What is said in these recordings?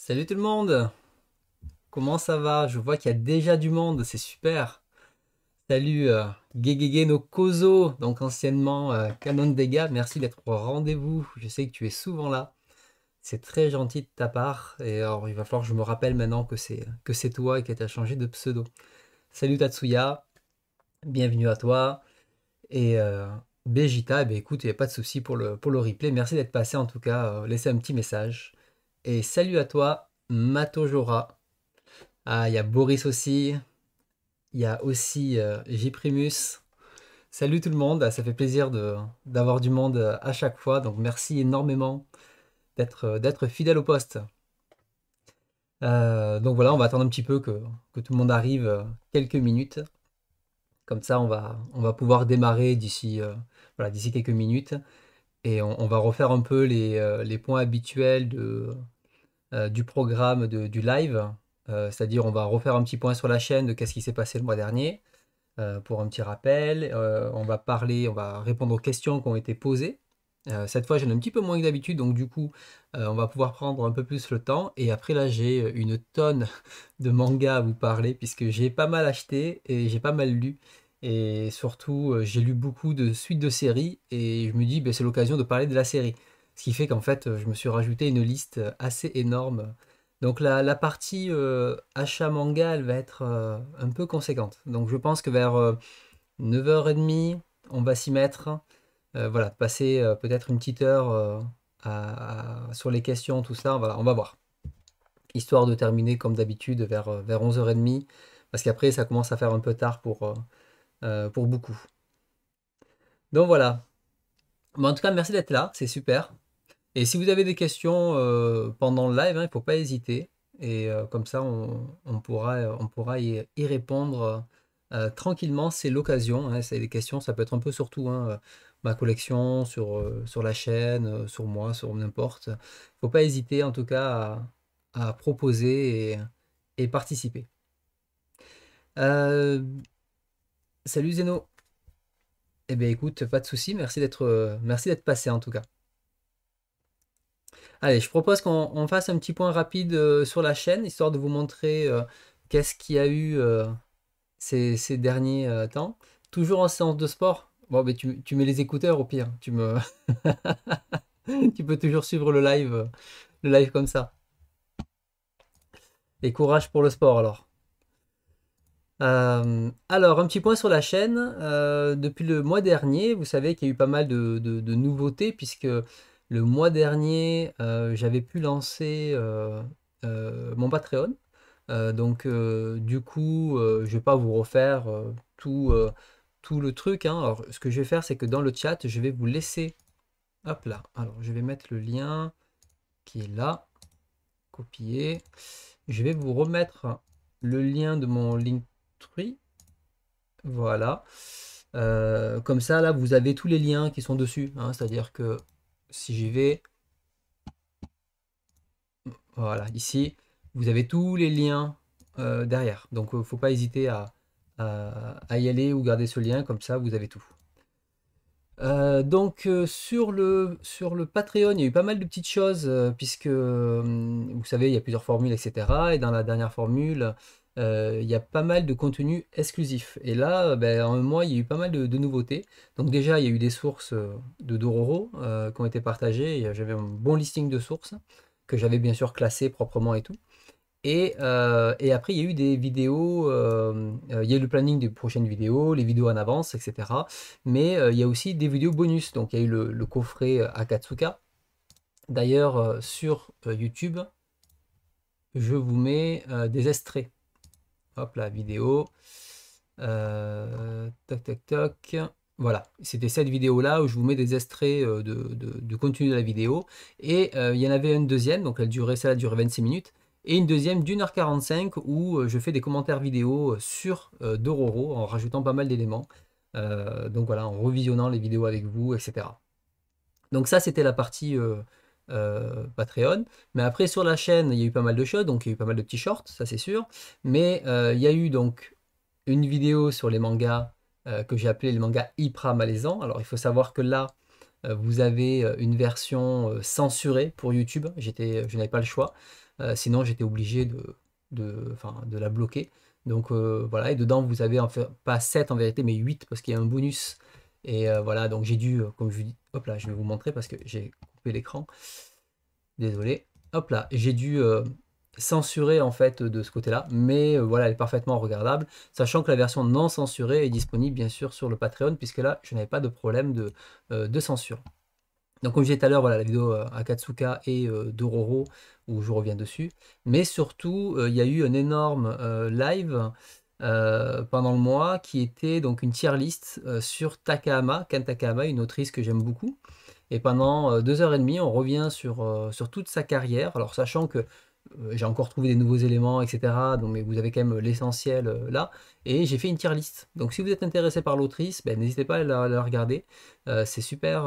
Salut tout le monde Comment ça va Je vois qu'il y a déjà du monde, c'est super Salut euh, Gegege no Kozo, donc anciennement euh, Canon Vega, merci d'être au rendez-vous, je sais que tu es souvent là. C'est très gentil de ta part, et alors il va falloir que je me rappelle maintenant que c'est que c'est toi et que tu as changé de pseudo. Salut Tatsuya, bienvenue à toi. Et euh, eh ben, écoute, il n'y a pas de souci pour le, pour le replay, merci d'être passé en tout cas, euh, laissez un petit message. Et salut à toi, Matojora. Ah, il y a Boris aussi. Il y a aussi euh, J Primus. Salut tout le monde, ah, ça fait plaisir d'avoir du monde euh, à chaque fois, donc merci énormément d'être euh, fidèle au poste. donc voilà, on va attendre un petit peu que, tout le monde arrive quelques minutes. Comme ça, on va, pouvoir démarrer d'ici quelques minutes. Et on, va refaire un peu les points habituels de, euh, du programme de, du live. Euh, c'est-à-dire, on va refaire un petit point sur la chaîne de qu'est-ce qui s'est passé le mois dernier euh, pour un petit rappel. on va parler, on va répondre aux questions qui ont été posées. cette fois, j'en ai un petit peu moins que d'habitude, donc du coup, on va pouvoir prendre un peu plus le temps. Et après, là, j'ai une tonne de mangas à vous parler puisque j'ai pas mal acheté et j'ai pas mal lu. Et surtout, j'ai lu beaucoup de suites de séries et je me dis, ben, c'est l'occasion de parler de la série. Ce qui fait qu'en fait, euh, je me suis rajouté une liste euh, assez énorme. Donc la, partie euh, achat manga, elle va être un peu conséquente. Donc je pense que vers 9h30, on va s'y mettre. voilà, passer peut-être une petite heure sur les questions, tout ça. Voilà, on va voir. Histoire de terminer comme d'habitude vers, vers 11h30. Parce qu'après, ça commence à faire un peu tard pour, pour beaucoup. Donc voilà. en tout cas, merci d'être là, c'est super. Et si vous avez des questions euh, pendant le live, hein, il ne faut pas hésiter. Et euh, comme ça, on, pourra, y, répondre euh, tranquillement. C'est l'occasion. Hein, c'est des questions, ça peut être un peu sur tout. Hein. ma collection, sur, la chaîne, sur moi, sur n'importe. Il ne faut pas hésiter en tout cas à, proposer et, participer. salut Zeno. Eh bien écoute, pas de souci. merci d'être passé en tout cas. Allez, je propose qu'on fasse un petit point rapide euh, sur la chaîne, histoire de vous montrer euh, qu'est-ce qu'il y a eu euh, ces, derniers temps. Toujours en séance de sport. Bon, mais tu, mets les écouteurs au pire. Tu peux toujours suivre le live, le live comme ça. Et courage pour le sport alors. alors, un petit point sur la chaîne. depuis le mois dernier, vous savez qu'il y a eu pas mal de nouveautés, puisque le mois dernier, euh, j'avais pu lancer euh, euh, mon Patreon. donc, du coup, je ne vais pas vous refaire tout, tout le truc. Hein. Alors, ce que je vais faire, c'est que dans le chat, je vais vous laisser. Hop là. Alors, je vais mettre le lien qui est là. Copier. Je vais vous remettre le lien de mon Linktree. Voilà. comme ça, là, vous avez tous les liens qui sont dessus. Hein. C'est-à-dire que si j'y vais, voilà, ici, vous avez tous les liens euh, derrière. Donc, il euh, ne faut pas hésiter à, y aller ou garder ce lien, comme ça, vous avez tout. Euh, donc sur, le, sur le Patreon, il y a eu pas mal de petites choses, puisque vous savez, il y a plusieurs formules, etc. Et dans la dernière formule, euh, il y a pas mal de contenu exclusif. Et là, euh, ben, en un mois, il y a eu pas mal de, nouveautés. Donc déjà, il y a eu des sources euh, de Dororo qui ont été partagées. J'avais un bon listing de sources que j'avais bien sûr classé proprement et tout. Et, après, il y a eu des vidéos, il y a eu le planning des prochaines vidéos, les vidéos en avance, etc. Mais il y a aussi des vidéos bonus. Donc, il y a eu le, le coffret Akatsuka. D'ailleurs, sur YouTube, je vous mets des extraits Hop la vidéo. Euh, tac, tac, tac. Voilà, c'était cette vidéo-là où je vous mets des extraits euh, de, du contenu de la vidéo. Et euh, il y en avait une deuxième, donc elle durait, ça a duré 26 minutes. Et une deuxième d'une heure 45 où je fais des commentaires vidéo sur Dororo en rajoutant pas mal d'éléments. donc voilà, en revisionnant les vidéos avec vous, etc. Donc ça, c'était la partie euh, Patreon. Mais après, sur la chaîne, il y a eu pas mal de choses, donc il y a eu pas mal de petits shorts, ça c'est sûr. Mais euh, il y a eu donc une vidéo sur les mangas euh, que j'ai appelé les mangas hyper malaisants. Alors il faut savoir que là, vous avez une version censurée pour YouTube. J'étais, je n'avais pas le choix. sinon, j'étais obligé de, de, de la bloquer. Donc voilà, et dedans, vous avez en fait, pas 7 en vérité, mais 8 parce qu'il y a un bonus. Et voilà, donc j'ai dû, comme je vous dis, hop là, je vais vous montrer parce que j'ai l'écran. Désolé. Hop là, j'ai dû euh, censurer en fait de ce côté-là, mais euh, voilà, elle est parfaitement regardable, sachant que la version non censurée est disponible bien sûr sur le Patreon, puisque là, je n'avais pas de problème de, euh, de censure. Donc comme je tout à l'heure, voilà la vidéo Akatsuka et Dororo, où je reviens dessus. Mais surtout, il y a eu un énorme live pendant le mois, qui était donc une tier list sur Takahama, Kan Takahama, une autrice que j'aime beaucoup, et pendant euh, deux heures et demie, on revient sur, euh, sur toute sa carrière. Alors, sachant que euh, j'ai encore trouvé des nouveaux éléments, etc. Donc, mais vous avez quand même l'essentiel là. Et j'ai fait une tier liste. Donc si vous êtes intéressé par l'autrice, ben, n'hésitez pas à la, regarder. c'est super.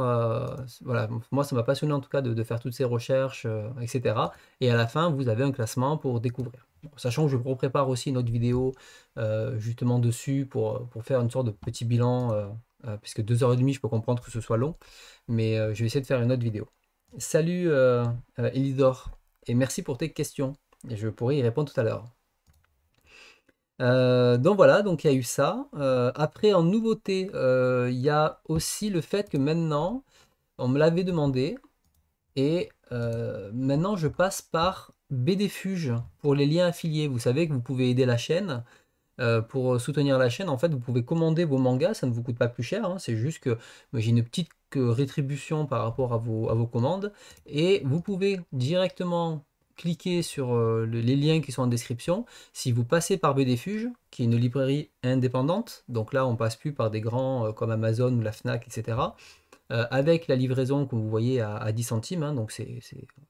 voilà, moi ça m'a passionné en tout cas de, faire toutes ces recherches, etc. Et à la fin, vous avez un classement pour découvrir. Sachant que je prépare aussi une autre vidéo justement dessus pour, pour faire une sorte de petit bilan euh, puisque 2h30, je peux comprendre que ce soit long, mais euh, je vais essayer de faire une autre vidéo. Salut euh, euh Elidor, et merci pour tes questions. je pourrai y répondre tout à l'heure. donc voilà, donc il y a eu ça. après, en nouveauté, il y a aussi le fait que maintenant, on me l'avait demandé, et maintenant je passe par BDFuge pour les liens affiliés. Vous savez que vous pouvez aider la chaîne euh, pour euh, soutenir la chaîne, en fait, vous pouvez commander vos mangas, ça ne vous coûte pas plus cher, hein. c'est juste que j'ai une petite rétribution par rapport à vos, commandes, et vous pouvez directement cliquer sur euh, les liens qui sont en description. Si vous passez par BDFuge, qui est une librairie indépendante, donc là on passe plus par des grands comme Amazon ou la FNAC, etc. avec la livraison que vous voyez à, 10 centimes, hein, donc c'est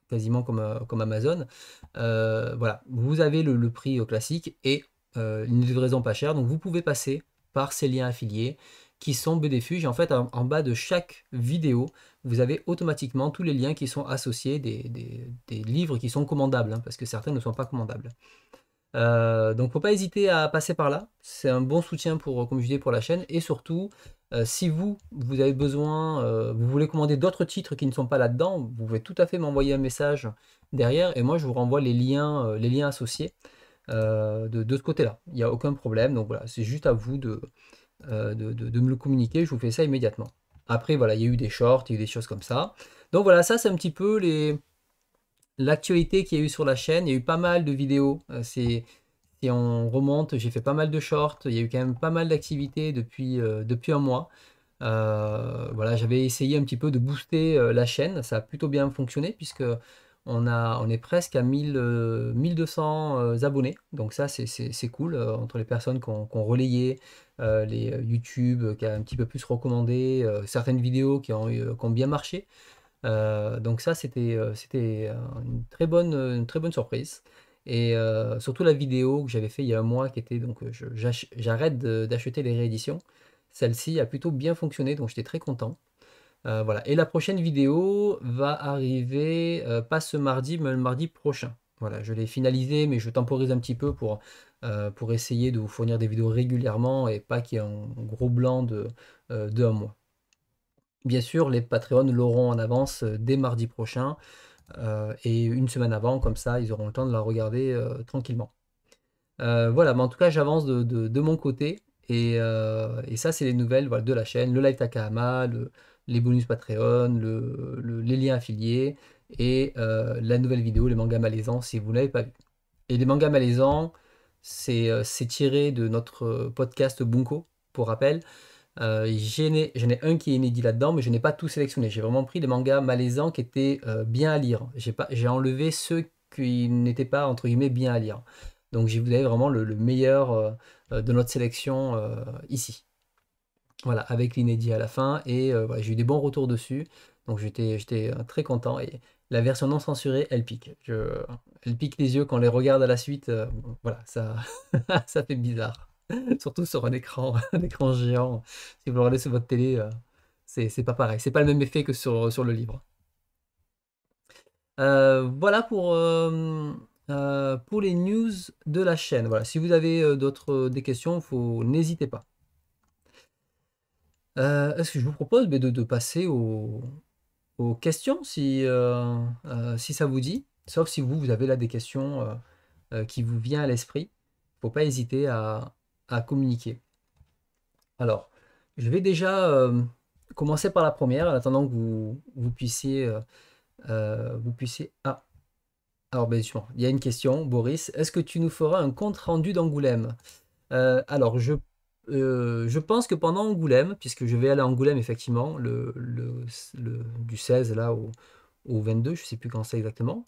quasiment comme, Amazon. voilà, vous avez le, le prix classique et euh, une livraison pas chère. Donc vous pouvez passer par ces liens affiliés qui sont Bedefuge. Et en fait, en, bas de chaque vidéo, vous avez automatiquement tous les liens qui sont associés des, livres qui sont commandables, hein, parce que certains ne sont pas commandables. Euh, donc, faut pas hésiter à passer par là. C'est un bon soutien pour, pour la chaîne. Et surtout, euh, si vous, vous avez besoin, vous voulez commander d'autres titres qui ne sont pas là-dedans, vous pouvez tout à fait m'envoyer un message derrière et moi, je vous renvoie les liens, les liens associés. Euh, de, de, ce côté-là. Il n'y a aucun problème. Donc voilà, c'est juste à vous euh, de, de, me le communiquer. Je vous fais ça immédiatement. Après, voilà, il y a eu des shorts, il y a eu des choses comme ça. Donc voilà, ça, c'est un petit peu les l'actualité qu'il y a eu sur la chaîne. Il y a eu pas mal de vidéos. Euh, c'est si on remonte, j'ai fait pas mal de shorts. Il y a eu quand même pas mal d'activités depuis, depuis un mois. voilà, j'avais essayé un petit peu de booster la chaîne. Ça a plutôt bien fonctionné puisque on, a, on est presque à 1000, 1200 euh, euh, abonnés. Donc ça, c'est cool. Euh, entre les personnes qui ont, relayé, les YouTube qui a un petit peu plus recommandé, certaines vidéos qui ont, bien marché. donc ça, c'était une, très bonne, une très bonne surprise. Et surtout la vidéo que j'avais fait il y a un mois qui était donc j'arrête d'acheter les rééditions. Celle-ci a plutôt bien fonctionné, donc j'étais très content. Euh, voilà. Et la prochaine vidéo va arriver, euh, pas ce mardi, mais le mardi prochain. Voilà, je l'ai finalisé, mais je temporise un petit peu pour, euh, pour essayer de vous fournir des vidéos régulièrement et pas qu'il y ait un gros blanc de, un mois. Bien sûr, les Patreons l'auront en avance dès mardi prochain et une semaine avant, comme ça, ils auront le temps de la regarder tranquillement. voilà, mais en tout cas, j'avance de, mon côté. Et, ça, c'est les nouvelles voilà, de la chaîne, le live Takahama, le, les bonus Patreon, les liens affiliés et euh, la nouvelle vidéo, les mangas malaisants, si vous ne l'avez pas vu. Et les mangas malaisants, c'est euh, tiré de notre podcast Bunko, pour rappel. Euh, J'en ai, un qui est inédit là-dedans, mais je n'ai pas tout sélectionné. J'ai vraiment pris les mangas malaisants qui étaient bien à lire. J'ai enlevé ceux qui n'étaient pas, entre guillemets, bien à lire. Donc, vous avez vraiment le meilleur de notre sélection ici. Voilà, avec l'inédit à la fin. Et euh, j'ai eu des bons retours dessus. Donc j'étais, euh, très content. Et la version non censurée, elle pique. elle pique les yeux quand on les regarde à la suite. Euh, voilà, ça, ça fait bizarre. Surtout sur un écran, un écran géant. Si vous le regardez sur votre télé, c'est, pas pareil. C'est pas le même effet que sur, le livre. voilà pour. les news de la chaîne. Voilà, si vous avez d'autres des questions, n'hésitez pas. Euh, est-ce que je vous propose de, de passer aux, questions, euh, euh, si, ça vous dit Sauf si vous, vous avez là des questions qui vous viennent à l'esprit. Il ne faut pas hésiter à, communiquer. Alors, je vais déjà commencer par la première, en attendant que vous, puissiez... vous puissiez... Ah alors, bien sûr, il y a une question, Boris. Est-ce que tu nous feras un compte rendu d'Angoulême Alors, je euh, je pense que pendant Angoulême, puisque je vais aller à Angoulême effectivement, le, du 16 là au, au 22, je ne sais plus quand c'est exactement,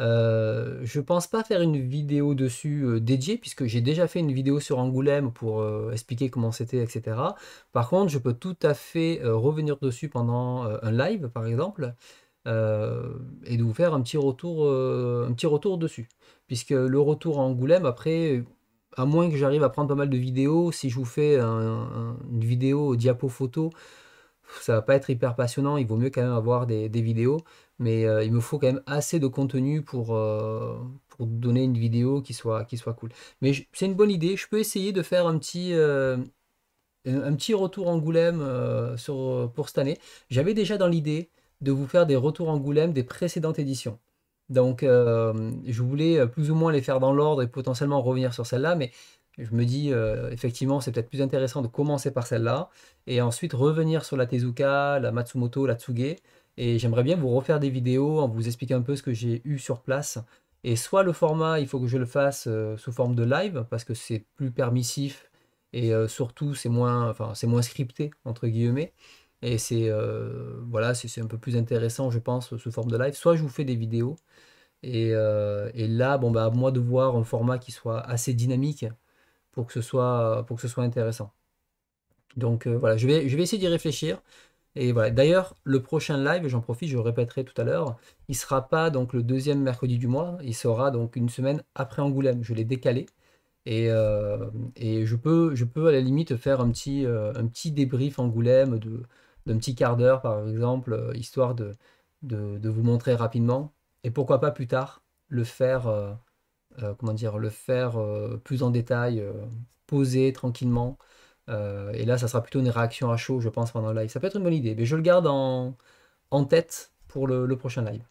Je euh, je pense pas faire une vidéo dessus euh, dédiée, puisque j'ai déjà fait une vidéo sur Angoulême pour expliquer comment c'était, etc. Par contre, je peux tout à fait revenir dessus pendant un live, par exemple, et de vous faire un petit retour, un petit retour dessus. Puisque le retour à Angoulême, après, à moins que j'arrive à prendre pas mal de vidéos, si je vous fais une vidéo diapo photo, ça va pas être hyper passionnant, il vaut mieux quand même avoir des, vidéos, mais euh, il me faut quand même assez de contenu euh, pour, donner une vidéo qui soit, qui soit cool. Mais c'est une bonne idée, je peux essayer de faire un petit, euh, un petit retour Angoulême sur, pour cette année. J'avais déjà dans l'idée de vous faire des retours Angoulême des précédentes éditions. Donc, euh, je voulais euh, plus ou moins les faire dans l'ordre et potentiellement revenir sur celle-là, mais je me dis, euh, effectivement, c'est peut-être plus intéressant de commencer par celle-là et ensuite revenir sur la Tezuka, la Matsumoto, la Tsuge. Et j'aimerais bien vous refaire des vidéos en vous expliquant un peu ce que j'ai eu sur place. Et soit le format, il faut que je le fasse sous forme de live parce que c'est plus permissif et surtout c'est moins, enfin, c'est moins scripté entre guillemets. Et c'est euh, voilà, c'est un peu plus intéressant, je pense, sous forme de live. Soit je vous fais des vidéos. Euh, et, là, bon, bah, à moi de voir un format qui soit assez dynamique pour que ce soit, pour que ce soit intéressant. Donc euh, voilà, je vais, je vais essayer d'y réfléchir. Et voilà. D'ailleurs, le prochain live, j'en profite, je le répéterai tout à l'heure, il ne sera pas donc le deuxième mercredi du mois, il sera donc une semaine après Angoulême. Je l'ai décalé. Et, et, je, peux, je peux à la limite faire un petit, un petit débrief Angoulême de, d'un petit quart d'heure, par exemple, euh, histoire de, de, vous montrer rapidement. Et pourquoi pas plus tard le faire, euh, euh, comment dire, le faire plus en détail, poser tranquillement. et là, ça sera plutôt une réaction à chaud, je pense, pendant le live. Ça peut être une bonne idée, mais je le garde en, en tête pour le, prochain live.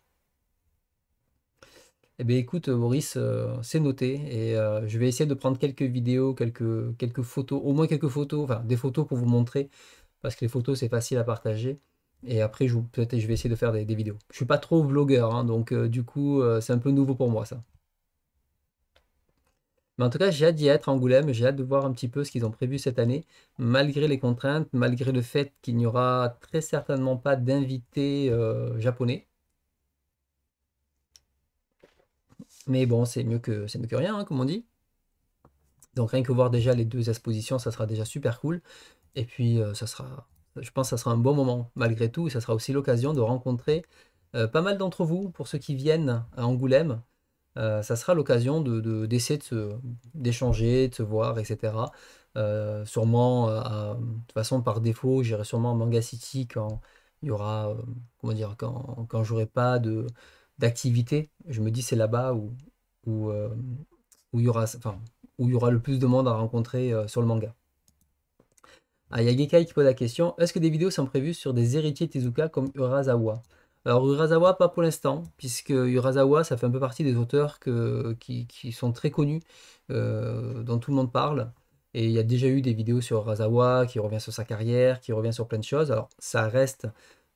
et eh bien, écoute, Boris, c'est noté. Et je vais essayer de prendre quelques vidéos, quelques, quelques photos, au moins quelques photos, enfin des photos pour vous montrer parce que les photos c'est facile à partager. Et après, je, peut-être je vais essayer de faire des, vidéos. Je suis pas trop vlogueur, hein, donc euh, du coup, euh, c'est un peu nouveau pour moi ça. Mais en tout cas, j'ai hâte d'y être Angoulême, j'ai hâte de voir un petit peu ce qu'ils ont prévu cette année, malgré les contraintes, malgré le fait qu'il n'y aura très certainement pas d'invités euh, japonais. Mais bon, c'est mieux que, c'est mieux que rien, hein, comme on dit. Donc rien que voir déjà les deux expositions, ça sera déjà super cool. Et puis, euh, ça sera, je pense que ça sera un bon moment malgré tout. Et ça sera aussi l'occasion de rencontrer euh, pas mal d'entre vous pour ceux qui viennent à Angoulême. Euh, ça sera l'occasion d'essayer de, d'échanger, de, se voir, etc. sûrement, de toute façon, par défaut, j'irai sûrement à Manga City quand il y aura, comment dire, quand, j'aurai pas d'activité. Je me dis, c'est là-bas où il y aura le plus de monde à rencontrer sur le manga. Ah, qui pose la question est-ce que des vidéos sont prévues sur des héritiers Tezuka comme Urasawa Alors, Urasawa, pas pour l'instant, puisque Urasawa, ça fait un peu partie des auteurs qui, sont très connus, euh, dont tout le monde parle. Et il y a déjà eu des vidéos sur Urasawa qui revient sur sa carrière, qui revient sur plein de choses. Alors, ça reste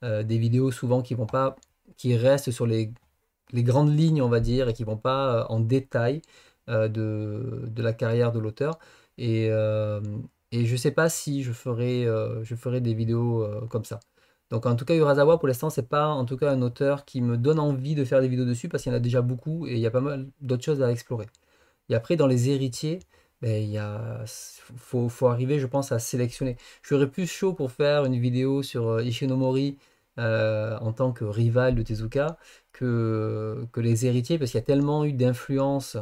euh, des vidéos souvent qui vont pas, qui restent sur les, grandes lignes, on va dire, et qui vont pas euh, en détail de, de, la carrière de l'auteur. Et et je sais pas si je ferai, euh, je ferai des vidéos euh, comme ça. Donc en tout cas, Urasawa, pour l'instant, c'est pas en tout cas un auteur qui me donne envie de faire des vidéos dessus parce qu'il y en a déjà beaucoup et il y a pas mal d'autres choses à explorer. Et après, dans les héritiers, ben, il y faut, arriver, je pense, à sélectionner. Je serais plus chaud pour faire une vidéo sur euh, Ishinomori en tant que rival de Tezuka que, que les héritiers, parce qu'il y a tellement eu d'influence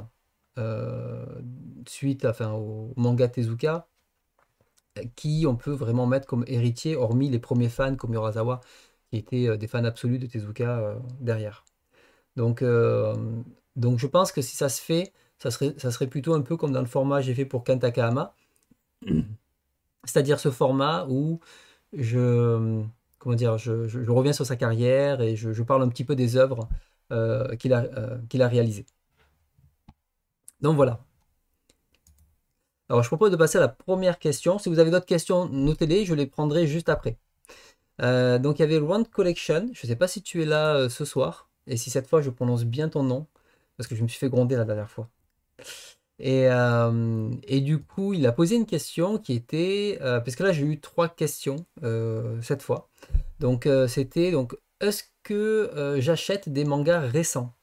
suite au manga Tezuka qui on peut vraiment mettre comme héritier, hormis les premiers fans comme Yorazawa, qui étaient euh, des fans absolus de Tezuka euh, derrière. Donc, euh, donc je pense que si ça se fait, ça serait, ça serait plutôt un peu comme dans le format que j'ai fait pour Kentakahama, c'est-à-dire ce format où je, comment dire, je, reviens sur sa carrière et je, parle un petit peu des œuvres qu'il a, qu'il a réalisées. Donc voilà, alors, je propose de passer à la première question. Si vous avez d'autres questions, notez-les, je les prendrai juste après. Euh, donc, il y avait One Collection. Je ne sais pas si tu es là euh, ce soir et si cette fois je prononce bien ton nom parce que je me suis fait gronder la dernière fois. Et, euh, et du coup, il a posé une question qui était, parce que là j'ai eu trois questions cette fois. Donc c'était donc est-ce que j'achète des mangas récents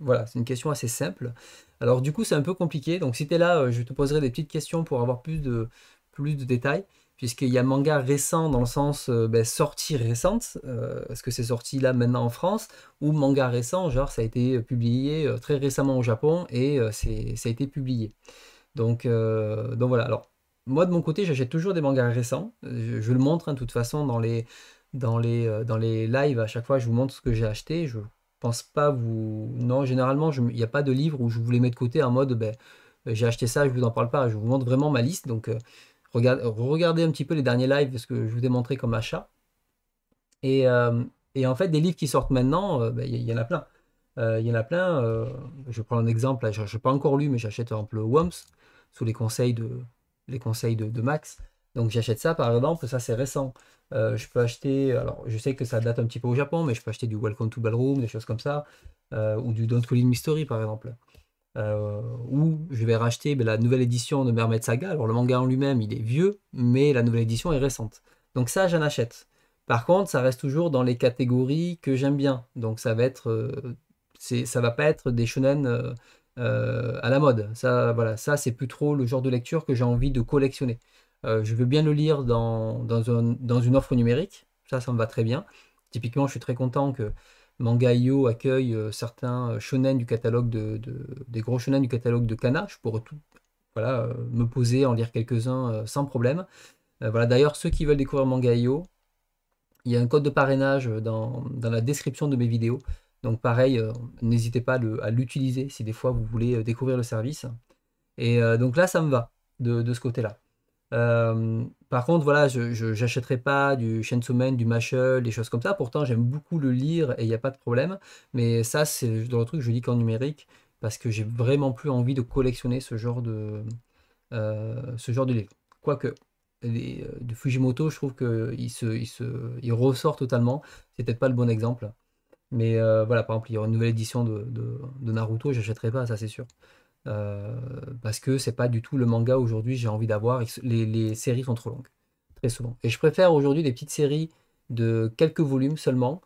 Voilà, c'est une question assez simple. Alors du coup, c'est un peu compliqué. Donc si tu es là, euh, je te poserai des petites questions pour avoir plus de, plus de détails, puisqu'il y a manga récent dans le sens euh, ben, sortie récente, euh, est-ce que c'est sorti là maintenant en France, ou manga récent, genre ça a été publié très récemment au Japon et c'est ça a été publié. Donc, donc voilà, alors moi de mon côté, j'achète toujours des mangas récents, je, le montre hein, de toute façon dans les, dans les, dans les lives à chaque fois, je vous montre ce que j'ai acheté, je pense pas vous. Non, généralement, il n'y a pas de livre où je vous les mets de côté en mode ben, ben j'ai acheté ça, je ne vous en parle pas. Je vous montre vraiment ma liste. Donc, euh, regardez un petit peu les derniers lives, ce que je vous ai montré comme achat. Et, euh, en fait, des livres qui sortent maintenant, euh, ben, il y, en a plein. Il y en a plein. je prends un exemple, je n'ai pas encore lu, mais j'achète par exemple Worms, sous les conseils de, les conseils de Max. Donc j'achète ça par exemple, ça c'est récent. Euh, je peux acheter, alors je sais que ça date un petit peu au Japon, mais je peux acheter du Welcome to Ballroom, des choses comme ça, euh, ou du Don't Call It Mystery par exemple. Euh, ou je vais racheter ben, la nouvelle édition de Mermaid Saga. Alors le manga en lui-même il est vieux, mais la nouvelle édition est récente. Donc ça j'en achète. Par contre ça reste toujours dans les catégories que j'aime bien. Donc ça va être, ça va pas être des shonen à la mode. Ça voilà, ça c'est plus trop le genre de lecture que j'ai envie de collectionner. Euh, je veux bien le lire dans, dans, une offre numérique. Ça, ça me va très bien. Typiquement, je suis très content que Manga.io accueille euh, certains euh, shonen du catalogue de, des gros shonen du catalogue de Kana. Je pourrais tout, voilà, me poser, en lire quelques-uns sans problème. voilà. D'ailleurs, ceux qui veulent découvrir Manga.io, il y a un code de parrainage dans, la description de mes vidéos. Donc pareil, n'hésitez pas à l'utiliser si des fois vous voulez découvrir le service. Et donc là, ça me va de ce côté-là. Euh, par contre, voilà, je n'achèterai pas du Chainsaw du Mashup, des choses comme ça. Pourtant, j'aime beaucoup le lire et il n'y a pas de problème. Mais ça, c'est dans le truc, je lis qu'en numérique parce que j'ai vraiment plus envie de collectionner ce genre de, euh, ce genre de livre. Quoique, euh, de Fujimoto, je trouve qu'il il ressort totalement. C'est peut-être pas le bon exemple. Mais voilà, par exemple, il y aura une nouvelle édition de, de, de Naruto, j'achèterai pas, ça c'est sûr. Euh, parce que c'est pas du tout le manga aujourd'hui j'ai envie d'avoir. Les, les séries sont trop longues, très souvent. Et je préfère aujourd'hui des petites séries de quelques volumes seulement.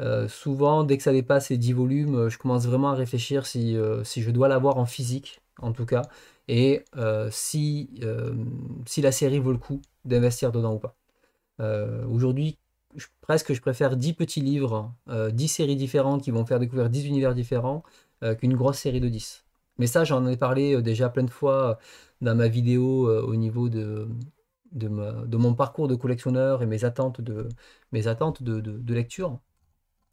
Euh, souvent, dès que ça dépasse les 10 volumes, euh, je commence vraiment à réfléchir si, si je dois l'avoir en physique, en tout cas, et si, si la série vaut le coup d'investir dedans ou pas. Aujourd'hui, presque je préfère 10 petits livres, 10 séries différentes qui vont faire découvrir 10 univers différents, qu'une grosse série de 10. Mais ça, j'en ai parlé euh, déjà plein de fois euh, dans ma vidéo euh, au niveau de, de, mon parcours de collectionneur et mes attentes de, mes attentes de, lecture.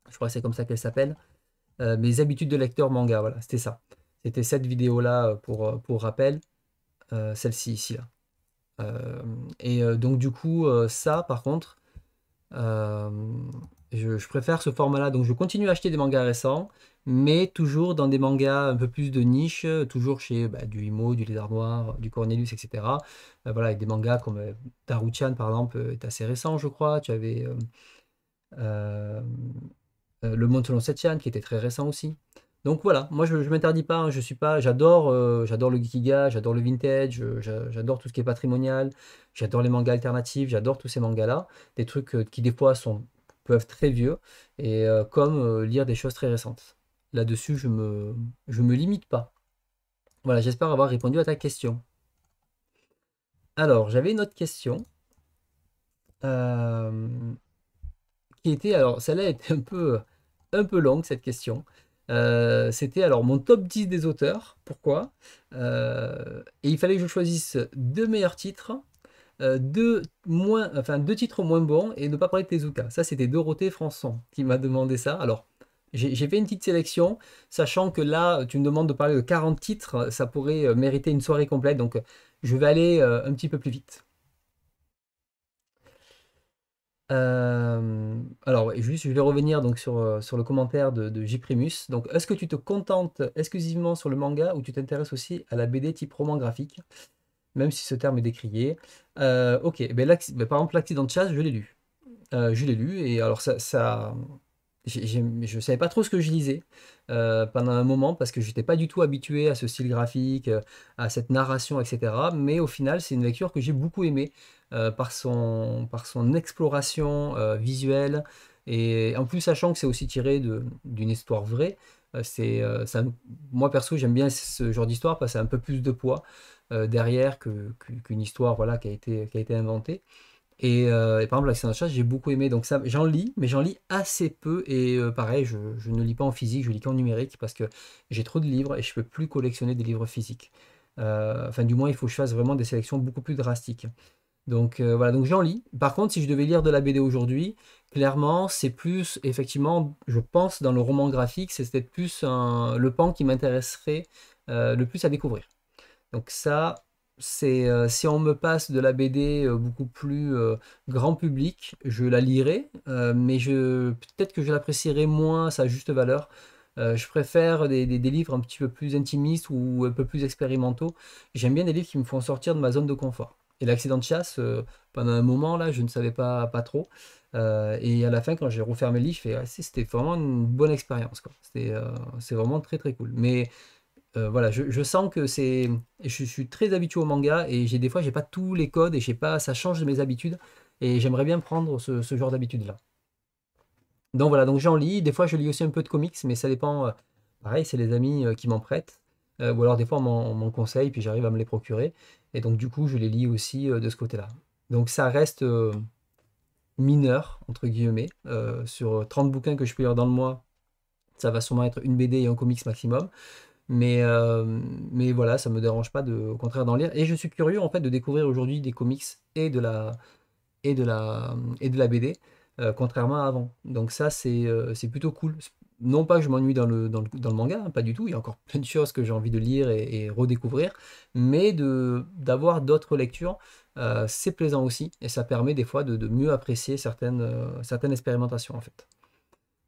Je crois que c'est comme ça qu'elle s'appelle. mes habitudes de lecteur manga, voilà, c'était ça. C'était cette vidéo-là pour, pour rappel, celle-ci ici là. et donc du coup, ça par contre, je préfère ce format-là. Donc je continue à acheter des mangas récents, mais toujours dans des mangas un peu plus de niche, toujours chez bah, du Imo, du Lézard Noir, du Cornelius, etc. Bah, voilà, avec des mangas comme daru euh, par exemple, euh, est assez récent, je crois. Tu avais euh, le Le Montelon Setian qui était très récent aussi. Donc voilà, moi je ne m'interdis pas, hein. je suis pas, j'adore, j'adore le Gikiga, j'adore le vintage, j'adore tout ce qui est patrimonial, j'adore les mangas alternatifs, j'adore tous ces mangas-là, des trucs qui des fois sont, peuvent être très vieux, et comme lire des choses très récentes là-dessus, je me, je me limite pas. Voilà, j'espère avoir répondu à ta question. Alors, j'avais une autre question. Euh, qui était, alors celle-là était un peu, un peu longue, cette question. Euh, c'était alors mon top 10 des auteurs. Pourquoi euh, Et il fallait que je choisisse deux meilleurs titres, deux, moins, enfin, deux titres moins bons et ne pas parler de Tezuka. Ça, c'était Dorothée Françon qui m'a demandé ça. Alors, j'ai fait une petite sélection, sachant que là, tu me demandes de parler de 40 titres, ça pourrait euh, mériter une soirée complète, donc je vais aller euh, un petit peu plus vite. Euh, alors, juste, je vais revenir donc sur, sur le commentaire de, de J. Primus. Donc, est-ce que tu te contentes exclusivement sur le manga ou tu t'intéresses aussi à la BD type roman graphique, même si ce terme est décrié Ok, ben, ben, par exemple, l'accident de chasse, je l'ai lu. je l'ai lu, et alors ça, je ne savais pas trop ce que je lisais euh, pendant un moment parce que je n'étais pas du tout habitué à ce style graphique, euh, à cette narration, etc. Mais au final, c'est une lecture que j'ai beaucoup aimée euh, par, son, exploration visuelle. Et en plus, sachant que c'est aussi tiré d'une histoire vraie, moi perso, j'aime bien ce genre d'histoire parce que c'est un peu plus de poids derrière qu'une histoire voilà, qui, a été, qui a été inventée. Euh, et, par exemple, l'accident de chasse, j'ai beaucoup aimé. Donc ça, j'en lis, mais j'en lis assez peu. Et euh, pareil, je, ne lis pas en physique, je lis qu'en numérique parce que j'ai trop de livres et je ne peux plus collectionner des livres physiques. Euh, enfin, du moins, il faut que je fasse vraiment des sélections beaucoup plus drastiques. Donc voilà, donc j'en lis. Par contre, si je devais lire de la BD aujourd'hui, clairement, c'est plus, effectivement, je pense, dans le roman graphique, c'est peut-être plus le pan qui m'intéresserait le plus à découvrir. Donc ça, c'est euh, si on me passe de la BD euh, beaucoup plus euh, grand public, je la lirai, mais peut-être que je l'apprécierai moins à sa juste valeur. je préfère des, livres un petit peu plus intimistes ou un peu plus expérimentaux. J'aime bien des livres qui me font sortir de ma zone de confort. Et l'accident de chasse, pendant un moment là, je ne savais pas pas trop. et à la fin, quand j'ai refermé le livre, je c'était vraiment une bonne expérience. c'est vraiment très très cool. Mais euh, voilà, je, sens que c'est. Je, suis très habitué au manga et j'ai des fois, j'ai pas tous les codes et j'ai pas, ça change mes habitudes et j'aimerais bien prendre ce, genre d'habitude là. Donc voilà, donc j'en lis. Des fois, je lis aussi un peu de comics, mais ça dépend. Euh, pareil, c'est les amis euh, qui m'en prêtent. ou alors des fois, on m'en conseille, puis j'arrive à me les procurer. Et donc, du coup, je les lis aussi de ce côté-là. Donc ça reste mineur, entre guillemets. sur 30 bouquins que je peux lire dans le mois, ça va sûrement être une BD et un comics maximum. Mais, euh, mais voilà, ça me dérange pas de, au contraire d'en lire. Et je suis curieux en fait de découvrir aujourd'hui des comics et de la, et de la, et de la BD, euh, contrairement à avant. Donc ça, c'est euh, plutôt cool. Non pas que je m'ennuie dans le, manga, hein, pas du tout. Il y a encore plein de choses que j'ai envie de lire et, redécouvrir. Mais d'avoir d'autres lectures, c'est plaisant aussi. Et ça permet des fois de, de mieux apprécier certaines, certaines expérimentations en fait.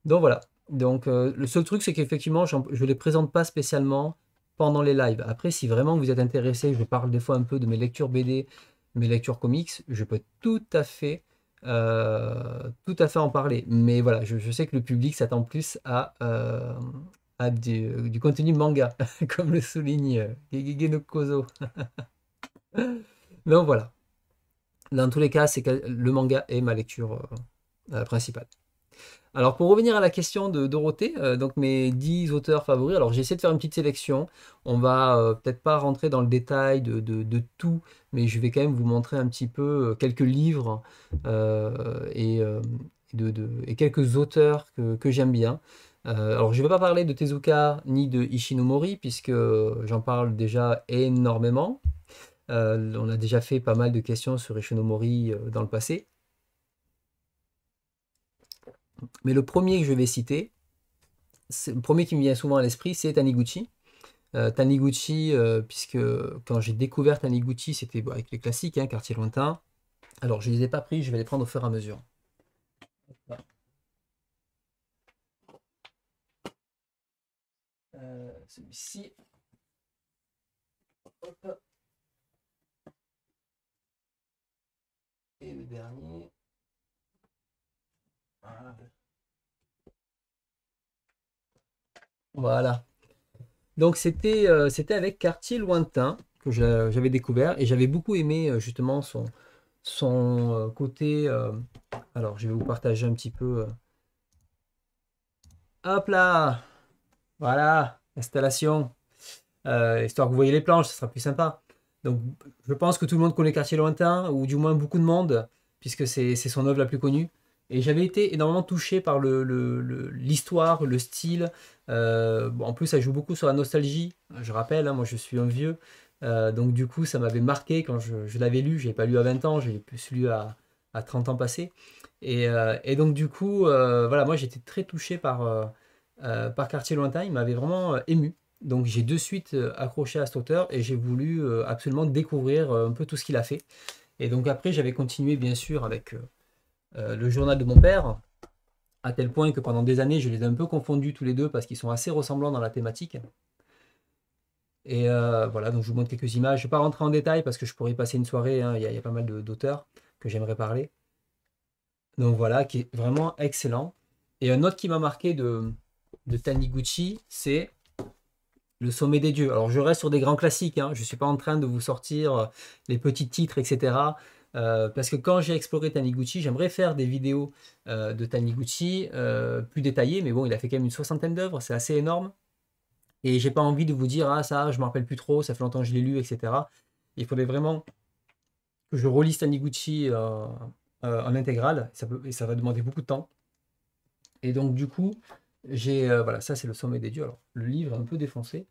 Donc voilà, donc, euh, le seul truc, c'est qu'effectivement, je ne les présente pas spécialement pendant les lives. Après, si vraiment vous êtes intéressé, je parle des fois un peu de mes lectures BD, mes lectures comics, je peux tout à fait, euh, tout à fait en parler. Mais voilà, je, sais que le public s'attend plus à, euh, du, contenu manga, comme le souligne Gegege no Donc voilà. Dans tous les cas, c'est que le manga est ma lecture principale. Alors pour revenir à la question de Dorothée, euh, donc mes 10 auteurs favoris, alors j'ai essayé de faire une petite sélection. On va euh, peut-être pas rentrer dans le détail de, tout, mais je vais quand même vous montrer un petit peu euh, quelques livres et, quelques auteurs que, que j'aime bien. alors je ne vais pas parler de Tezuka ni de Ishinomori puisque j'en parle déjà énormément. on a déjà fait pas mal de questions sur Ishinomori dans le passé. Mais le premier que je vais citer, le premier qui me vient souvent à l'esprit, c'est Taniguchi. Euh, Taniguchi, euh, puisque quand j'ai découvert Taniguchi, c'était bah, avec les classiques, hein, Quartier Lointain. Alors, je ne les ai pas pris, je vais les prendre au fur et à mesure. Euh, celui-ci. Et le dernier. Voilà. Donc euh, c'était avec Quartier Lointain que j'avais découvert et j'avais beaucoup aimé euh, justement son, son euh, côté. alors je vais vous partager un petit peu. Hop là Voilà, installation. histoire que vous voyez les planches, ce sera plus sympa. Donc je pense que tout le monde connaît Cartier Lointain, ou du moins beaucoup de monde, puisque c'est son œuvre la plus connue. Et j'avais été énormément touché par l'histoire, le, style. Euh, en plus, ça joue beaucoup sur la nostalgie. Je rappelle, hein, moi je suis un vieux. Euh, donc du coup, ça m'avait marqué quand je, l'avais lu. Je n'ai pas lu à 20 ans, j'ai plus lu à, 30 ans passés. Euh, et, donc du coup, voilà, moi j'étais très touché par, par Quartier Lointain. Il m'avait vraiment ému. Donc j'ai de suite accroché à cet auteur et j'ai voulu absolument découvrir un peu tout ce qu'il a fait. Et donc après, j'avais continué bien sûr avec euh, le journal de mon père, à tel point que pendant des années, je les ai un peu confondus tous les deux parce qu'ils sont assez ressemblants dans la thématique. Et euh, voilà, donc je vous montre quelques images. Je ne vais pas rentrer en détail parce que je pourrais y passer une soirée. Hein. Il y, a pas mal d'auteurs que j'aimerais parler. Donc voilà, qui est vraiment excellent. Et un autre qui m'a marqué de, de Taniguchi, c'est Le Sommet des Dieux. Alors je reste sur des grands classiques. Hein. je ne suis pas en train de vous sortir euh, les petits titres, etc. Euh, parce que quand j'ai exploré Taniguchi, j'aimerais faire des vidéos euh, de Taniguchi euh, plus détaillées, mais bon, il a fait quand même une soixantaine d'œuvres, c'est assez énorme. Et j'ai pas envie de vous dire, ah ça, je me rappelle plus trop, ça fait longtemps que je l'ai lu, etc. Il faudrait vraiment que je relise Taniguchi en intégrale, ça peut, et ça va demander beaucoup de temps. Et donc, du coup, j'ai. voilà, ça c'est le sommet des dieux. Alors, le livre est un peu défoncé.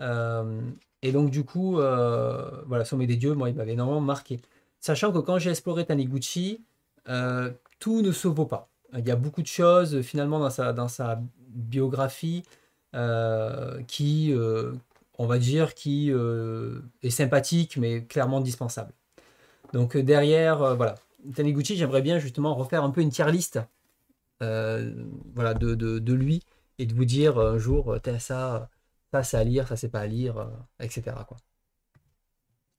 et donc, du coup, voilà, Sommet des dieux, moi, il m'avait énormément marqué. Sachant que quand j'ai exploré Taniguchi, euh, tout ne se vaut pas. Euh, il y a beaucoup de choses finalement dans sa, dans sa biographie euh, qui, on va dire, qui est sympathique mais clairement dispensable. Donc derrière, voilà, Taniguchi, j'aimerais bien justement refaire un peu une tier liste voilà, de, lui et de vous dire un jour, t'as ça, ça c'est à lire, ça c'est pas à lire, etc.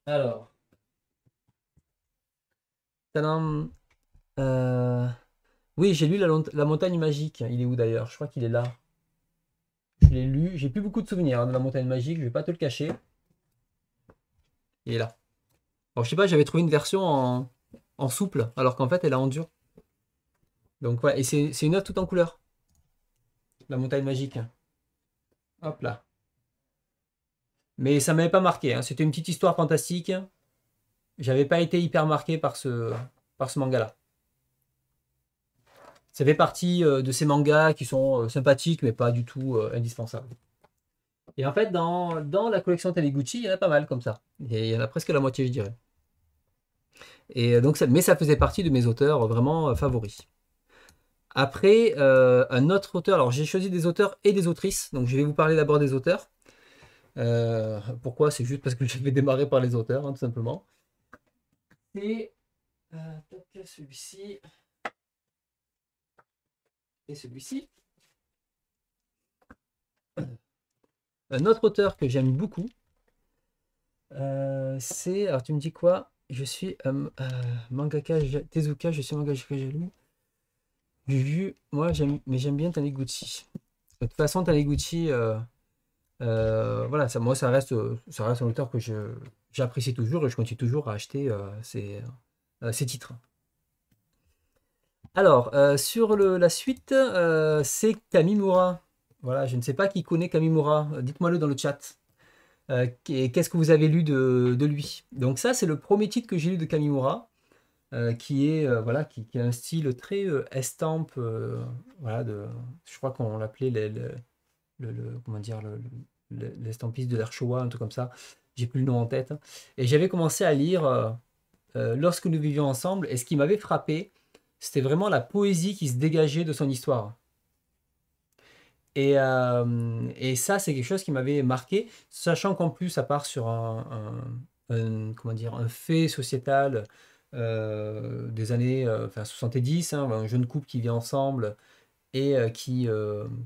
Alors, euh, oui, j'ai lu la, montagne magique. Il est où d'ailleurs Je crois qu'il est là. Je l'ai lu. J'ai plus beaucoup de souvenirs hein, de la montagne magique. Je vais pas te le cacher. Il est là. je sais pas, j'avais trouvé une version en, souple, alors qu'en fait, elle est en dur. Donc voilà, et c'est une œuvre tout en couleur. La montagne magique. Hop là. Mais ça m'avait pas marqué. Hein. C'était une petite histoire fantastique j'avais pas été hyper marqué par ce, par ce manga-là. Ça fait partie euh, de ces mangas qui sont euh, sympathiques, mais pas du tout euh, indispensables. Et en fait, dans, la collection Taniguchi, il y en a pas mal comme ça. il y en a presque la moitié, je dirais. Et donc, mais ça faisait partie de mes auteurs vraiment favoris. Après, un autre auteur. Alors, j'ai choisi des auteurs et des autrices. Donc, je vais vous parler d'abord des auteurs. pourquoi C'est juste parce que je vais démarrer par les auteurs, hein, tout simplement. Et euh, celui-ci. Et celui-ci. Euh, un autre auteur que j'aime beaucoup, euh, c'est. Alors tu me dis quoi Je suis mangaka Tezuka, je suis mangaka du vu moi j'aime, mais j'aime bien Taniguchi. De toute façon, Taniguchi, voilà, ça, moi ça reste, ça reste un auteur que je, j'apprécie toujours et je continue toujours à acheter euh, euh, ces, titres. Alors, euh, sur la suite, c'est Kamimura. Voilà, je ne sais pas qui connaît Kamimura. Dites-moi-le dans le chat. qu'est-ce que vous avez lu de, lui Donc ça, c'est le premier titre que j'ai lu de Kamimura, qui est voilà, qui, a un style très estampe, voilà, je crois qu'on l'appelait comment dire l'estampiste de l'Archoa, un truc comme ça j'ai plus le nom en tête, hein. et j'avais commencé à lire euh, euh, Lorsque nous vivions ensemble, et ce qui m'avait frappé, c'était vraiment la poésie qui se dégageait de son histoire. Et, euh, ça, c'est quelque chose qui m'avait marqué, sachant qu'en plus, ça part sur un, comment dire, un fait sociétal des années 70, hein, un jeune couple qui vit ensemble et qui,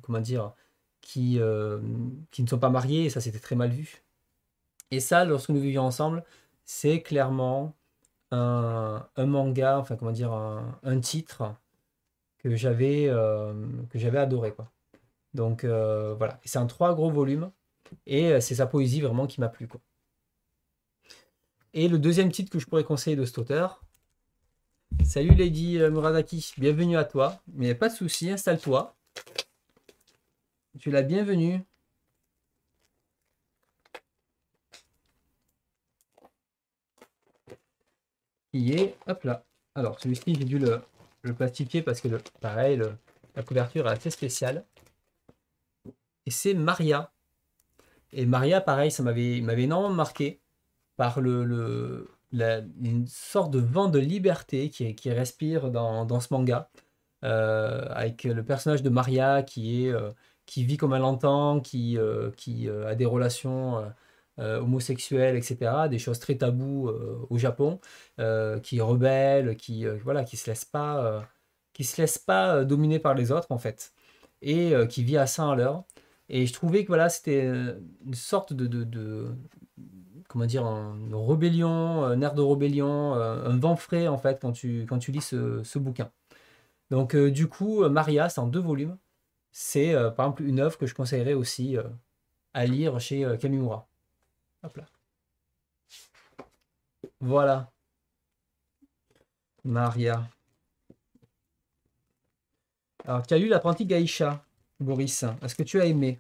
comment dire, qui, qui ne sont pas mariés, et ça, c'était très mal vu. Et ça, lorsque nous vivions ensemble, c'est clairement un, manga, enfin comment dire, un, titre que j'avais euh, que j'avais adoré quoi. Donc euh, voilà, c'est un trois gros volumes et euh, c'est sa poésie vraiment qui m'a plu Et le deuxième titre que je pourrais conseiller de cet auteur. Salut Lady Murasaki, bienvenue à toi. Mais pas de souci, installe-toi. Tu es la bienvenue. qui est, hop là. Alors celui-ci, j'ai dû le, le, plastifier parce que le, pareil, la couverture est assez spéciale. Et c'est Maria. Et Maria, pareil, ça m'avait énormément marqué par le, une sorte de vent de liberté qui, respire dans, ce manga. Euh, avec le personnage de Maria qui est euh, qui vit comme elle l'entend, qui, euh, qui a des relations homosexuel euh, homosexuels, etc. Des choses très taboues euh, au Japon, euh, qui rebellent, qui voilà, qui se laissent pas, qui se pas dominer par les autres en fait, et qui vit à 100 à l'heure. Et je trouvais que voilà, c'était une sorte de, de, comment dire, une rébellion, un air de rébellion, un vent frais en fait quand tu, quand tu lis ce, ce bouquin. Donc du coup, Maria, c'est en deux volumes. C'est par exemple une œuvre que je conseillerais aussi à lire chez Kamimura. Hop là. Voilà. Maria. Alors, tu as lu l'apprenti Gaïcha, Boris. Est-ce que tu as aimé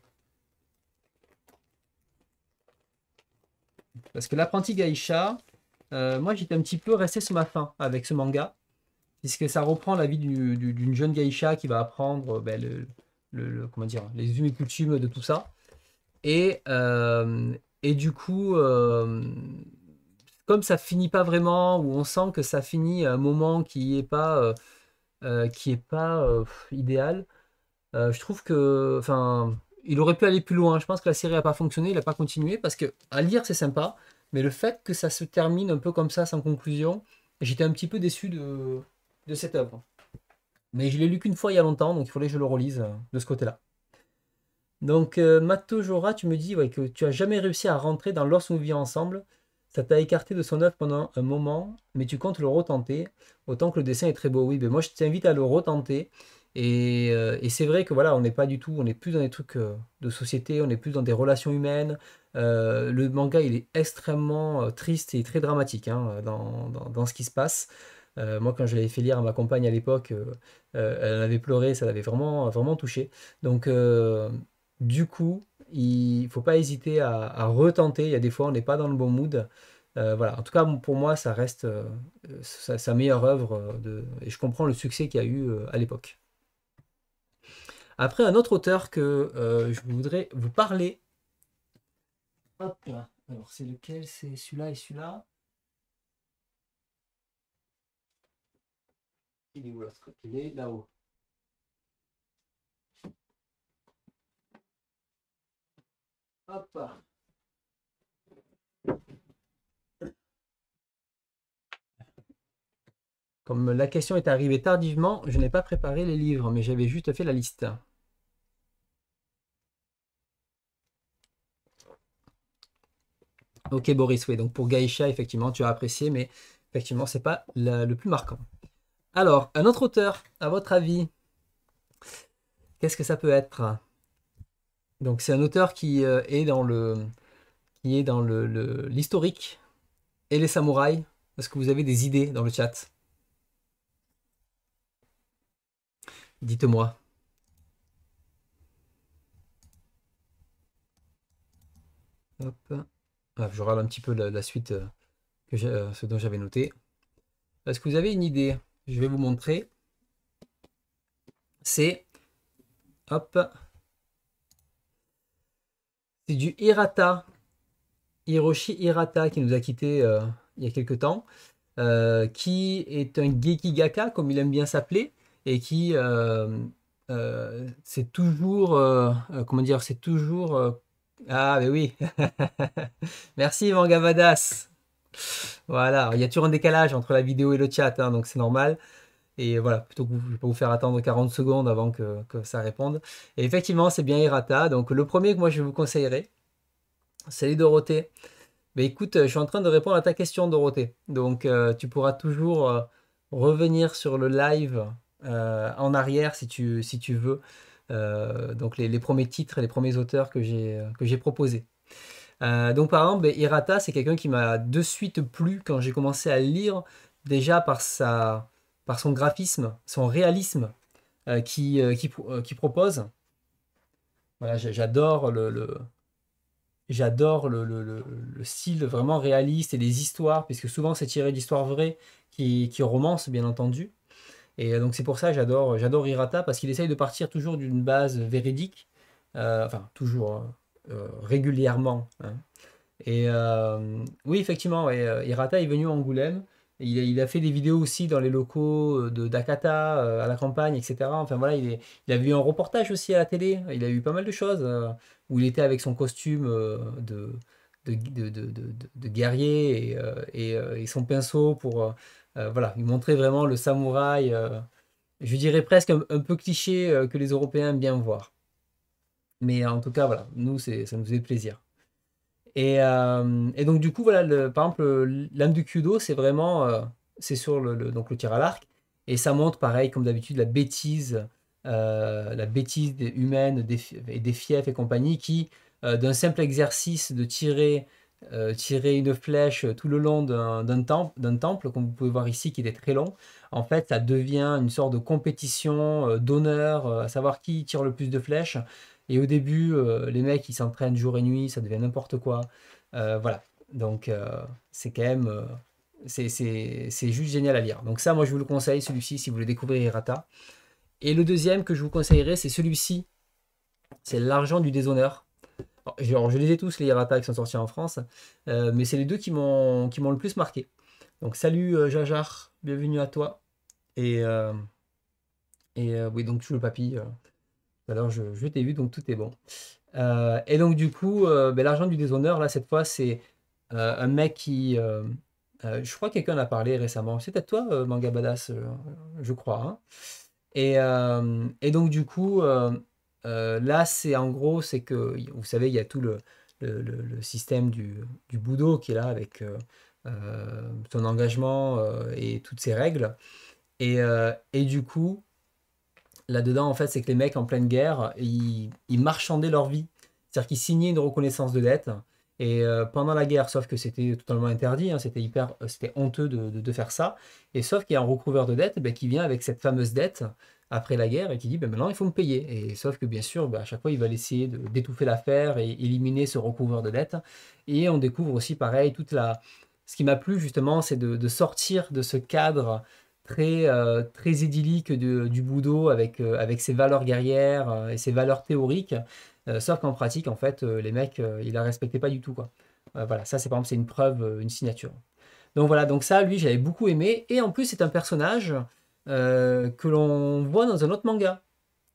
Parce que l'apprenti Gaïcha, euh, moi j'étais un petit peu resté sur ma faim avec ce manga, puisque ça reprend la vie d'une jeune Gaïcha qui va apprendre euh, ben, comment dire, les humes coutumes de tout ça. Et, euh, et du coup, euh, comme ça finit pas vraiment, ou on sent que ça finit à un moment qui est pas, euh, euh, qui est pas idéal, je trouve que, enfin, il aurait pu aller plus loin. Je pense que la série n'a pas fonctionné, il n'a pas continué, parce que à lire c'est sympa, mais le fait que ça se termine un peu comme ça, sans conclusion, j'étais un petit peu déçu de, de cette œuvre. Mais je l'ai lu qu'une fois il y a longtemps, donc il fallait que je le relise de ce côté-là. Donc, euh, Jora, tu me dis ouais, que tu as jamais réussi à rentrer dans lorsqu'on vit ensemble. Ça t'a écarté de son œuvre pendant un moment, mais tu comptes le retenter. Autant que le dessin est très beau. Oui, mais ben moi, je t'invite à le retenter. Euh, et, c'est vrai que voilà, on n'est pas du tout, on n'est plus dans des trucs euh, de société, on n'est plus dans des relations humaines. Euh, le manga, il est extrêmement triste et très dramatique hein, dans, dans, ce qui se passe. moi, quand je l'avais fait lire à ma compagne à l'époque, elle avait pleuré, ça l'avait vraiment, vraiment touché. Donc, du coup, il ne faut pas hésiter à, retenter. Il y a des fois, on n'est pas dans le bon mood. Euh, voilà. En tout cas, pour moi, ça reste euh, sa, meilleure œuvre euh, et je comprends le succès qu'il y a eu à l'époque. Après, un autre auteur que je voudrais vous parler. Hop là. Alors, c'est lequel C'est celui-là et celui-là. Il est Il est là-haut. Comme la question est arrivée tardivement, je n'ai pas préparé les livres, mais j'avais juste fait la liste. Ok Boris, oui, donc pour Gaïcha, effectivement, tu as apprécié, mais effectivement, n'est pas le plus marquant. Alors, un autre auteur, à votre avis, qu'est-ce que ça peut être donc c'est un auteur qui euh, est dans le qui est dans le l'historique et les samouraïs. Est-ce que vous avez des idées dans le chat Dites-moi. Hop. Ah, je râle un petit peu la, suite euh, que euh, ce dont j'avais noté. Est-ce que vous avez une idée Je vais vous montrer. C'est hop c'est du Hirata, Hiroshi Hirata, qui nous a quitté euh, il y a quelques temps, euh, qui est un Gaka comme il aime bien s'appeler, et qui euh, c'est toujours, comment dire, c'est toujours... ah, mais ben oui Merci, Vangavadas Voilà, il y a toujours un décalage entre la vidéo et le chat, hein, donc c'est normal. Et voilà, plutôt que vous, pas vous faire attendre 40 secondes avant que, ça réponde. Et effectivement, c'est bien Irata Donc le premier que moi je vous conseillerais, salut Dorothée. mais écoute, euh, je suis en train de répondre à ta question Dorothée. Donc euh, tu pourras toujours euh, revenir sur le live en arrière si tu, si tu veux. donc les, premiers titres, et les premiers auteurs que j'ai proposés. donc par exemple, Irata c'est quelqu'un qui m'a de suite plu quand j'ai commencé à lire, déjà par sa, par son graphisme, son réalisme euh, qui, euh, euh, qui, propose. Voilà, j'adore le, j'adore le, style vraiment réaliste et les histoires, puisque souvent c'est tiré d'histoires vraies qui, qui romancent, bien entendu. Et donc c'est pour ça j'adore j'adore Hirata, parce qu'il essaye de partir toujours d'une base véridique, enfin toujours régulièrement. Hein. Et oui, effectivement, ouais, Hirata est venu à Angoulême. Il a, fait des vidéos aussi dans les locaux euh, de Dakata, euh, à la campagne, etc. Enfin voilà, il, a vu un reportage aussi à la télé. Il a eu pas mal de choses euh, où il était avec son costume de, guerrier et, son pinceau pour voilà, il montrait vraiment le samouraï. je dirais presque un, peu cliché que les Européens aiment bien voir. Mais en tout cas, voilà, nous, ça nous faisait plaisir. Euh, et, donc, du coup, voilà, le, par exemple, l'âme du Kyudo, c'est vraiment euh, c'est sur le, donc le tir à l'arc. Et ça montre, pareil, comme d'habitude, la bêtise, euh, la bêtise des humaines des, et des fiefs et compagnie qui, d'un simple exercice de tirer, tirer une flèche tout le long d'un temple, temple, comme vous pouvez voir ici, qui est très long, en fait, ça devient une sorte de compétition d'honneur, à savoir qui tire le plus de flèches. Et au début, euh, les mecs, ils s'entraînent jour et nuit, ça devient n'importe quoi. Euh, voilà. Donc, euh, c'est quand même. c'est juste génial à lire. Donc, ça, moi, je vous le conseille, celui-ci, si vous voulez découvrir irata Et le deuxième que je vous conseillerais, c'est celui-ci. C'est L'argent du déshonneur. je les ai tous, les Hirata qui sont sortis en France, mais c'est les deux qui m'ont le plus marqué. Donc salut Jajar, bienvenue à toi. Et, et oui, donc tu le papy. Alors je, t'ai vu, donc tout est bon. Euh, et donc du coup, euh, ben, l'argent du déshonneur, là, cette fois, c'est euh, un mec qui... je crois que quelqu'un en a parlé récemment. C'était toi, Manga je crois. Hein. Et, donc du coup, là, c'est en gros, c'est que, vous savez, il y a tout le, système du, du qui est là avec son engagement et toutes ses règles. et du coup, là-dedans, en fait, c'est que les mecs en pleine guerre, ils, marchandaient leur vie. C'est-à-dire qu'ils signaient une reconnaissance de dette. Et euh, pendant la guerre, sauf que c'était totalement interdit, hein, c'était hyper, euh, c'était honteux de, faire ça. Et sauf qu'il y a un recouvreur de dette ben, qui vient avec cette fameuse dette après la guerre et qui dit ben, maintenant il faut me payer. Et sauf que bien sûr, ben, à chaque fois, il va essayer d'étouffer l'affaire et éliminer ce recouvreur de dette. Et on découvre aussi, pareil, toute la. Ce qui m'a plu justement, c'est de, de sortir de ce cadre très, euh, très idyllique de, du Budo, avec, euh, avec ses valeurs guerrières euh, et ses valeurs théoriques. sauf qu'en pratique, en fait, les mecs, ils la respectaient pas du tout. Quoi. voilà, ça, c'est par c'est une preuve, une signature. Donc voilà, donc ça, lui, j'avais beaucoup aimé. Et en plus, c'est un personnage que l'on voit dans un autre manga.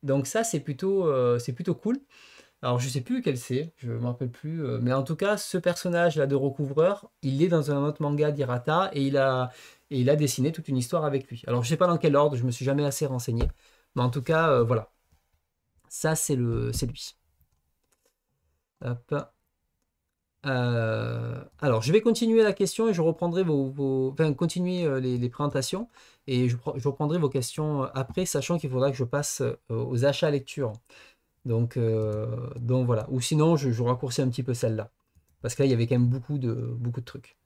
Donc ça, c'est plutôt, c'est plutôt cool. Alors je sais plus quel c'est, je ne me rappelle plus, euh, mais en tout cas ce personnage là de recouvreur, il est dans un autre manga d'Irata et il a il a dessiné toute une histoire avec lui. Alors je ne sais pas dans quel ordre, je me suis jamais assez renseigné, mais en tout cas euh, voilà, ça c'est le c'est lui. Euh, alors, je vais continuer la question et je reprendrai vos, enfin, continuer les, présentations et je, je, reprendrai vos questions après, sachant qu'il faudra que je passe aux achats lecture. Donc, euh, donc voilà. Ou sinon, je, raccourcis un petit peu celle-là. Parce que là, il y avait quand même beaucoup de, beaucoup de trucs.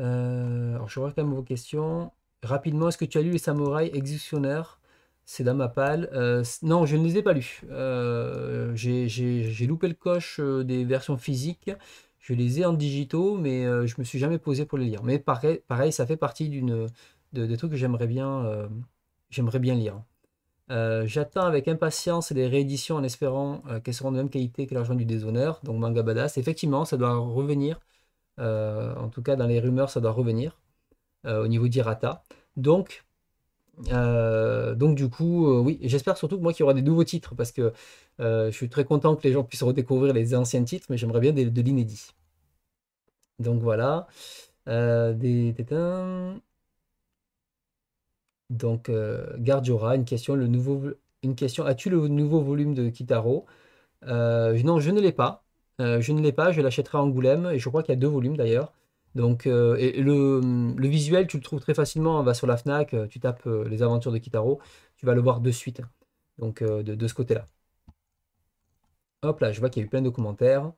Euh, alors, je vois quand même vos questions. Rapidement, est-ce que tu as lu Les Samouraïs Exécutionnaires C'est ma Euh, non, je ne les ai pas lus. Euh, j'ai loupé le coche des versions physiques. Je les ai en digitaux, mais je me suis jamais posé pour les lire. Mais pareil, pareil ça fait partie d'une de, des trucs que j'aimerais bien, j'aimerais bien lire. Euh, j'attends avec impatience les rééditions en espérant euh, qu'elles seront de même qualité que l'argent du déshonneur, donc Manga Badass. Effectivement, ça doit revenir. Euh, en tout cas, dans les rumeurs, ça doit revenir au niveau d'Irata. Donc, donc, du coup, oui, j'espère surtout que moi qu'il y aura des nouveaux titres parce que je suis très content que les gens puissent redécouvrir les anciens titres, mais j'aimerais bien de, l'inédit. Donc voilà. des, donc, euh, Gardiora, une question, le nouveau, une question. As-tu le nouveau volume de Kitaro euh, Non, je ne l'ai pas. Euh, je ne l'ai pas, je l'achèterai à Angoulême, et je crois qu'il y a deux volumes d'ailleurs. Donc, et le, visuel, tu le trouves très facilement. Hein, va sur la Fnac, tu tapes les aventures de Kitaro, tu vas le voir de suite. Donc, de, ce côté-là. Hop là, je vois qu'il y a eu plein de commentaires.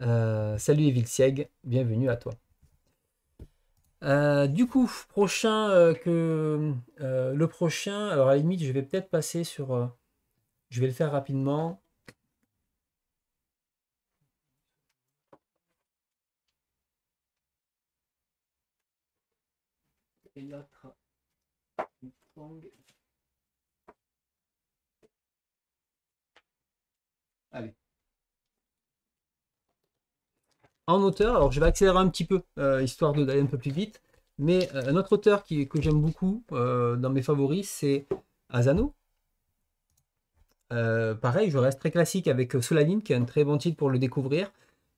salut Evil Sieg, bienvenue à toi. Euh, du coup, prochain euh, que euh, le prochain, alors à la limite, je vais peut-être passer sur. je vais le faire rapidement. en auteur, Alors je vais accélérer un petit peu, euh, histoire histoire d'aller un peu plus vite. Mais euh, un autre auteur qui, que j'aime beaucoup euh, dans mes favoris, c'est Asano. pareil, je reste très classique avec Solaline, qui est un très bon titre pour le découvrir.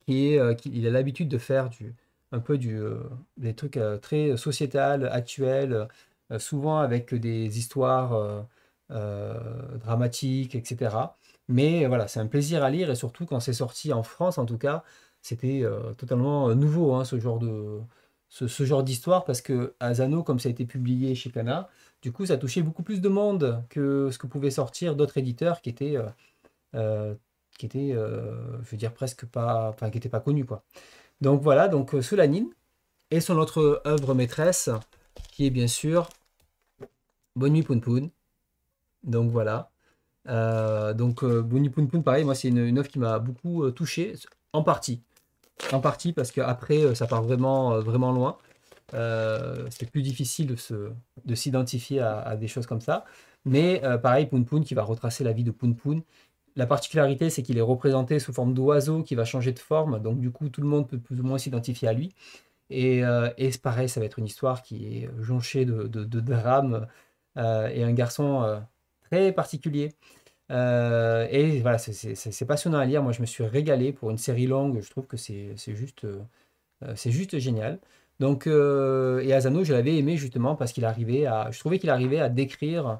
Qui est, qui, il a l'habitude de faire du, un peu du, des trucs très sociétal, actuels, souvent avec des histoires dramatiques, etc. Mais voilà, c'est un plaisir à lire et surtout quand c'est sorti en France en tout cas, c'était euh, totalement euh, nouveau, hein, ce genre de ce, genre d'histoire, parce que Azano comme ça a été publié chez Pana, du coup, ça touchait beaucoup plus de monde que ce que pouvaient sortir d'autres éditeurs qui étaient, euh, qui étaient je veux dire, presque pas, enfin, qui n'étaient pas connus, Donc voilà, donc Solanine et son autre œuvre maîtresse, qui est bien sûr Bonne nuit Poun Donc voilà. donc Bonne nuit Poun pareil, moi c'est une, œuvre qui m'a beaucoup touché, en partie en partie parce qu'après, euh, ça part vraiment, euh, vraiment loin. Euh, c'est plus difficile de, se, de s'identifier à, des choses comme ça. Mais pareil, Poon Poon qui va retracer la vie de Poon Poon. La particularité, c'est qu'il est représenté sous forme d'oiseau qui va changer de forme. Donc, du coup, tout le monde peut plus ou moins s'identifier à lui. Et, pareil, ça va être une histoire qui est jonchée de drames et un garçon très particulier. Euh, et voilà, c'est passionnant à lire. Moi, je me suis régalé pour une série longue. Je trouve que c'est juste, euh, euh, c'est juste génial. Donc, et Asano, je l'avais aimé justement parce qu'il arrivait à, je trouvais qu'il arrivait à décrire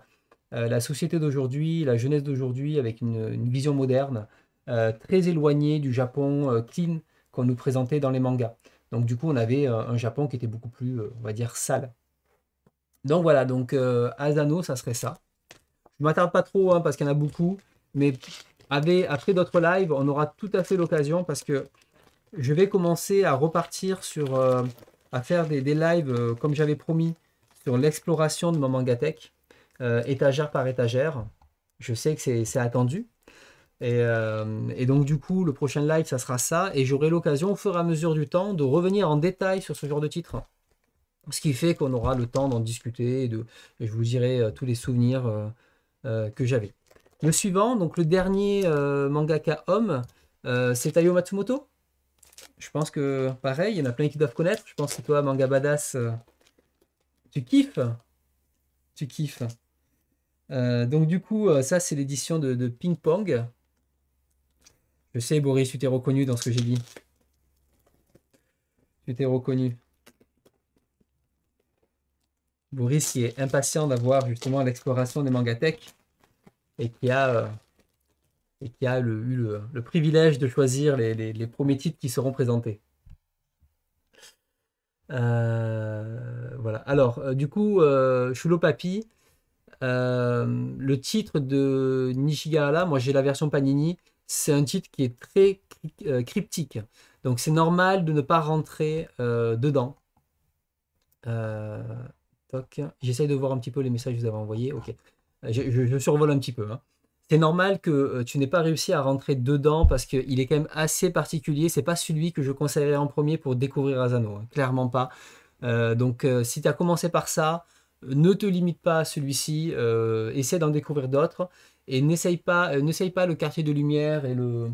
la société d'aujourd'hui, la jeunesse d'aujourd'hui avec une, une, vision moderne, très éloignée du Japon clean qu'on nous présentait dans les mangas. Donc, du coup, on avait un Japon qui était beaucoup plus, on va dire, sale. Donc voilà, donc Asano, ça serait ça. Je m'attarde pas trop hein, parce qu'il y en a beaucoup, mais après d'autres lives, on aura tout à fait l'occasion parce que je vais commencer à repartir sur, euh, à faire des, lives euh, comme j'avais promis sur l'exploration de mon mangatech, euh, étagère par étagère. Je sais que c'est attendu, et, donc du coup, le prochain live, ça sera ça. Et j'aurai l'occasion, au fur et à mesure du temps, de revenir en détail sur ce genre de titre. Ce qui fait qu'on aura le temps d'en discuter. Et, de, je vous dirai tous les souvenirs. Euh, que j'avais. Le suivant, donc le dernier euh, mangaka homme, euh, c'est Tayo Matsumoto. Je pense que pareil, il y en a plein qui doivent connaître. Je pense que toi, Manga Badass, tu kiffes. Tu kiffes. donc du coup, ça c'est l'édition de, de, Ping Pong. Je sais Boris, tu t'es reconnu dans ce que j'ai dit. Tu t'es reconnu. Boris qui est impatient d'avoir justement l'exploration des mangathèques et qui a, euh, et qui a eu le, privilège de choisir les, premiers titres qui seront présentés. Euh, voilà. Alors, euh, du coup, Chulo Papi, le titre de Nishigala moi j'ai la version Panini, c'est un titre qui est très cryptique. Donc c'est normal de ne pas rentrer dedans. J'essaye de voir un petit peu les messages que vous avez envoyés. Ok. Je, survole un petit peu. Hein. C'est normal que euh, tu n'aies pas réussi à rentrer dedans parce qu'il est quand même assez particulier. C'est pas celui que je conseillerais en premier pour découvrir Asano. Hein. Clairement pas. Euh, donc, euh, si tu as commencé par ça, ne te limite pas à celui-ci. Euh, essaie d'en découvrir d'autres. Et n'essaye pas, pas le quartier de lumière et le,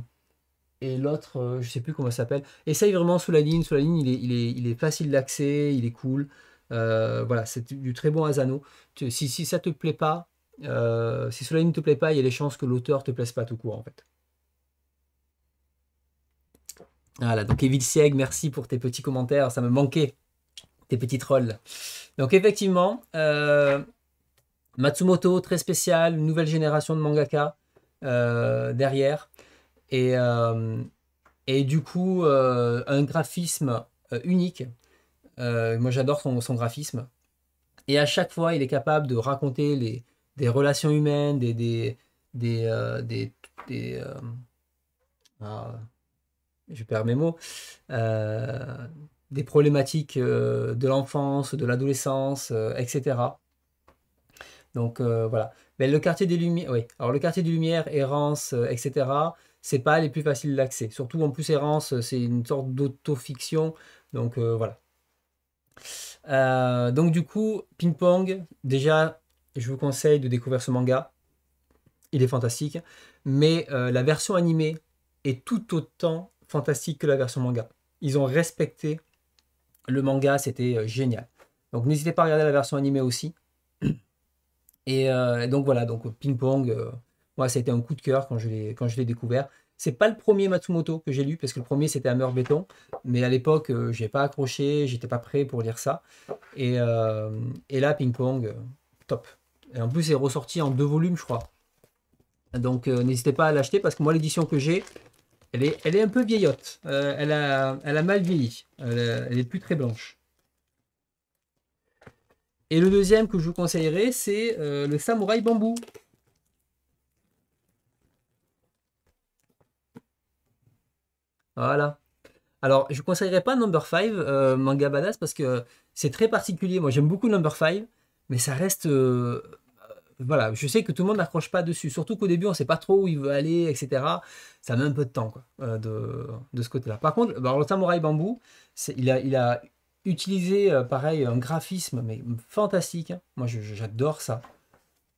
et l'autre, je sais plus comment ça s'appelle. Essaye vraiment sous la ligne. Sous la ligne, il est, il est facile d'accès, il est cool. Euh, voilà, c'est du très bon Asano. si, ça te plaît pas, euh, si cela ne te plaît pas, il y a les chances que l'auteur te plaise pas tout court en fait. Voilà, donc Evil Sieg, merci pour tes petits commentaires, ça me manquait, tes petits trolls. Donc effectivement, euh, Matsumoto, très spécial, nouvelle génération de mangaka derrière. Et, et du coup, un graphisme unique euh, moi, j'adore son, son, graphisme. Et à chaque fois, il est capable de raconter les, des relations humaines, des, des, des, euh, des, des euh, ah, je perds mes mots, des problématiques de l'enfance, de l'adolescence, etc. Donc voilà. Mais le quartier des Lumières, oui. Alors le quartier des Lumières, Errance, etc. C'est pas les plus faciles d'accès. Surtout en plus Errance, c'est une sorte d'autofiction. Donc voilà. Euh, donc du coup, Ping Pong, déjà, je vous conseille de découvrir ce manga. Il est fantastique. Mais euh, la version animée est tout autant fantastique que la version manga. Ils ont respecté le manga, c'était euh, génial. Donc n'hésitez pas à regarder la version animée aussi. Et donc voilà, donc Ping Pong, moi ça a été un coup de cœur quand je l'ai découvert. C'est pas le premier Matsumoto que j'ai lu, parce que le premier c'était Hammer Béton, mais à l'époque euh, je n'ai pas accroché, j'étais pas prêt pour lire ça. Et, euh, là, Ping Pong, euh, top. Et en plus, c'est ressorti en deux volumes, je crois. Donc n'hésitez pas à l'acheter, parce que moi, l'édition que j'ai, elle est, elle est un peu vieillotte. elle, a, a mal vieilli. Elle, n'est est plus très blanche. Et le deuxième que je vous conseillerais, c'est le Samouraï Bambou. Voilà. Alors, je ne conseillerais pas Number 5, euh, manga badass, parce que c'est très particulier. Moi, j'aime beaucoup Number 5, mais ça reste. Euh, euh, voilà, je sais que tout le monde n'accroche pas dessus. Surtout qu'au début, on ne sait pas trop où il veut aller, etc. Ça met un peu de temps, quoi, de, ce côté-là. Par contre, le Samouraï Bambou, il a, utilisé, pareil, un graphisme, mais fantastique. Hein. Moi, j'adore ça.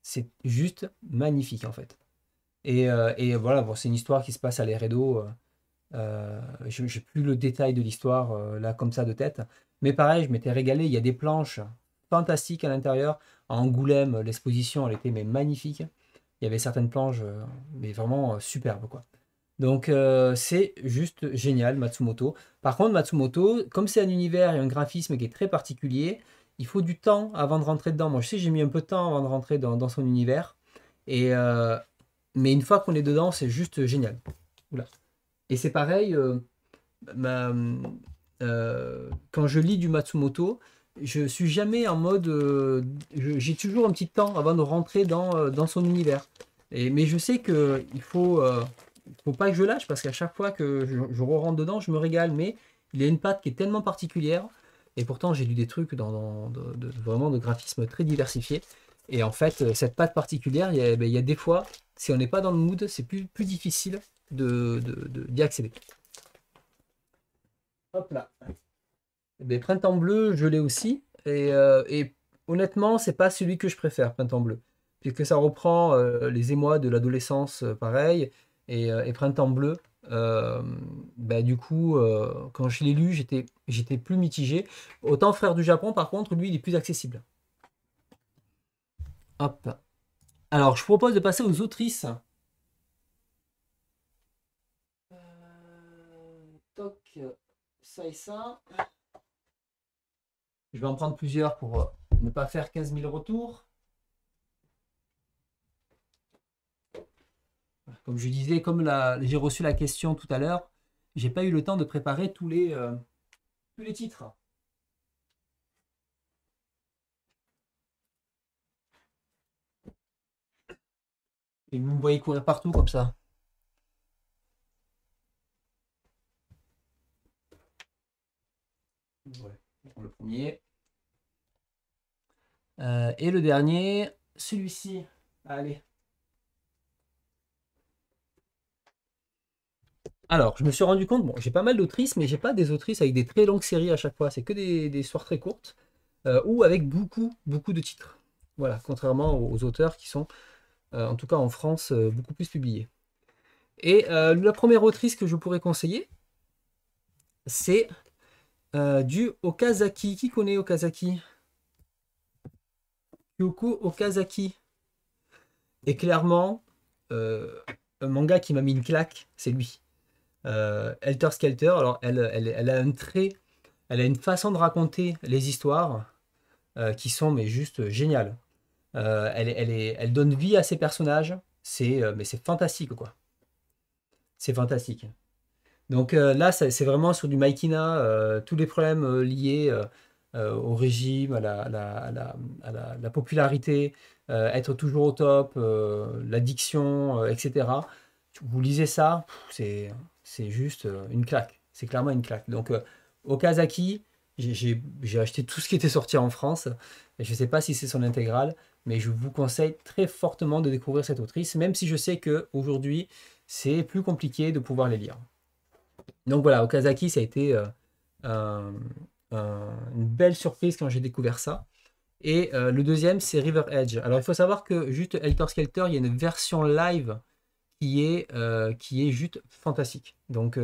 C'est juste magnifique, en fait. Et, voilà, c'est une histoire qui se passe à l'Eredo euh, je n'ai plus le détail de l'histoire euh, là comme ça de tête. Mais pareil, je m'étais régalé. Il y a des planches fantastiques à l'intérieur. À Angoulême, euh, l'exposition, elle était mais magnifique. Il y avait certaines planches, mais vraiment superbes. Quoi. Donc c'est juste génial, Matsumoto. Par contre, Matsumoto, comme c'est un univers et un graphisme qui est très particulier, il faut du temps avant de rentrer dedans. Moi, je sais, j'ai mis un peu de temps avant de rentrer dans, son univers. Et, mais une fois qu'on est dedans, c'est juste génial. Oula. Et c'est pareil, euh, euh, quand je lis du Matsumoto, je suis jamais en mode. Euh, j'ai toujours un petit temps avant de rentrer dans, son univers. mais je sais qu'il ne faut, faut pas que je lâche parce qu'à chaque fois que je, rentre dedans, je me régale. Mais il y a une patte qui est tellement particulière. Et pourtant, j'ai lu des trucs dans, vraiment de graphisme très diversifié. Et en fait, cette patte particulière, ben, il y, a, des fois, si on n'est pas dans le mood, c'est plus, plus difficile d'y de, accéder. Hop là. Mais eh ben, Printemps bleu, je l'ai aussi. Et, honnêtement, euh, et honnêtement, c'est pas celui que je préfère, Printemps bleu. Puisque ça reprend euh, les émois de l'adolescence, euh, pareil. Et, Printemps bleu, ben, du coup, quand je l'ai lu, j'étais plus mitigé. Autant Frère du Japon, par contre, lui, il est plus accessible. Hop. Alors, je propose de passer aux autrices. ça et ça. Je vais en prendre plusieurs pour euh, ne pas faire 15 000 retours. Comme je disais, comme j'ai reçu la question tout à l'heure, j'ai pas eu le temps de préparer tous les, euh, tous les titres. Et vous me voyez courir partout comme ça. le premier. Euh, et le dernier, celui-ci. Allez. Alors, je me suis rendu compte, bon, j'ai pas mal d'autrices, mais j'ai pas des autrices avec des très longues séries à chaque fois. C'est que des, des, histoires très courtes euh, ou avec beaucoup, beaucoup de titres. Voilà, contrairement aux, auteurs qui sont, euh, en tout cas en France, beaucoup plus publiés. Et la première autrice que je pourrais conseiller, c'est euh, du Okazaki. Qui connaît Okazaki Yuku Okazaki. Et clairement, euh, un manga qui m'a mis une claque, c'est lui. Euh, Helter Skelter, alors elle, a un trait, elle a une façon de raconter les histoires euh, qui sont mais juste géniales. Elle, donne vie à ses personnages, c'est mais c'est fantastique quoi. C'est fantastique. Donc euh, là, c'est vraiment sur du maïkina, euh, tous les problèmes euh, liés au régime, à la, popularité, être toujours au top, l'addiction, etc. Vous lisez ça, c'est juste une claque. C'est clairement une claque. Donc, Okazaki, j'ai acheté tout ce qui était sorti en France. je ne sais pas si c'est son intégrale, mais je vous conseille très fortement de découvrir cette autrice, même si je sais qu'aujourd'hui, c'est plus compliqué de pouvoir les lire. Donc voilà, Okazaki, ça a été euh, euh, une belle surprise quand j'ai découvert ça. Et euh, le deuxième, c'est River Edge. Alors il faut savoir que juste Helter Skelter, il y a une version live qui est, qui est juste fantastique. Donc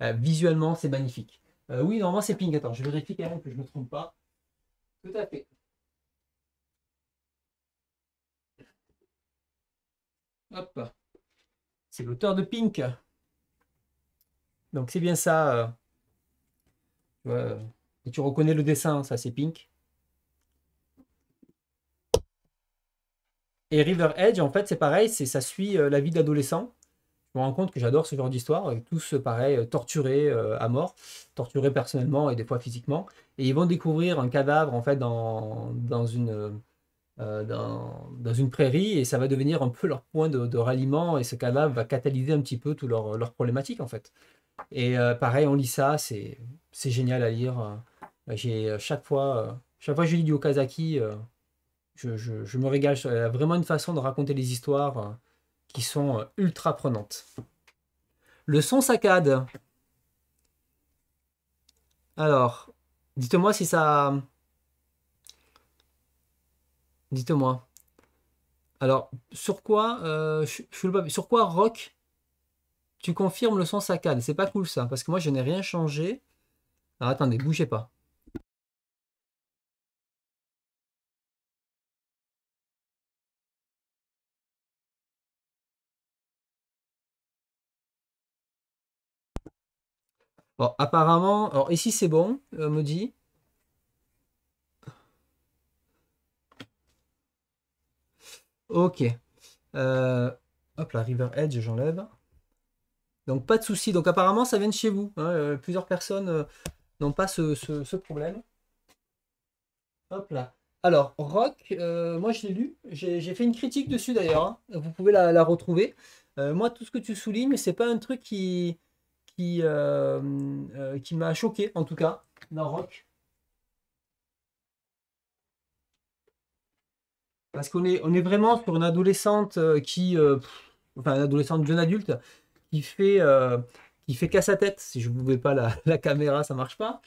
visuellement, c'est magnifique. oui, normalement, c'est Pink. Attends, je vérifie quand même que je ne me trompe pas. Tout à fait. Hop. C'est l'auteur de Pink. Donc c'est bien ça. Euh, tu euh, et tu reconnais le dessin, hein, ça c'est Pink. Et River Edge, en fait, c'est pareil, c'est ça suit euh, la vie d'adolescent. Je me rends compte que j'adore ce genre d'histoire, tous pareil, torturés à mort, torturés personnellement et des fois physiquement. Et ils vont découvrir un cadavre en fait dans, une, dans, une prairie et ça va devenir un peu leur point de, ralliement et ce cadavre va catalyser un petit peu toutes leurs problématiques en fait. Et euh, pareil, on lit ça, c'est génial à lire. Euh, j'ai euh, chaque fois, chaque fois que je lis du Okazaki, je, me régale. Il y a vraiment une façon de raconter les histoires qui sont ultra prenantes. Le son saccade. Alors, dites-moi si ça. Dites-moi. Alors, sur quoi, euh, sur quoi Rock tu confirmes le son saccade. C'est pas cool ça, parce que moi je n'ai rien changé. Alors attendez, bougez pas. Bon, apparemment, alors ici c'est bon, euh, me dit. Ok. Euh, hop la River Edge, j'enlève. Donc pas de souci. Donc apparemment ça vient de chez vous. Hein. Euh, plusieurs personnes euh, n'ont pas ce, problème. Hop là. Alors, Rock, euh, moi je l'ai lu, j'ai fait une critique dessus d'ailleurs, hein. vous pouvez la, retrouver. moi, tout ce que tu soulignes, c'est pas un truc qui, qui, qui m'a choqué, en tout cas, dans Rock. Parce qu'on est, on est vraiment sur une adolescente qui, enfin une adolescente jeune adulte, qui fait, euh, qui fait casse à tête. Si je ne pouvais pas la, la, caméra, ça marche pas.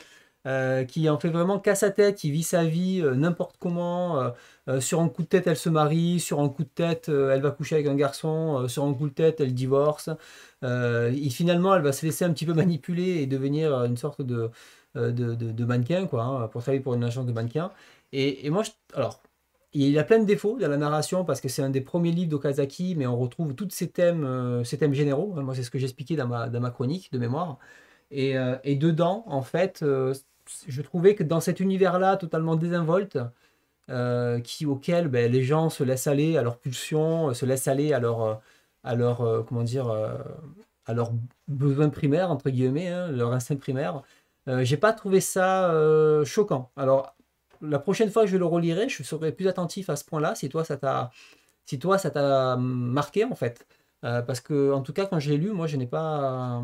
Euh, qui en fait vraiment casse à tête, qui vit sa vie euh, n'importe comment. sur un coup de tête, elle se marie. Sur un coup de tête, elle va coucher avec un garçon. sur un coup de tête, elle divorce. et finalement, elle va se laisser un petit peu manipuler et devenir une sorte de, de, mannequin, quoi, hein, pour travailler pour une agence de mannequin. Et, et moi, alors, il a plein de défauts dans la narration parce que c'est un des premiers livres d'Okazaki, mais on retrouve tous ces thèmes, euh, ces thèmes généraux. Hein, moi, c'est ce que j'expliquais dans ma, chronique de mémoire. Et, euh, dedans, en fait, euh, je trouvais que dans cet univers-là, totalement désinvolte, qui, auquel ben, les gens se laissent aller à leur pulsion, se laissent aller à leur, comment dire, à leur besoin primaire, entre guillemets, hein, leur instinct primaire, j'ai pas trouvé ça choquant. Alors, la prochaine fois que je le relirai, je serai plus attentif à ce point-là, si toi, ça t'a si toi, ça t'a marqué, en fait. Euh, parce que, en tout cas, quand je l'ai lu, moi, je n'ai pas...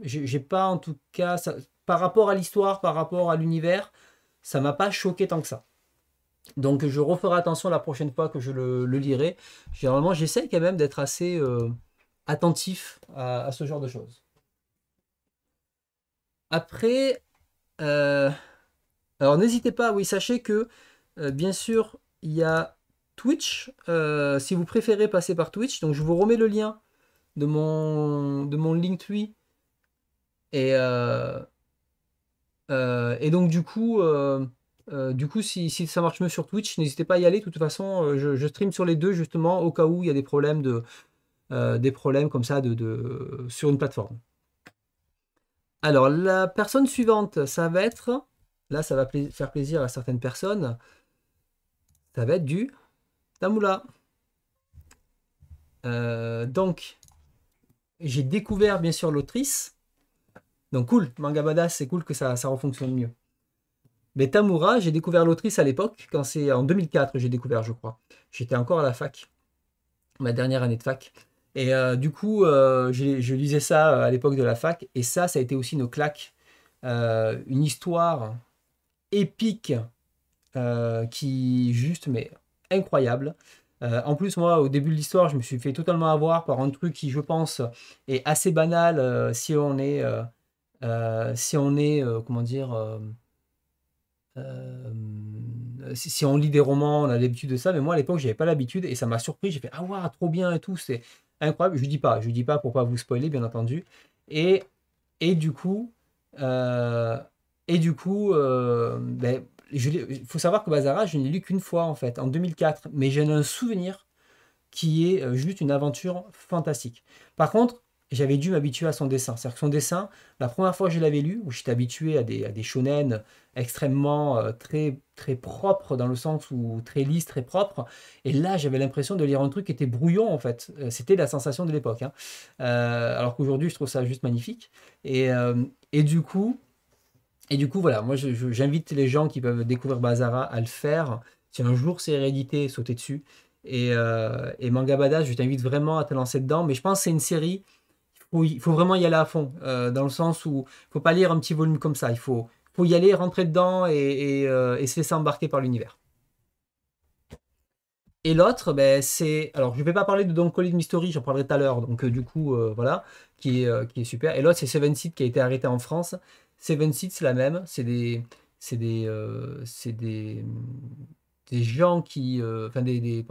J'ai pas, en tout cas... par rapport à l'histoire, par rapport à l'univers, ça m'a pas choqué tant que ça. Donc, je referai attention la prochaine fois que je le, lirai. Généralement, j'essaie quand même d'être assez euh, attentif à, ce genre de choses. Après... Euh, alors n'hésitez pas, oui, sachez que euh, bien sûr, il y a Twitch, euh, si vous préférez passer par Twitch, donc je vous remets le lien de mon, de mon Linktree. Et, euh, et donc du coup, du coup si, ça marche mieux sur Twitch, n'hésitez pas à y aller. De toute façon, je, stream sur les deux justement au cas où il y a des problèmes, de, des problèmes comme ça de, sur une plateforme. Alors la personne suivante, ça va être... Là, ça va faire plaisir à certaines personnes. Ça va être du tamoula. Euh, donc, j'ai découvert bien sûr l'autrice. Donc cool, Mangabada, c'est cool que ça, ça refonctionne mieux. Mais Tamura, j'ai découvert l'autrice à l'époque, quand c'est en 2004 j'ai découvert, je crois. J'étais encore à la fac, ma dernière année de fac. Et euh, du coup, euh, je lisais ça à l'époque de la fac, et ça, ça a été aussi nos claques. une histoire épique euh, qui juste, mais incroyable. Euh, en plus, moi, au début de l'histoire, je me suis fait totalement avoir par un truc qui, je pense, est assez banal euh, si on est, si on est, comment dire, si, on lit des romans, on a l'habitude de ça. Mais moi, à l'époque, j'avais pas l'habitude et ça m'a surpris. J'ai fait ah waouh, trop bien et tout, c'est incroyable. Je dis pas, je dis pas pour pas vous spoiler, bien entendu. Et et du coup, euh, et du coup, euh, ben, il faut savoir que Bazara, je ne l'ai lu qu'une fois en fait, en 2004, mais j'ai un souvenir qui est euh, juste une aventure fantastique. Par contre, j'avais dû m'habituer à son dessin. C'est-à-dire que son dessin, la première fois que je l'avais lu, où j'étais habitué à des, shonen extrêmement euh, très, très propres, dans le sens où très lisse, très propre, et là j'avais l'impression de lire un truc qui était brouillon en fait. C'était la sensation de l'époque. Hein. alors qu'aujourd'hui je trouve ça juste magnifique. Et, et du coup, et du coup, voilà, moi j'invite les gens qui peuvent découvrir Bazara à le faire. Si un jour c'est réédité, sauter dessus. Et, Manga euh, et je t'invite vraiment à te lancer dedans. Mais je pense que c'est une série où il faut vraiment y aller à fond, euh, dans le sens où il ne faut pas lire un petit volume comme ça. Il faut, y aller, rentrer dedans euh, et, se laisser embarquer par l'univers. Et l'autre, ben, c'est. Alors, je ne vais pas parler de Don My Mystery, j'en parlerai tout à l'heure, donc du coup, voilà, qui, qui est super. Et l'autre, c'est Seven Seed qui a été arrêté en France. Seven Seeds, c'est la même. C'est des, c'est des, euh, des, gens qui, euh, des,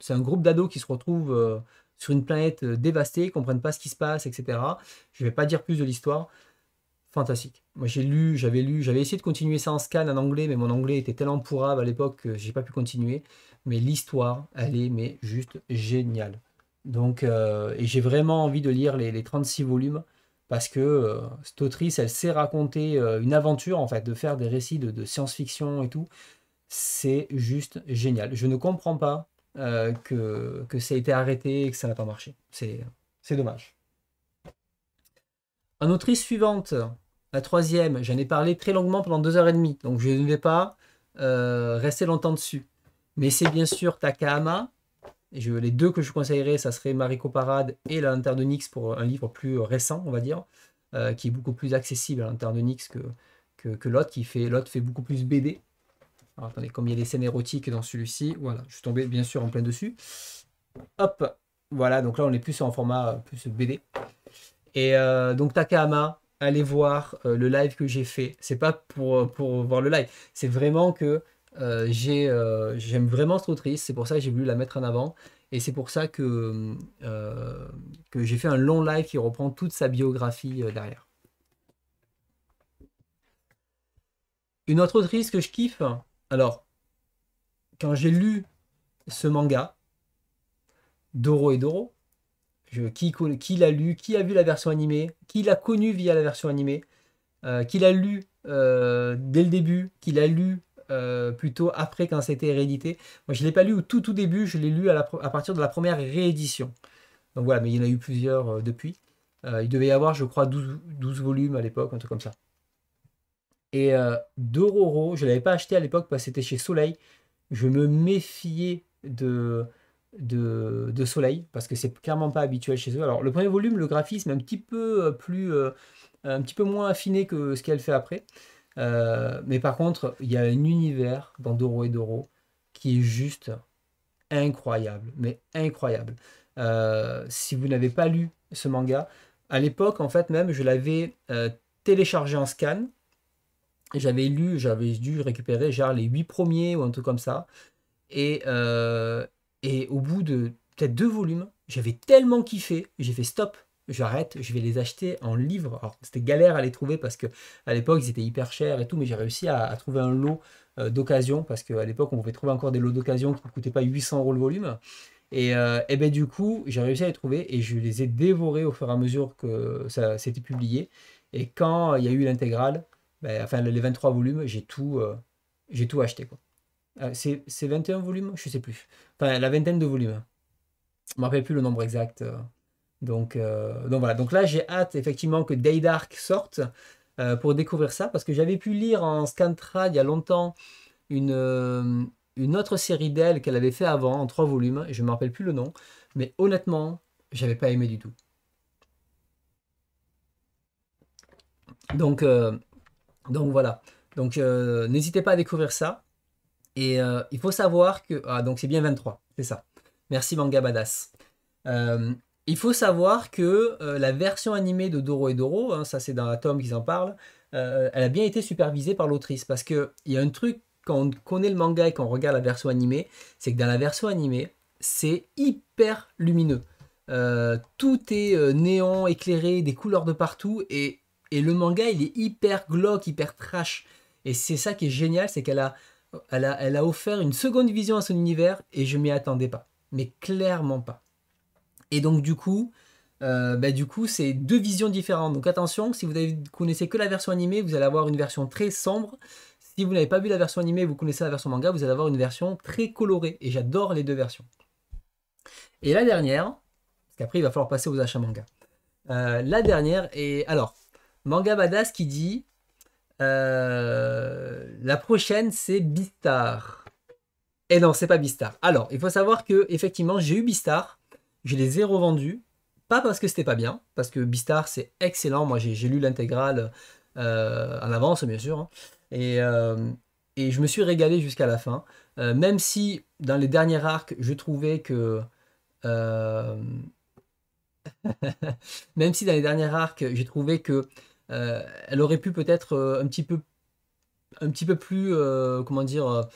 c'est un groupe d'ados qui se retrouvent euh, sur une planète dévastée, comprennent pas ce qui se passe, etc. Je vais pas dire plus de l'histoire. Fantastique. Moi j'ai lu, j'avais lu, j'avais essayé de continuer ça en scan en anglais, mais mon anglais était tellement pourrable à l'époque que j'ai pas pu continuer. Mais l'histoire, elle est mais juste géniale. Donc, et j'ai vraiment envie de lire les, les 36 volumes parce que euh, cette autrice, elle sait raconter euh, une aventure, en fait, de faire des récits de, science-fiction et tout. C'est juste génial. Je ne comprends pas euh, que, que ça ait été arrêté et que ça n'a pas marché. C'est dommage. En autrice suivante, la troisième, j'en ai parlé très longuement pendant deux heures et demie, donc je ne vais pas rester longtemps dessus. Mais c'est bien sûr Takahama, les deux que je conseillerais, ça serait Mariko Parade et La Lanterne de Nix pour un livre plus euh, récent, on va dire, euh, qui est beaucoup plus accessible à La Lanterne de Nix que, que, l'autre, qui fait, l'autre fait beaucoup plus BD. Alors attendez, comme il y a des scènes érotiques dans celui-ci, voilà, je suis tombé bien sûr en plein dessus. Hop, voilà, donc là on est plus en format euh, plus BD. Et donc Takahama, allez voir le live que j'ai fait. C'est pas pour, pour voir le live, c'est vraiment que euh, euh, j'aime vraiment cette autrice, c'est pour ça que j'ai voulu la mettre en avant. Et c'est pour ça que, euh, j'ai fait un long live qui reprend toute sa biographie derrière. Une autre autrice que je kiffe, alors, quand j'ai lu ce manga, Doro et Doro, qui, qui l'a lu, qui a vu la version animée, qui l'a connu via la version animée, qui l'a lu dès le début, qui l'a lu euh, plutôt après quand c'était réédité. Moi, je ne l'ai pas lu au tout tout début, je l'ai lu à, partir de la première réédition. Donc voilà, mais il y en a eu plusieurs euh, depuis. Euh, il devait y avoir, je crois, 12, volumes à l'époque, un truc comme ça. Et Dororo, je ne l'avais pas acheté à l'époque parce que c'était chez Soleil. Je me méfiais de, de, Soleil, parce que c'est clairement pas habituel chez eux. Alors le premier volume, le graphisme est un petit peu plus, un petit peu moins affiné que ce qu'elle fait après. Euh, mais par contre, il y a un univers dans Doro et Doro qui est juste incroyable, mais incroyable. Euh, si vous n'avez pas lu ce manga, à l'époque, en fait, même, je l'avais euh, téléchargé en scan. J'avais lu, j'avais dû récupérer genre les huit premiers ou un truc comme ça. Et, et au bout de peut-être deux volumes, j'avais tellement kiffé, j'ai fait stop, j'arrête, je vais les acheter en livre. Alors c'était galère à les trouver parce que à l'époque ils étaient hyper chers et tout, mais j'ai réussi à, trouver un lot euh, d'occasion parce qu'à l'époque on pouvait trouver encore des lots d'occasion qui ne coûtaient pas 800 euros le volume. Et, euh, et ben du coup j'ai réussi à les trouver et je les ai dévorés au fur et à mesure que ça s'était publié. Et quand il y a eu l'intégrale, ben, enfin les 23 volumes, j'ai tout, euh, j'ai tout acheté quoi. C'est 21 volumes Je sais plus. Enfin, la vingtaine de volumes. Je ne me rappelle plus le nombre exact. Donc, euh, donc voilà, donc là j'ai hâte effectivement que Daydark sorte euh, pour découvrir ça, parce que j'avais pu lire en Scantra il y a longtemps une, euh, une autre série d'elle qu'elle avait fait avant, en trois volumes, je ne me rappelle plus le nom, mais honnêtement, j'avais pas aimé du tout. Donc, donc voilà, donc n'hésitez pas à découvrir ça, et il faut savoir que... Ah donc c'est bien 23, c'est ça. Merci Manga Badass. Il faut savoir que euh, la version animée de Doro et Doro, hein, ça c'est dans tome qu'ils en parlent, euh, elle a bien été supervisée par l'autrice. Parce qu'il y a un truc, quand on connaît le manga et qu'on regarde la version animée, c'est que dans la version animée, c'est hyper lumineux. Euh, tout est néon, éclairé, des couleurs de partout. Et, le manga, il est hyper glauque, hyper trash. Et c'est ça qui est génial, c'est qu'elle a, a, elle a offert une seconde vision à son univers et je m'y attendais pas. Mais clairement pas. Et donc du coup, euh, bah, du coup, c'est deux visions différentes. Donc attention, si vous ne connaissez que la version animée, vous allez avoir une version très sombre. Si vous n'avez pas vu la version animée, vous connaissez la version manga, vous allez avoir une version très colorée. Et j'adore les deux versions. Et la dernière, parce qu'après il va falloir passer aux achats manga. Euh, la dernière est alors Manga Badass qui dit euh, la prochaine c'est Bistar. Et eh non, c'est pas Bistar. Alors, il faut savoir que effectivement j'ai eu Bistar je les ai revendus, pas parce que c'était pas bien, parce que Bistar c'est excellent. Moi j'ai lu l'intégrale euh, en avance, bien sûr. Hein. Euh, et, je me suis régalé jusqu'à la fin. Euh, même si dans les derniers arcs, je trouvais que. même si dans les derniers arcs, j'ai trouvé que elle aurait pu peut-être un petit peu un petit peu plus comment dire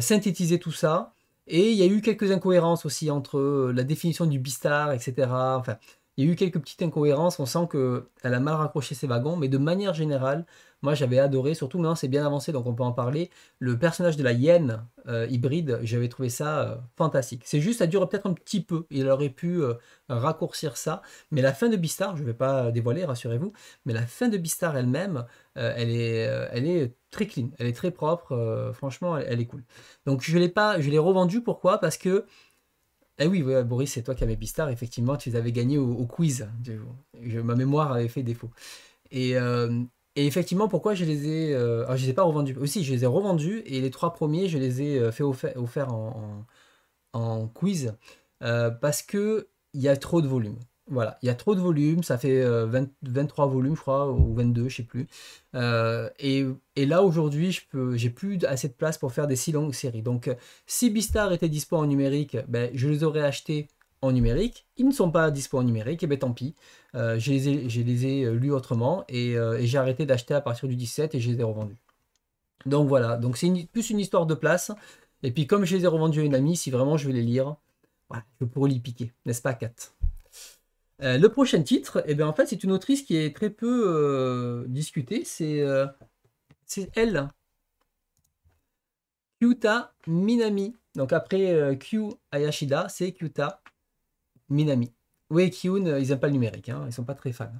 synthétiser tout ça et il y a eu quelques incohérences aussi entre euh, la définition du bistar, etc il y a eu quelques petites incohérences. On sent qu'elle a mal raccroché ses wagons, mais de manière générale, moi j'avais adoré. Surtout maintenant, hein, c'est bien avancé, donc on peut en parler. Le personnage de la hyène euh, hybride, j'avais trouvé ça euh, fantastique. C'est juste, ça dure peut-être un petit peu. Il aurait pu euh, raccourcir ça. Mais la fin de Bistar, je ne vais pas dévoiler, rassurez-vous, mais la fin de Bistar elle-même, elle, est, elle est très clean, elle est très propre. franchement, elle, est cool. Donc je l'ai pas, je l'ai revendu. Pourquoi Parce que eh oui, Boris, c'est toi qui mes Bistar, effectivement, tu les avais gagnés au, quiz. ma mémoire avait fait défaut. Euh, et, effectivement, pourquoi je les ai. Euh, alors, ah, je les ai pas revendus. Aussi, je les ai revendus et les trois premiers, je les ai euh, fait offerts offert en, quiz euh, parce que il y a trop de volume voilà, il y a trop de volumes, ça fait 23 euh, volumes, je crois, ou 22, je sais plus. Euh, et, là, aujourd'hui, je peux, j'ai plus assez de place pour faire des si longues séries. Donc, euh, si Bistar était dispo en numérique, ben, je les aurais achetés en numérique. Ils ne sont pas dispo en numérique, et ben tant pis. je, les ai, ai, lus autrement, et, j'ai arrêté d'acheter à partir du 17, et je les ai revendus. Donc voilà, donc c'est plus une histoire de place. Et puis comme je les ai revendus à une amie, si vraiment je vais les lire, je pourrais les piquer, n'est-ce pas Kat euh, le prochain titre, eh bien, en fait, c'est une autrice qui est très peu euh, discutée. Euh, c'est elle, Kyuta Minami. Donc après Kyu Ayashida, c'est Kyuta Minami. Oui, Kyun, ils n'aiment pas le numérique, Ils hein. ils sont pas très fans.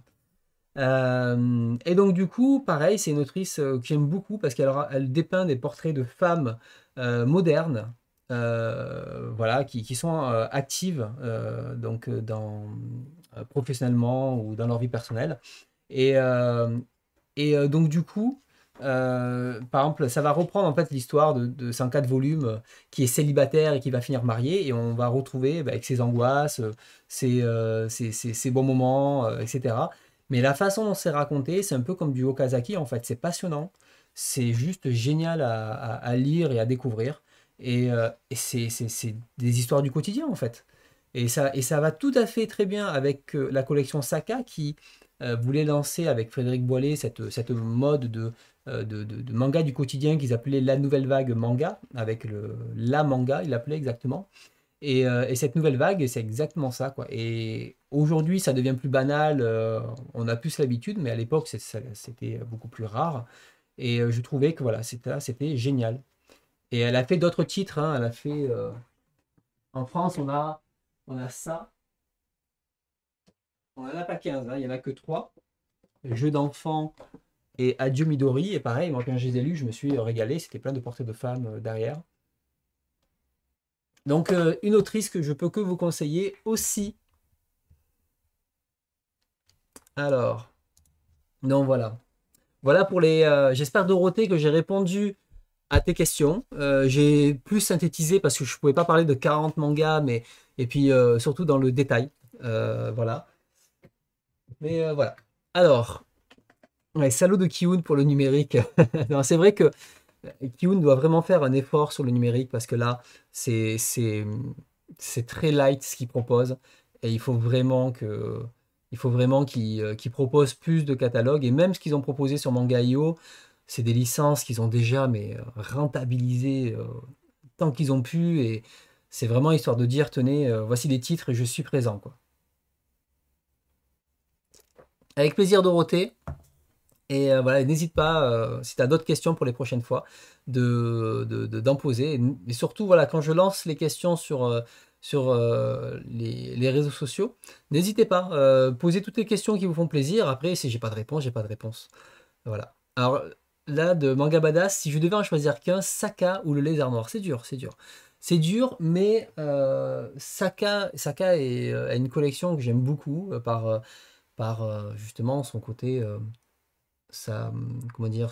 et donc du coup, pareil, c'est une autrice que j'aime beaucoup parce qu'elle elle dépeint des portraits de femmes modernes, voilà, qui, sont actives donc dans, euh, professionnellement ou dans leur vie personnelle. Et, euh, et euh, donc du coup, par exemple, ça va reprendre en fait l'histoire de, de 104 volumes qui est célibataire et qui va finir marié, et on va retrouver bah, avec ses angoisses, ses, bons moments, etc. Mais la façon dont c'est raconté, c'est un peu comme du Okazaki en fait, c'est passionnant, c'est juste génial à, lire et à découvrir, et, et c'est des histoires du quotidien en fait. Et ça, et ça va tout à fait très bien avec euh, la collection Saka qui euh, voulait lancer avec Frédéric Boilet cette, cette mode euh, de, de, manga du quotidien qu'ils appelaient la nouvelle vague manga, avec le, la manga, il l'appelait exactement. Et, et, cette nouvelle vague, c'est exactement ça. Quoi. Et aujourd'hui, ça devient plus banal, on a plus l'habitude, mais à l'époque, c'était beaucoup plus rare. Et je trouvais que voilà, c'était génial. Et elle a fait d'autres titres, hein. elle a fait... en France, on a on a ça. On en a pas 15, hein. il y en a que 3. Jeux d'enfants et Adieu Midori. Et pareil, moi quand j'ai les je me suis régalé. C'était plein de portraits de femmes euh, derrière. Donc euh, une autrice que je peux que vous conseiller aussi. Alors, non voilà. Voilà pour les. Euh, j'espère Dorothée que j'ai répondu à tes questions. Euh, j'ai plus synthétisé parce que je pouvais pas parler de 40 mangas, mais et puis euh, surtout dans le détail. Euh, voilà. Mais voilà. Alors, salaud de Kiun pour le numérique. c'est vrai que Kiun doit vraiment faire un effort sur le numérique parce que là, c'est c'est très light ce qu'il propose et il faut vraiment que il faut vraiment qu'ils qu proposent plus de catalogues et même ce qu'ils ont proposé sur Manga.io c'est des licences qu'ils ont déjà mais euh, rentabilisées euh, tant qu'ils ont pu et c'est vraiment histoire de dire tenez euh, voici les titres et je suis présent quoi. Avec plaisir Dorothée. Et voilà, n'hésite pas, si tu as d'autres questions pour les prochaines fois, d'en de, de, poser. Et, surtout, voilà, quand je lance les questions sur, sur les, réseaux sociaux, n'hésitez pas, posez toutes les questions qui vous font plaisir. Après, si j'ai pas de réponse, j'ai pas de réponse. Voilà. Alors, là, de manga badass, si je devais en choisir qu'un, Saka ou le lézard noir. C'est dur, c'est dur. C'est dur, mais euh, Saka, Saka est, euh, a une collection que j'aime beaucoup euh, par, par justement son côté, comment dire,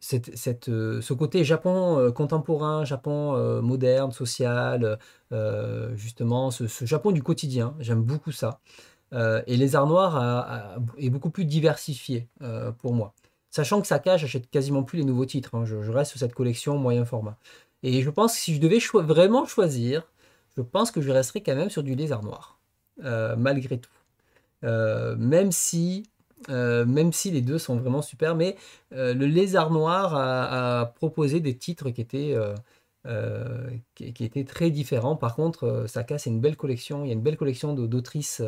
ce, côté Japon contemporain, Japon moderne, social, justement, ce, Japon du quotidien. J'aime beaucoup ça. et Les Arts Noirs est beaucoup plus diversifié pour moi. Sachant que Saka, achète quasiment plus les nouveaux titres. Hein. Je, reste sur cette collection moyen format. Et je pense que si je devais vraiment choisir, je pense que je resterais quand même sur du lézard noir, euh, malgré tout. Euh, même si. Euh, même si les deux sont vraiment super, mais le Lézard Noir a, proposé des titres qui étaient, qui, étaient très différents. Par contre, Saka, c'est une belle collection. Il y a une belle collection d'autrices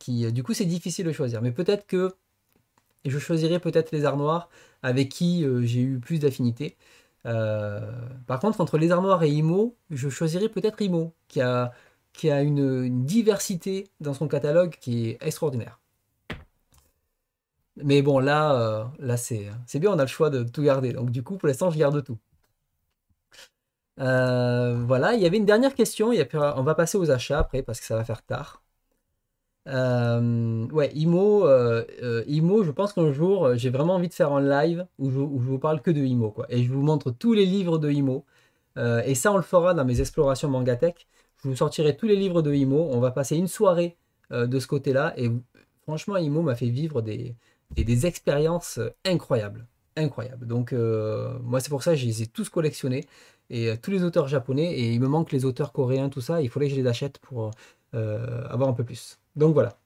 qui, du coup, c'est difficile de choisir. Mais peut-être que et je choisirais peut-être les arts avec qui euh, j'ai eu plus d'affinité. Euh, par contre, entre les arts et Imo, je choisirais peut-être Imo, qui a, qui a une, diversité dans son catalogue qui est extraordinaire. Mais bon, là, euh, là c'est bien, on a le choix de tout garder. Donc du coup, pour l'instant, je garde tout. voilà, il y avait une dernière question, on va passer aux achats après, parce que ça va faire tard. Euh, ouais, euh, euh, Imo, je pense qu'un jour, j'ai vraiment envie de faire un live où je, vous parle que de Imo, quoi. Et je vous montre tous les livres de Imo. et ça, on le fera dans mes explorations Mangatech. Je vous sortirai tous les livres de Imo. On va passer une soirée de ce côté-là. Et franchement, Imo m'a fait vivre des, des, expériences incroyables. Incroyables. Donc, moi, c'est pour ça que je les ai tous collectionnés. Et tous les auteurs japonais. Et il me manque les auteurs coréens, tout ça. Il faudrait que je les achète pour avoir un peu plus. Donc voilà.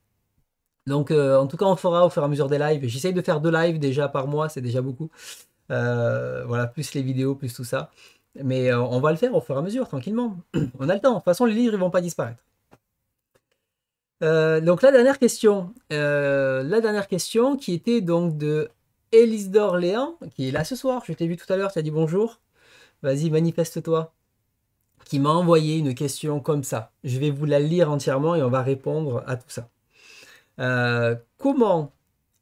Donc euh, en tout cas, on fera au fur et à mesure des lives. J'essaye de faire deux lives déjà par mois, c'est déjà beaucoup. Euh, voilà, plus les vidéos, plus tout ça. Mais euh, on va le faire au fur et à mesure, tranquillement. on a le temps. De toute façon, les livres, ils vont pas disparaître. donc la dernière question, la dernière question qui était donc de Élise d'Orléans, qui est là ce soir. Je t'ai vu tout à l'heure, tu as dit bonjour. Vas-y, manifeste-toi qui m'a envoyé une question comme ça. Je vais vous la lire entièrement et on va répondre à tout ça. Euh, comment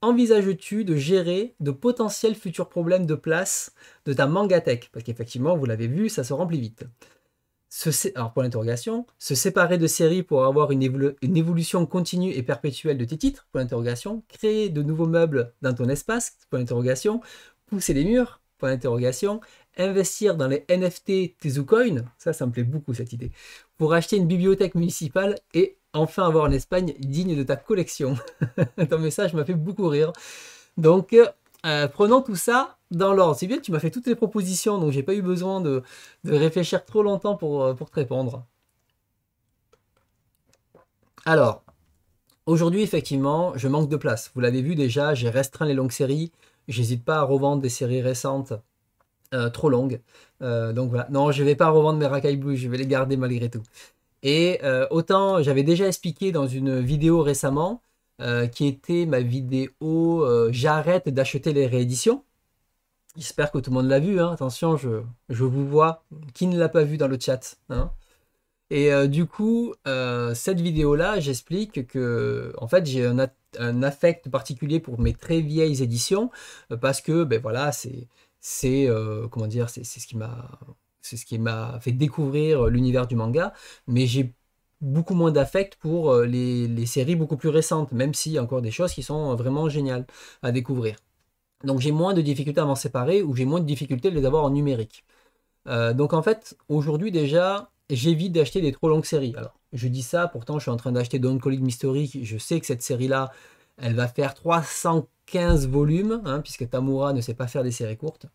envisages-tu de gérer de potentiels futurs problèmes de place de ta mangatech Parce qu'effectivement, vous l'avez vu, ça se remplit vite. Alors, pour l'interrogation, se séparer de séries pour avoir une, évolution continue et perpétuelle de tes titres Point d'interrogation. créer de nouveaux meubles dans ton espace Point d'interrogation. pousser les murs Point d'interrogation investir dans les NFT Tezucoin, ça, ça me plaît beaucoup cette idée, pour acheter une bibliothèque municipale et enfin avoir une Espagne digne de ta collection. Ton message m'a fait beaucoup rire. Donc, euh, euh, prenons tout ça dans l'ordre. C'est bien, tu m'as fait toutes les propositions, donc j'ai pas eu besoin de, réfléchir trop longtemps pour, euh, pour te répondre. Alors, aujourd'hui, effectivement, je manque de place. Vous l'avez vu déjà, j'ai restreint les longues séries. J'hésite pas à revendre des séries récentes euh, trop longue. Euh, donc voilà. Non, je ne vais pas revendre mes racailles bleues, je vais les garder malgré tout. Et euh, autant j'avais déjà expliqué dans une vidéo récemment, qui était ma vidéo J'arrête d'acheter les rééditions. J'espère que tout le monde l'a vu. Hein. Attention, je, je, vous vois. Qui ne l'a pas vu dans le chat hein. et du coup, cette vidéo-là, j'explique que, en fait, j'ai un, affect particulier pour mes très vieilles éditions, parce que, ben voilà, c'est c'est euh, comment dire, c'est ce qui m'a, c'est ce qui m'a fait découvrir euh, l'univers du manga. Mais j'ai beaucoup moins d'affect pour euh, les, séries beaucoup plus récentes, même s'il y a encore des choses qui sont vraiment géniales à découvrir. Donc j'ai moins de difficultés à m'en séparer ou j'ai moins de difficultés de les avoir en numérique. donc en fait, aujourd'hui déjà, j'évite d'acheter des trop longues séries. Alors je dis ça, pourtant je suis en train d'acheter Don't Call It Mystery, je sais que cette série-là, elle va faire 300 15 volumes, hein, puisque Tamura ne sait pas faire des séries courtes.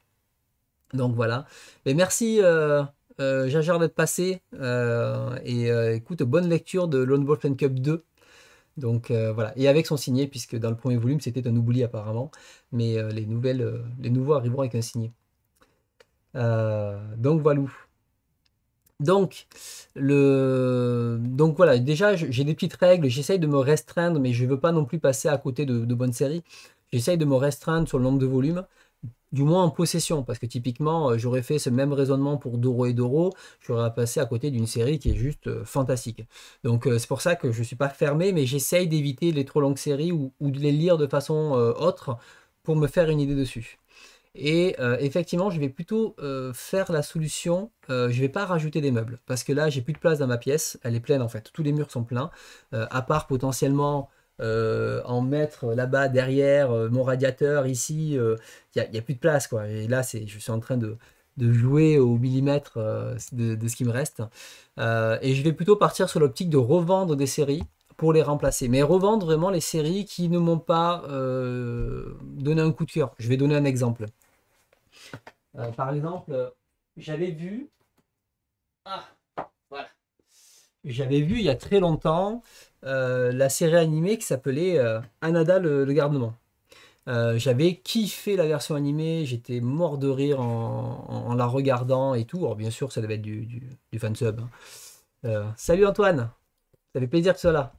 Donc voilà. Mais merci euh, euh Jajar d'être passé. Euh, et euh, écoute, bonne lecture de Lone Wolf Cup 2. Donc voilà. Et avec son signé, puisque dans le premier volume, c'était un oubli apparemment. Mais les nouvelles, les nouveaux arriveront avec un signé. donc voilà. Donc, le... donc voilà, déjà j'ai des petites règles, j'essaye de me restreindre, mais je ne veux pas non plus passer à côté de, de bonnes séries. J'essaye de me restreindre sur le nombre de volumes, du moins en possession, parce que typiquement, euh, j'aurais fait ce même raisonnement pour Doro et Doro, j'aurais passé à côté d'une série qui est juste euh, fantastique. Donc euh, c'est pour ça que je ne suis pas fermé, mais j'essaye d'éviter les trop longues séries ou, de les lire de façon autre pour me faire une idée dessus. Et effectivement, je vais plutôt faire la solution, je je vais pas rajouter des meubles, parce que là, j'ai plus de place dans ma pièce, elle est pleine en fait, tous les murs sont pleins, à part potentiellement euh, en mettre là-bas derrière euh, mon radiateur ici, il euh, n'y a, plus de place quoi. Et là, c'est, je suis en train de, jouer au millimètre de, ce qui me reste. et je vais plutôt partir sur l'optique de revendre des séries pour les remplacer, mais revendre vraiment les séries qui ne m'ont pas donné un coup de cœur. Je vais donner un exemple. par exemple, j'avais vu, ah, voilà, j'avais vu il y a très longtemps euh, la série animée qui s'appelait euh, Anada le, Gardement. Euh, garnement. J'avais kiffé la version animée, j'étais mort de rire en, la regardant et tout. Alors bien sûr, ça devait être du, du, du fansub. Hein. salut Antoine, ça fait plaisir que tu là.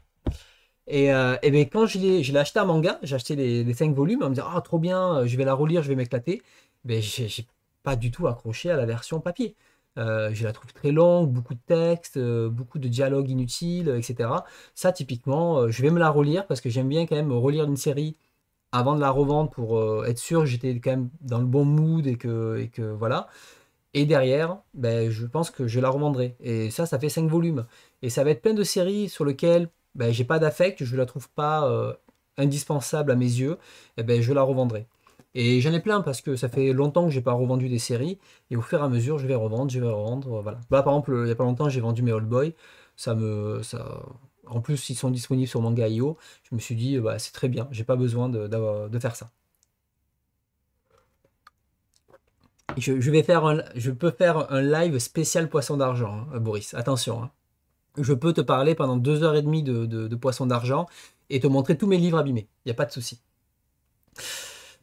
Et, et ben, quand je l'ai acheté un manga, j'ai acheté les, les, 5 volumes en me disant Ah, trop bien, je vais la relire, je vais m'éclater. mais ben, j'ai pas du tout accroché à la version papier. Euh, je la trouve très longue, beaucoup de textes, euh, beaucoup de dialogues inutiles, euh, etc. Ça, typiquement, je vais me la relire parce que j'aime bien quand même relire une série avant de la revendre pour être sûr que j'étais quand même dans le bon mood et que, voilà. Et derrière, ben, je pense que je la revendrai. Et ça, ça fait 5 volumes. Et ça va être plein de séries sur lesquelles ben, j'ai pas d'affect, je ne la trouve pas indispensable à mes yeux, et eh ben, je la revendrai. Et j'en ai plein parce que ça fait longtemps que j'ai pas revendu des séries et au fur et à mesure je vais revendre, je vais revendre, voilà. Bah, par exemple, il n'y a pas longtemps j'ai vendu mes Old Boy, ça me, en plus ils sont disponibles sur Manga.io, je me suis dit bah c'est très bien, j'ai pas besoin de, faire ça. Je, vais faire je peux faire un live spécial poisson d'argent, hein, Boris. Attention. Hein. Je peux te parler pendant deux heures et demie de, de, de poisson d'argent et te montrer tous mes livres abîmés. Il n'y a pas de souci.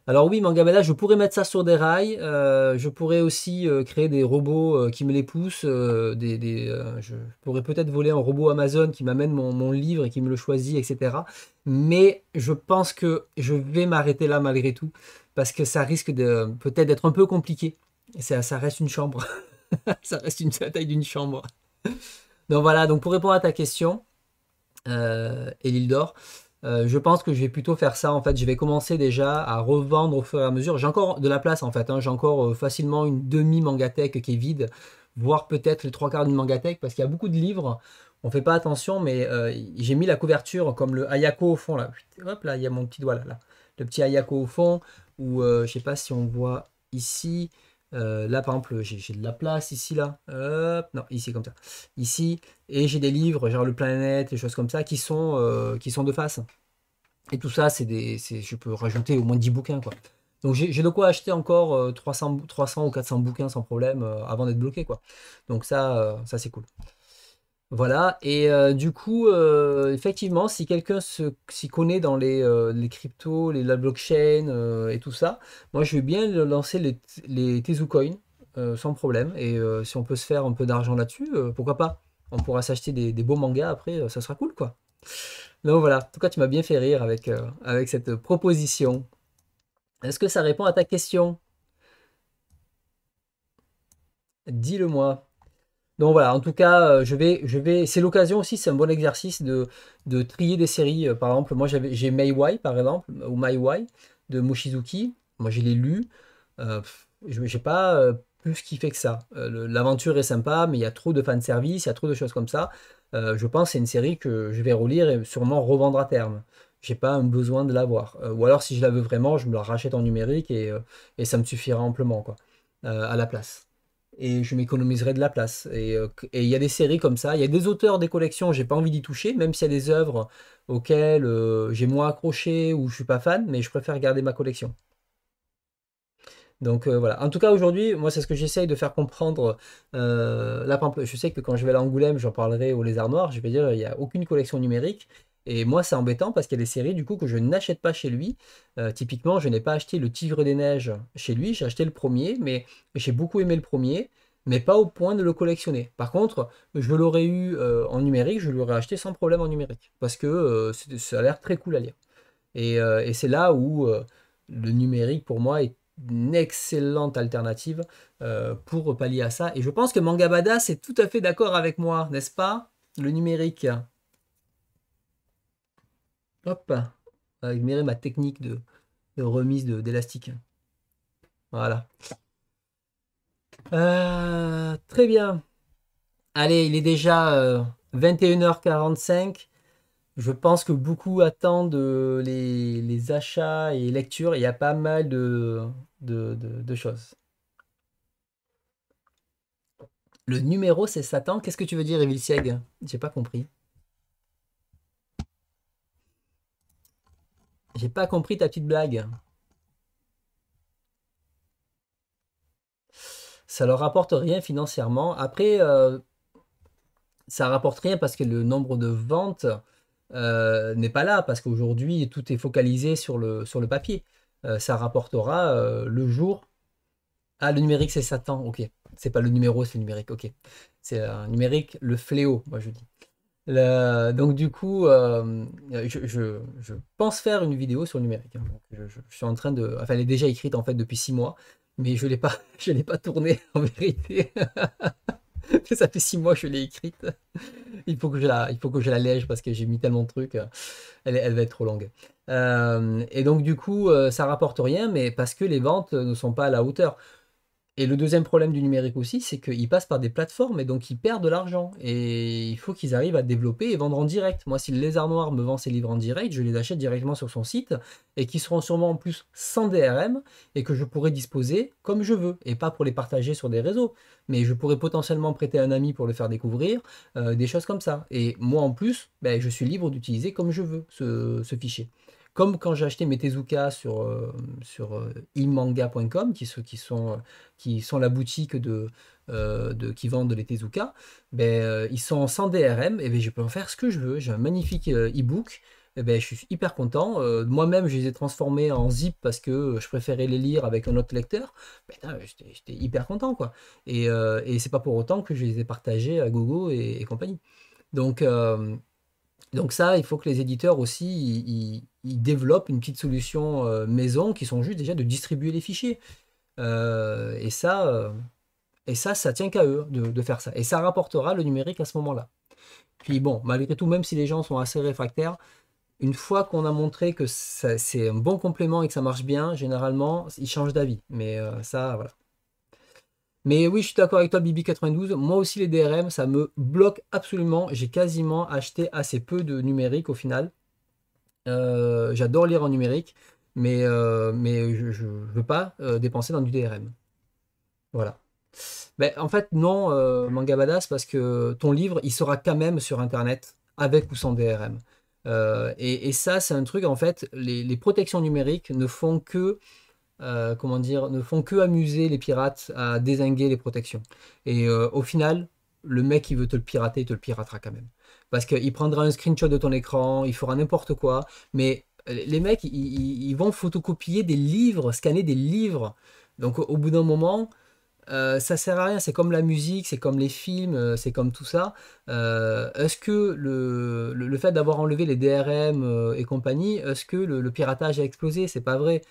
Alors oui, là, je pourrais mettre ça sur des rails. Euh, je pourrais aussi euh, créer des robots euh, qui me les poussent. je pourrais peut-être voler un robot Amazon qui m'amène mon, livre et qui me le choisit, etc. Mais je pense que je vais m'arrêter là malgré tout parce que ça risque de peut-être d'être un peu compliqué. Ça, ça reste une chambre. ça reste une, la taille d'une chambre. donc voilà. Donc pour répondre à ta question, euh, et d'or. Euh, je pense que je vais plutôt faire ça en fait. Je vais commencer déjà à revendre au fur et à mesure. J'ai encore de la place en fait. Hein. J'ai encore euh, facilement une demi mangatech qui est vide, voire peut-être les trois quarts d'une mangatech parce qu'il y a beaucoup de livres. On fait pas attention, mais euh, j'ai mis la couverture comme le Hayako au fond là. Hop là, il y a mon petit doigt là, là. le petit Hayako au fond. Ou je sais pas si on voit ici. Euh, là, par exemple, j'ai de la place ici, là. non, ici, comme ça. Ici. Et j'ai des livres, genre Le Planète, et choses comme ça, qui sont, euh, qui sont de face. Et tout ça, c'est des, je peux rajouter au moins 10 bouquins, quoi. Donc j'ai de quoi acheter encore 300, euh, 300 ou 400 bouquins sans problème avant d'être bloqué, quoi. Donc ça, ça c'est cool. Voilà, et euh, du coup, euh, effectivement, si quelqu'un s'y connaît dans euh, les, cryptos, les, la blockchain et tout ça, moi je vais bien lancer les, les Tezucoin sans problème. Et si on peut se faire un peu d'argent là-dessus, pourquoi pas? On pourra s'acheter des, beaux mangas après, ça sera cool quoi. Donc voilà, en tout cas, tu m'as bien fait rire avec, avec cette proposition. Est-ce que ça répond à ta question? Dis-le-moi. Donc voilà, en tout cas, euh, je vais, je vais, c'est l'occasion aussi, c'est un bon exercice de, trier des séries. Euh, par exemple, moi j'avais, j'ai Wai par exemple, ou My Wai de Mushizuki. Moi je l'ai lu. Euh, je n'ai pas ce qui fait que ça. l'aventure est sympa, mais il y a trop de service, il y a trop de choses comme ça. je pense que c'est une série que je vais relire et sûrement revendre à terme. J'ai pas un besoin de l'avoir. ou alors si je la veux vraiment, je me la rachète en numérique et, et ça me suffira amplement quoi, à la place et je m'économiserai de la place. Euh, et il y a des séries comme ça, il y a des auteurs des collections, j'ai pas envie d'y toucher, même s'il y a des œuvres auxquelles euh, j'ai moins accroché ou je suis pas fan, mais je préfère garder ma collection. Donc euh, voilà. En tout cas, aujourd'hui, moi, c'est ce que j'essaye de faire comprendre. Euh, je sais que quand je vais à Angoulême, j'en parlerai au Lézard Noir. Je vais dire, il n'y a aucune collection numérique. Et moi, c'est embêtant parce qu'il y a des séries du coup que je n'achète pas chez lui. Euh, typiquement, je n'ai pas acheté le Tigre des Neiges chez lui. J'ai acheté le premier, mais j'ai beaucoup aimé le premier, mais pas au point de le collectionner. Par contre, je l'aurais eu euh, en numérique, je l'aurais acheté sans problème en numérique parce que euh, ça a l'air très cool à lire. Et, c'est là où le numérique pour moi est une excellente alternative pour pallier à ça. Et je pense que Mangabada, c'est tout à fait d'accord avec moi, n'est-ce pas Le numérique. Hop, admirez ma technique de, remise d'élastique. Voilà. Euh, très bien. Allez, il est déjà 21h45. Euh, Je pense que beaucoup attendent euh, les, achats et lectures. Il y a pas mal de, de, choses. Le numéro, c'est Satan. Qu'est-ce que tu veux dire, Evil Sieg J'ai pas compris. J'ai pas compris ta petite blague. Ça leur rapporte rien financièrement. Après, euh, ça rapporte rien parce que le nombre de ventes euh, n'est pas là, parce qu'aujourd'hui, tout est focalisé sur le, sur le papier. Euh, ça rapportera le jour. Ah, le numérique, c'est Satan. Ok. C'est pas le numéro, c'est le numérique. Ok. C'est un numérique, le fléau, moi je dis donc du coup, euh, je, pense faire une vidéo sur le numérique. Hein. je, suis en train de, enfin, elle est déjà écrite en fait depuis six mois, mais je ne je l'ai pas tournée en vérité. Ça fait six mois que je l'ai écrite. Il faut que je la, il faut que je la lège parce que j'ai mis tellement de trucs. Elle, elle va être trop longue. Euh, et donc du coup, euh, ça rapporte rien, mais parce que les ventes ne sont pas à la hauteur. Et le deuxième problème du numérique aussi, c'est qu'ils passent par des plateformes et donc ils perdent de l'argent. Et il faut qu'ils arrivent à développer et vendre en direct. Moi, si le Lézard Noir me vend ses livres en direct, je les achète directement sur son site et qui seront sûrement en plus sans DRM et que je pourrai disposer comme je veux. Et pas pour les partager sur des réseaux, mais je pourrais potentiellement prêter un ami pour le faire découvrir, euh, des choses comme ça. Et moi, en plus, ben, je suis libre d'utiliser comme je veux ce fichier. Comme quand j'ai acheté mes Tezuka sur, euh, sur euh, imanga.com, qui, sont, euh, qui sont la boutique de, qui vendent les Tezuka, ben, ils sont sans DRM, et ben, je peux en faire ce que je veux. J'ai un magnifique e-book. ben, je suis hyper content. Moi-même, je les ai transformés en zip parce que je préférais les lire avec un autre lecteur. J'étais hyper content. quoi. Et, ce et c'est pas pour autant que je les ai partagés à Google et, compagnie. Donc, donc ça, il faut que les éditeurs aussi, ils développent une petite solution euh, maison qui sont juste déjà de distribuer les fichiers. Euh, et, ça, euh, et ça, ça tient qu'à eux de, faire ça. Et ça rapportera le numérique à ce moment-là. Puis bon, malgré tout, même si les gens sont assez réfractaires, une fois qu'on a montré que c'est un bon complément et que ça marche bien, généralement, ils changent d'avis. Mais ça, voilà. Mais oui, je suis d'accord avec toi, Bibi92. Moi aussi, les DRM, ça me bloque absolument. J'ai quasiment acheté assez peu de numérique au final. Euh, j'adore lire en numérique, mais, euh, mais je ne veux pas euh, dépenser dans du DRM. Voilà. Mais ben, en fait, non, Manga Badass, parce que ton livre, il sera quand même sur Internet, avec ou sans DRM. Et, ça, c'est un truc, en fait, les protections numériques ne font que euh, comment dire, ne font que amuser les pirates à désinguer les protections. Et euh, au final, le mec qui veut te le pirater, il te le piratera quand même. Parce qu'il prendra un screenshot de ton écran, il fera n'importe quoi, mais les mecs, ils, vont photocopier des livres, scanner des livres. Donc au bout d'un moment, euh, ça sert à rien. C'est comme la musique, c'est comme les films, c'est comme tout ça. est-ce que le, le, fait d'avoir enlevé les DRM et compagnie, est-ce que le piratage a explosé C'est pas vrai.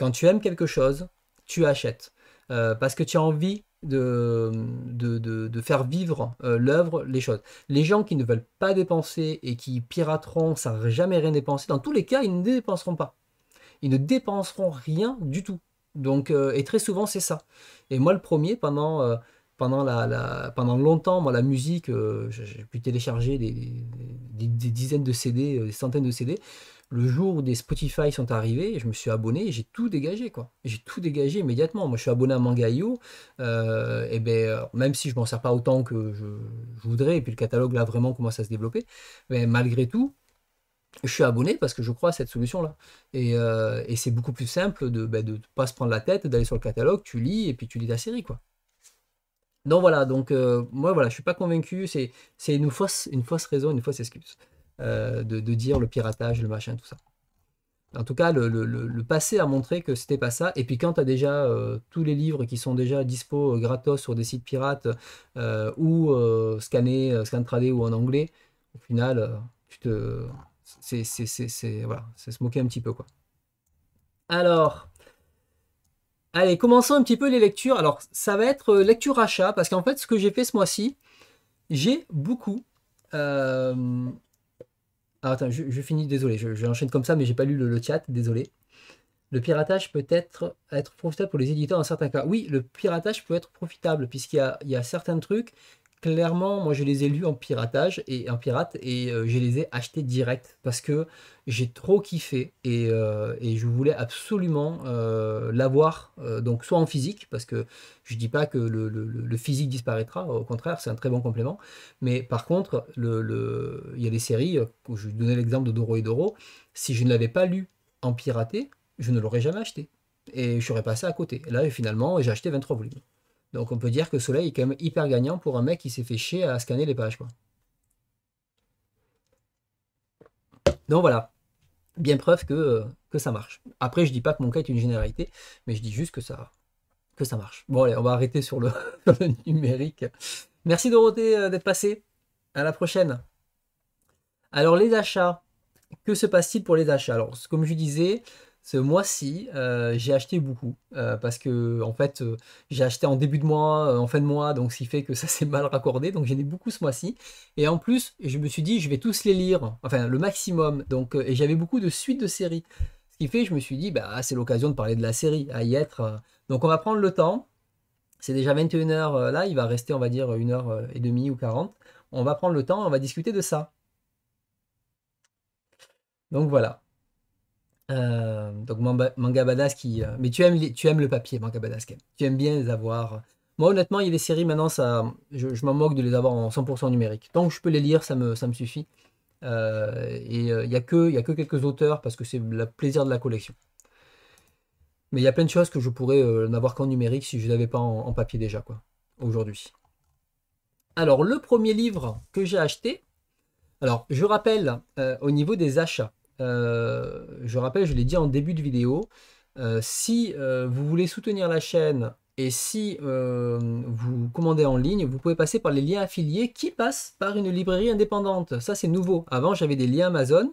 Quand tu aimes quelque chose, tu achètes. Euh, parce que tu as envie de, de, faire vivre euh, l'œuvre, les choses. Les gens qui ne veulent pas dépenser et qui pirateront sans jamais rien dépenser, dans tous les cas, ils ne dépenseront pas. Ils ne dépenseront rien du tout. Donc, euh, et très souvent, c'est ça. Et moi, le premier, pendant pendant, la, pendant longtemps, moi, la musique, j'ai pu télécharger des, dizaines de CD, des centaines de CD le jour où des Spotify sont arrivés, je me suis abonné et j'ai tout dégagé, quoi. J'ai tout dégagé immédiatement. Moi, je suis abonné à Mangaio, euh, et ben, euh, même si je m'en sers pas autant que je, voudrais, et puis le catalogue là vraiment commence à se développer, mais malgré tout, je suis abonné parce que je crois à cette solution-là. Et, euh, c'est beaucoup plus simple de ne ben, pas se prendre la tête, d'aller sur le catalogue, tu lis et puis tu lis ta série, quoi. Donc voilà, donc moi voilà, je suis pas convaincu, c'est une fausse, une fausse raison, une fausse excuse. Euh, de, dire le piratage, le machin, tout ça. En tout cas, le, passé a montré que c'était pas ça. Et puis quand tu as déjà euh, tous les livres qui sont déjà dispo euh, gratos sur des sites pirates ou scannés, scan tradés ou en anglais, au final, tu te, c'est voilà, se moquer un petit peu quoi. Alors, allez, commençons un petit peu les lectures. Alors, ça va être lecture achat parce qu'en fait, ce que j'ai fait ce mois-ci, j'ai beaucoup ah, attends, je, finis, désolé, je, je enchaîne comme ça, mais j'ai pas lu le, le, chat, désolé. Le piratage peut être, être profitable pour les éditeurs en certains cas. Oui, le piratage peut être profitable, puisqu'il y, y a, certains trucs clairement, moi je les ai lus en piratage et en pirate et euh, je les ai achetés direct parce que j'ai trop kiffé et, euh, je voulais absolument euh, l'avoir, donc soit en physique, parce que je dis pas que le, physique disparaîtra, au contraire, c'est un très bon complément, mais par contre, le, il y a des séries, je donnais l'exemple de Doro et Doro, si je ne l'avais pas lu en piraté, je ne l'aurais jamais acheté et je serais passé à côté. Et là, finalement, j'ai acheté 23 volumes. Donc on peut dire que Soleil est quand même hyper gagnant pour un mec qui s'est fait chier à scanner les pages. Quoi. Donc voilà, bien preuve que, que ça marche. Après, je dis pas que mon cas est une généralité, mais je dis juste que ça, que ça marche. Bon allez, on va arrêter sur le, le numérique. Merci Dorothée euh, d'être passée. À la prochaine. Alors les achats, que se passe-t-il pour les achats Alors comme je disais, ce mois-ci, euh, j'ai acheté beaucoup euh, parce que en fait, euh, j'ai acheté en début de mois, en fin de mois, donc ce qui fait que ça s'est mal raccordé. Donc j'ai ai beaucoup ce mois-ci. Et en plus, je me suis dit, je vais tous les lire, enfin le maximum. Donc et j'avais beaucoup de suites de séries. Ce qui fait, je me suis dit, bah c'est l'occasion de parler de la série, à y être. Donc on va prendre le temps. C'est déjà 21h là, il va rester, on va dire, 1h30 ou 40. On va prendre le temps, on va discuter de ça. Donc voilà. Euh, donc Manga, Badass qui... Euh, mais tu aimes, tu aimes le papier, Manga Badass. Tu aimes bien les avoir. Euh. Moi honnêtement, il y a des séries maintenant, ça, je, m'en moque de les avoir en 100% numérique. Tant que je peux les lire, ça me, ça me suffit. et il n'y a, que, y a que quelques auteurs parce que c'est le plaisir de la collection. Mais il y a plein de choses que je pourrais n'avoir qu'en numérique si je n'avais pas en, papier déjà, quoi, aujourd'hui. Alors, le premier livre que j'ai acheté, alors je rappelle au niveau des achats, euh, je rappelle, je l'ai dit en début de vidéo, euh, si euh, vous voulez soutenir la chaîne et si vous commandez en ligne, vous pouvez passer par les liens affiliés qui passent par une librairie indépendante. Ça, c'est nouveau. Avant, j'avais des liens Amazon.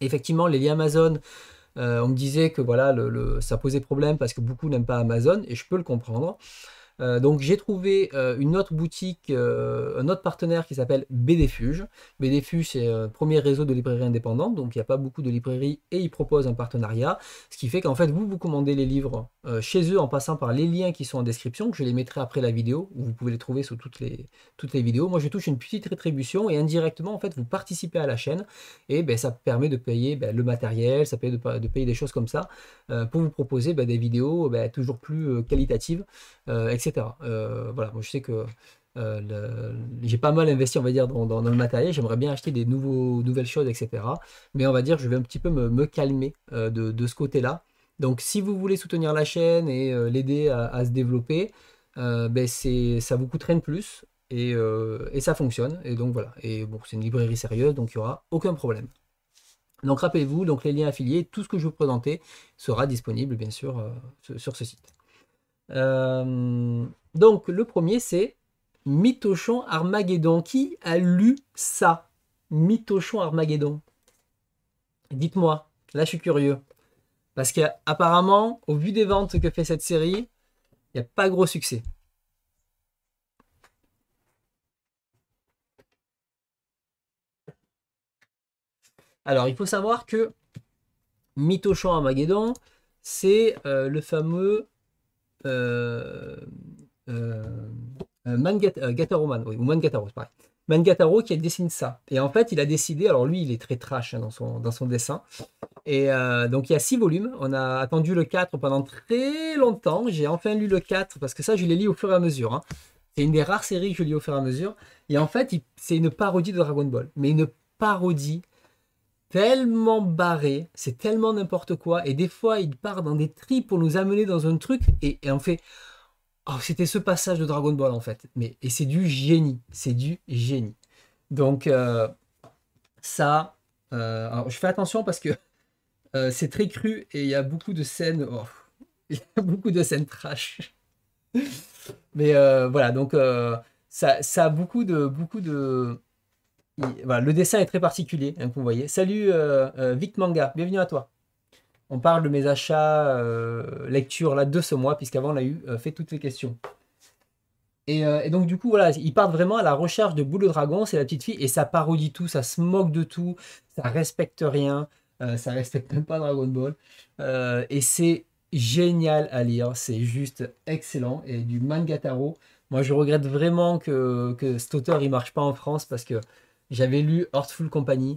Effectivement, les liens Amazon, on me disait que voilà, ça posait problème parce que beaucoup n'aiment pas Amazon, et je peux le comprendre. Euh, donc j'ai trouvé euh, une autre boutique, euh, un autre partenaire qui s'appelle Bdfuge BDfuge, c'est le premier réseau de librairies indépendantes, donc il n'y a pas beaucoup de librairies et ils proposent un partenariat. Ce qui fait qu'en fait, vous, vous commandez les livres chez eux en passant par les liens qui sont en description, que je les mettrai après la vidéo, où vous pouvez les trouver sous toutes les, toutes les vidéos. Moi, je touche une petite rétribution et indirectement, en fait, vous participez à la chaîne et ben, ça permet de payer ben, le matériel, ça permet de, payer des choses comme ça pour vous proposer ben, des vidéos ben, toujours plus qualitatives, etc. Euh, voilà, moi je sais que euh, j'ai pas mal investi, on va dire, dans, le matériel. J'aimerais bien acheter des nouveaux, nouvelles choses, etc. Mais on va dire, je vais un petit peu me, calmer euh, de, ce côté-là. Donc, si vous voulez soutenir la chaîne et l'aider à, se développer, ben ça vous coûterait de plus et, ça fonctionne. Et donc voilà. Et bon, c'est une librairie sérieuse, donc il y aura aucun problème. Donc rappelez-vous, donc les liens affiliés, tout ce que je vous présentais sera disponible bien sûr sur ce site. Euh, donc le premier c'est Mitochon Armageddon. Qui a lu ça Mitochon Armageddon. Dites-moi, là je suis curieux. Parce qu'apparemment, au vu des ventes que fait cette série, il n'y a pas gros succès. Alors, il faut savoir que Mitochon Armageddon, c'est euh, le fameux euh, euh, euh, Mangataro, Man, oui, qui dessine ça. Et en fait, il a décidé, alors lui, il est très trash hein, dans, son, dans son dessin. Et donc, il y a six volumes. On a attendu le 4 pendant très longtemps. J'ai enfin lu le 4 parce que ça, je l'ai lu au fur et à mesure. Hein. C'est une des rares séries que je lis au fur et à mesure. Et en fait, c'est une parodie de Dragon Ball, mais une parodie tellement barré, c'est tellement n'importe quoi, et des fois il part dans des tri pour nous amener dans un truc, et, en on fait, oh, c'était ce passage de Dragon Ball en fait, mais et c'est du génie, c'est du génie. Donc euh, ça, euh, je fais attention parce que euh, c'est très cru et il y a beaucoup de scènes, oh, il y a beaucoup de scènes trash. mais voilà, donc ça, ça a beaucoup de beaucoup de le dessin est très particulier, hein, vous voyez. Salut euh, euh, Vic Manga, bienvenue à toi. On parle de mes achats, euh, lecture là, de ce mois, puisqu'avant on a eu fait toutes les questions. Et, donc du coup, voilà, ils partent vraiment à la recherche de Boule de Dragon, c'est la petite fille, et ça parodie tout, ça se moque de tout, ça respecte rien, ça respecte même pas Dragon Ball. et c'est génial à lire, c'est juste excellent, et du manga Moi, je regrette vraiment que, que cet auteur, il marche pas en France, parce que j'avais lu Heartful Company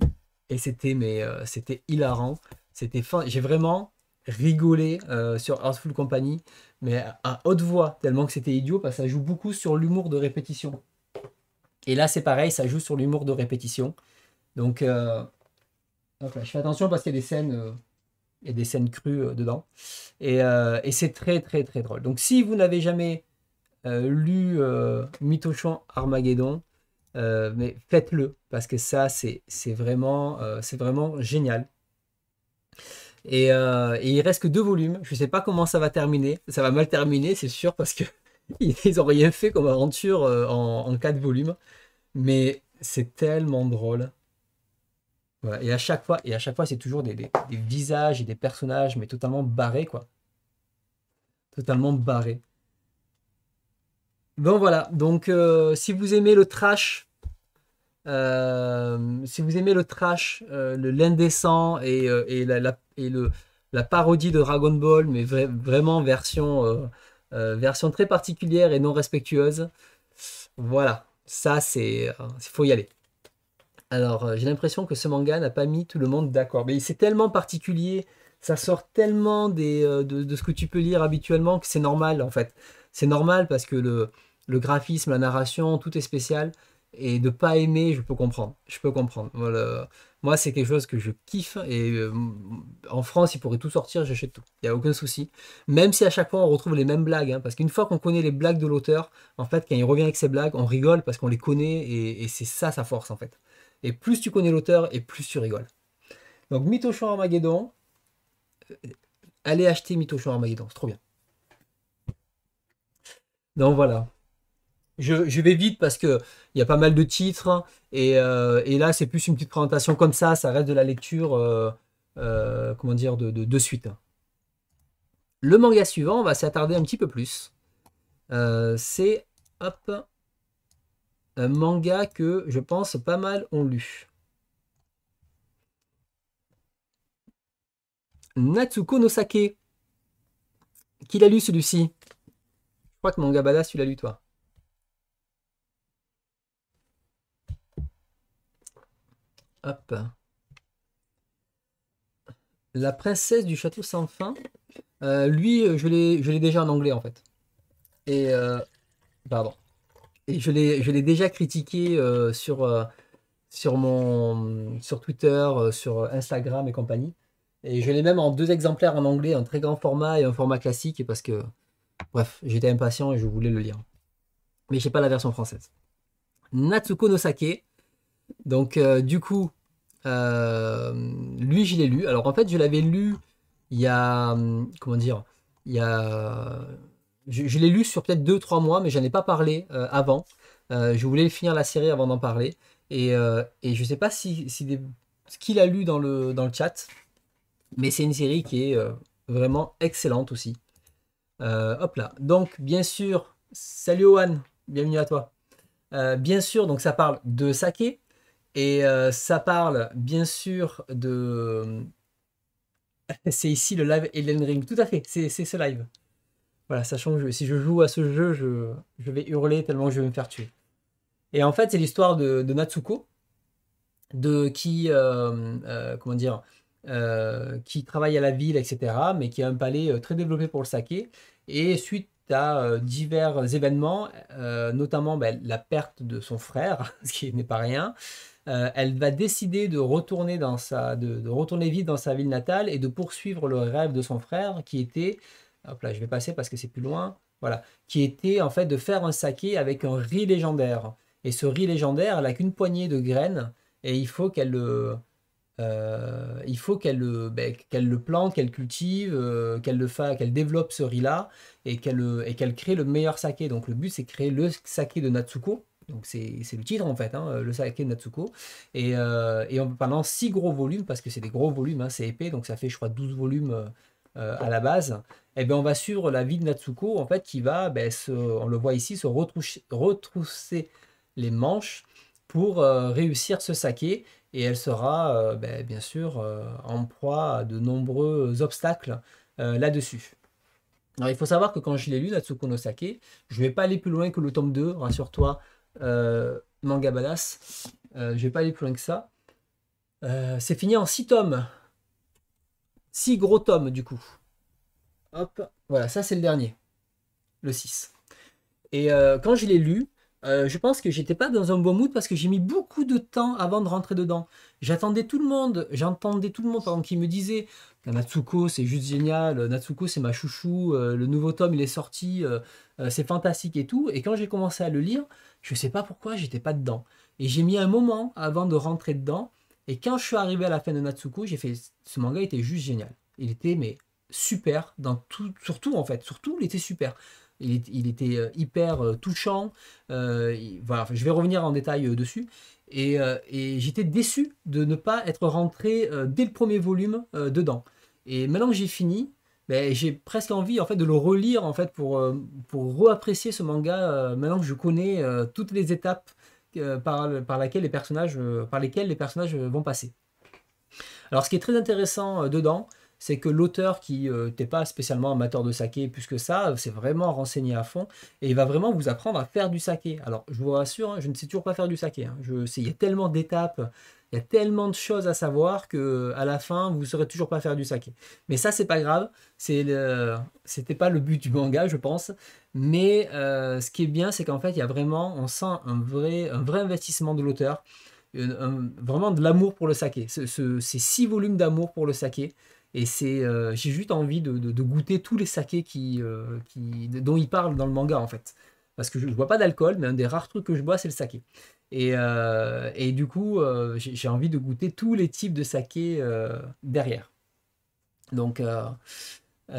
et c'était mais euh, c'était hilarant. C'était J'ai vraiment rigolé euh, sur Heartful Company, mais à haute voix, tellement que c'était idiot, parce que ça joue beaucoup sur l'humour de répétition. Et là, c'est pareil, ça joue sur l'humour de répétition. Donc, euh, je fais attention parce qu'il y a des scènes et des scènes crues dedans. Et, c'est très, très, très drôle. Donc, si vous n'avez jamais lu Mythochon Armageddon, euh, mais faites-le, parce que ça, c'est vraiment, euh, vraiment génial. Et, euh, et, il reste que deux volumes. Je ne sais pas comment ça va terminer. Ça va mal terminer, c'est sûr, parce que ils n'ont rien fait comme aventure euh, en, quatre volumes. Mais c'est tellement drôle. Et à chaque fois, et à chaque fois, c'est toujours des, visages et des personnages, mais totalement barrés, quoi. Totalement barrés. Bon voilà, donc euh, si vous aimez le trash, euh, si vous aimez le trash, euh, le l'indécent et, et, la, et le, la, parodie de Dragon Ball, mais vraiment version, version très particulière et non respectueuse, voilà, ça c'est... Il faut y aller. Alors j'ai l'impression que ce manga n'a pas mis tout le monde d'accord, mais c'est tellement particulier, ça sort tellement des, de, ce que tu peux lire habituellement que c'est normal en fait c'est normal parce que le, graphisme, la narration, tout est spécial. Et de pas aimer, je peux comprendre. Je peux comprendre. Moi, c'est quelque chose que je kiffe. Et euh, en France, il pourrait tout sortir, j'achète tout. Il n'y a aucun souci. Même si à chaque fois, on retrouve les mêmes blagues. Hein, parce qu'une fois qu'on connaît les blagues de l'auteur, en fait, quand il revient avec ses blagues, on rigole parce qu'on les connaît. Et, c'est ça sa force, en fait. Et plus tu connais l'auteur, et plus tu rigoles. Donc, Mitochon Armageddon. Euh, allez acheter Mitochon Armageddon. C'est trop bien. Donc voilà. Je, vais vite parce qu'il y a pas mal de titres euh, et, là c'est plus une petite présentation comme ça, ça reste de la lecture euh, euh, comment dire de, de, suite. Le manga suivant, on va s'attarder un petit peu plus. c'est un manga que je pense pas mal ont lu. Natsuko Nosake. Qui l'a lu celui-ci crois que mon Gabada, tu l'as lu, toi. Hop. La princesse du château sans fin. Euh, lui, euh, je l'ai déjà en anglais, en fait. Et. Euh, pardon. Et je l'ai déjà critiqué sur, sur, mon, sur Twitter, sur Instagram et compagnie. Et je l'ai même en deux exemplaires en anglais, un très grand format et un format classique, parce que Bref, j'étais impatient et je voulais le lire. Mais j'ai pas la version française. Natsuko no Sake. Donc euh, du coup, euh, lui, je l'ai lu. Alors en fait, je l'avais lu il y a... Hum, comment dire Il y a... Je, l'ai lu sur peut-être 2-3 mois, mais je n'en ai pas parlé euh, avant. je voulais finir la série avant d'en parler. Et, je je sais pas si, ce qu'il a lu le, dans le chat, mais c'est une série qui est vraiment excellente aussi. Euh, hop là. Donc, bien sûr, salut Owen, bienvenue à toi. Euh, bien sûr, donc ça parle de saké. Et euh, ça parle, bien sûr, de. C'est ici le live Elden Ring. Tout à fait, c'est ce live. Voilà, sachant que si je joue à ce jeu, je, vais hurler tellement je vais me faire tuer. Et en fait, c'est l'histoire de, Natsuko, de qui. comment dire qui travaille à la ville, etc., mais qui a un palais très développé pour le saké, et suite à euh, divers événements, euh, notamment bah, la perte de son frère, ce qui n'est pas rien, euh, elle va décider de retourner, dans sa, de, retourner vivre dans sa ville natale et de poursuivre le rêve de son frère qui était, hop là je vais passer parce que c'est plus loin, voilà, qui était en fait de faire un saké avec un riz légendaire. Et ce riz légendaire, elle n'a qu'une poignée de graines et il faut qu'elle le... Euh, il faut ben, qu'elle le plante, qu'elle cultive, euh, qu'elle le fasse, qu'elle développe ce riz-là euh, et qu'elle crée le meilleur saké. Donc le but c'est créer le saké de Natsuko. Donc c'est le titre en fait, hein, le saké de Natsuko. Et, euh, et en six gros volumes, parce que c'est des gros volumes, hein, c'est épais, donc ça fait je crois 12 volumes à la base. Et eh bien on va suivre la vie de Natsuko en fait qui va, ben, on le voit ici, se retrousser les manches pour réussir ce saké et elle sera euh, ben, bien sûr euh, en proie à de nombreux obstacles euh, là-dessus. Alors il faut savoir que quand je l'ai lu, Natsuko no Sake, je ne vais pas aller plus loin que le tome 2, rassure-toi, manga badass, je ne vais pas aller plus loin que ça. c'est fini en 6 tomes. 6 gros tomes du coup. Hop, voilà, ça c'est le dernier, le 6. Et quand je l'ai lu, euh, je pense que j'étais pas dans un bon mood parce que j'ai mis beaucoup de temps avant de rentrer dedans. J'attendais tout le monde, j'entendais tout le monde qui me disait Natsuko c'est juste génial, Natsuko c'est ma chouchou, euh, le nouveau tome il est sorti, euh, c'est fantastique et tout. Et quand j'ai commencé à le lire, je sais pas pourquoi j'étais pas dedans. Et j'ai mis un moment avant de rentrer dedans. Et quand je suis arrivé à la fin de Natsuko, j'ai fait ce manga était juste génial. Il était mais super dans tout, surtout en fait, surtout il était super. Il, était euh, hyper euh, touchant. Euh, je vais revenir en détail dessus. Et, j'étais déçu de ne pas être rentré dès le premier volume dedans. Et maintenant que j'ai fini, ben, j'ai presque envie en fait de le relire en fait pour pour reapprécier ce manga maintenant que je connais toutes les étapes par par laquelle les personnages par lesquelles les personnages vont passer. Alors ce qui est très intéressant dedans, c'est que l'auteur qui n'était euh, pas spécialement amateur de saké plus que ça, c'est euh, vraiment renseigné à fond et il va vraiment vous apprendre à faire du saké. Alors je vous rassure, hein, je ne sais toujours pas faire du saké. Hein. il y a tellement d'étapes, il y a tellement de choses à savoir que euh, à la fin vous ne saurez toujours pas faire du saké. Mais ça c'est pas grave, Ce n'était pas le but du manga je pense. Mais ce qui est bien c'est qu'en fait il y a vraiment, on sent un vrai, investissement de l'auteur. vraiment de l'amour pour le saké. ces six volumes d'amour pour le saké, et c'est, euh, j'ai juste envie de, goûter tous les sakés qui, euh, qui, dont il parle dans le manga en fait. Parce que je ne bois pas d'alcool, mais un des rares trucs que je bois, c'est le saké. Et, euh, du coup, j'ai envie de goûter tous les types de saké derrière. Donc,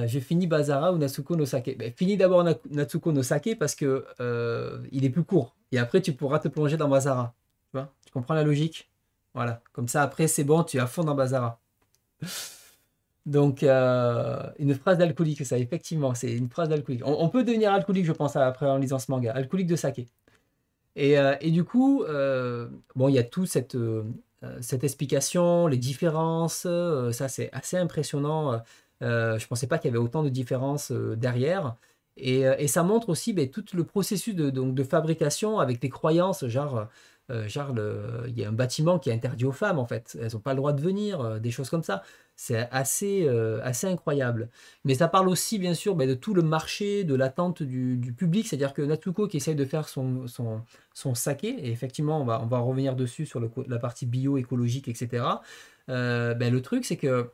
j'ai fini Bazara ou Natsuko no saké. Ben, finis d'abord Natsuko no Sake parce que il est plus court. Et après, tu pourras te plonger dans Bazara. Tu, vois tu comprends la logique Voilà. Comme ça, après, c'est bon, tu es à fond dans Bazara. Donc, euh, une phrase d'alcoolique, ça, effectivement, c'est une phrase d'alcoolique. On, peut devenir alcoolique, je pense, après en lisant ce manga. Alcoolique de saké. Et, euh, du coup, euh, bon, il y a toute cette, cette explication, les différences. ça, c'est assez impressionnant. je ne pensais pas qu'il y avait autant de différences derrière. Et, ça montre aussi ben, tout le processus de, fabrication avec des croyances, genre euh, Charles, euh, il y a un bâtiment qui est interdit aux femmes, en fait. Elles n'ont pas le droit de venir, euh, des choses comme ça. C'est assez, incroyable. Mais ça parle aussi, bien sûr, ben, de tout le marché, de l'attente du, public. C'est-à-dire que Natuko qui essaye de faire son, son, saké, et effectivement, on va, revenir dessus sur la partie bio, écologique, etc. Ben, le truc, c'est que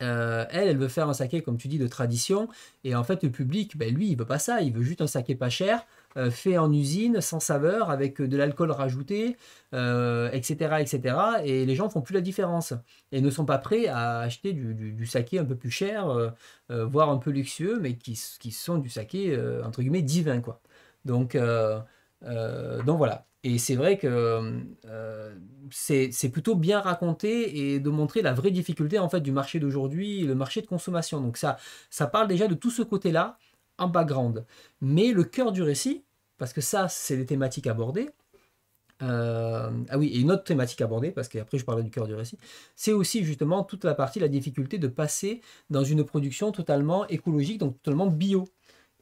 elle, elle veut faire un saké, comme tu dis, de tradition. Et en fait, le public, ben, lui, il veut pas ça. Il veut juste un saké pas cher euh, fait en usine, sans saveur, avec euh, de l'alcool rajouté, etc., euh, etc. Et les gens font plus la différence et ne sont pas prêts à acheter du, saké un peu plus cher, voire un peu luxueux, mais qui, sont du saké entre guillemets divin, quoi. Donc, donc voilà. Et c'est vrai que c'est plutôt bien raconté et de montrer la vraie difficulté en fait du marché d'aujourd'hui, le marché de consommation. Donc ça, ça parle déjà de tout ce côté-là en background. Mais le cœur du récit, parce que ça, c'est des thématiques abordées, euh, ah oui, et une autre thématique abordée, parce qu'après je parlais du cœur du récit, c'est aussi justement toute la partie, la difficulté de passer dans une production totalement écologique, donc totalement bio.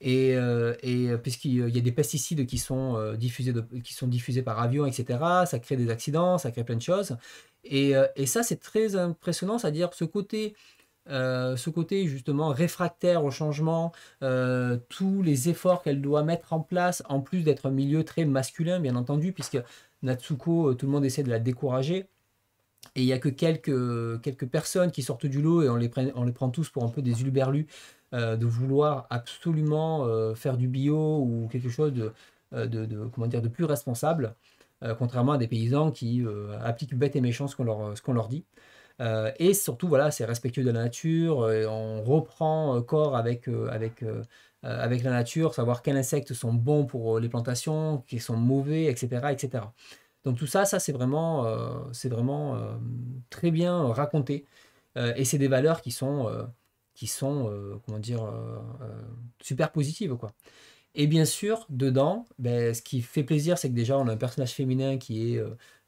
Et, euh, euh, puisqu'il y a des pesticides qui sont, diffusés qui sont diffusés par avion, etc., ça crée des accidents, ça crée plein de choses. Et, et ça, c'est très impressionnant, c'est-à-dire ce côté euh, ce côté justement réfractaire au changement, euh, tous les efforts qu'elle doit mettre en place, en plus d'être un milieu très masculin, bien entendu, puisque Natsuko, euh, tout le monde essaie de la décourager. Et il n'y a que quelques, quelques personnes qui sortent du lot et on les, on les prend tous pour un peu des ulberlus, de vouloir absolument faire du bio ou quelque chose de, de, de plus responsable, contrairement à des paysans qui appliquent bête et méchant ce qu'on leur dit. Euh, et surtout, voilà, c'est respectueux de la nature. Euh, on reprend euh, corps avec, avec, avec la nature, savoir quels insectes sont bons pour les plantations, qui sont mauvais, etc. etc. Donc tout ça, ça c'est vraiment, c'est vraiment très bien raconté. et c'est des valeurs qui sont, qui sont comment dire, super positives. quoi. Et bien sûr, dedans, ben, ce qui fait plaisir, c'est que déjà, on a un personnage féminin qui est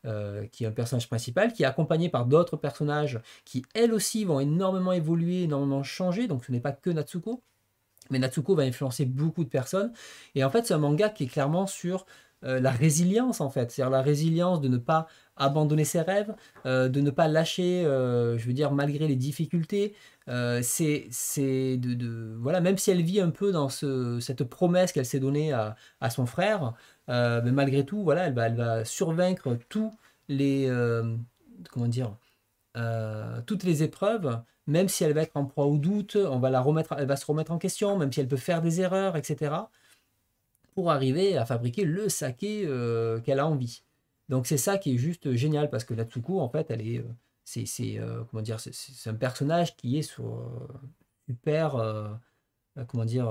euh, qui est un personnage principal, qui est accompagné par d'autres personnages qui, elles aussi, vont énormément évoluer, énormément changer. Donc ce n'est pas que Natsuko, mais Natsuko va influencer beaucoup de personnes. Et en fait, c'est un manga qui est clairement sur euh, la résilience en fait, c'est-à-dire la résilience de ne pas abandonner ses rêves, euh, de ne pas lâcher, je veux dire, malgré les difficultés, euh, c'est de, de, voilà même si elle vit un peu dans ce, cette promesse qu'elle s'est donnée à, son frère euh, mais malgré tout voilà elle va, elle va survaincre tous les euh, comment dire toutes les épreuves même si elle va être en proie au doute on va la remettre elle va se remettre en question même si elle peut faire des erreurs etc pour arriver à fabriquer le saké qu'elle a envie donc c'est ça qui est juste génial parce que Natsuko en fait elle est c'est euh, comment dire, c'est un personnage qui est sur, super, euh, euh, comment dire,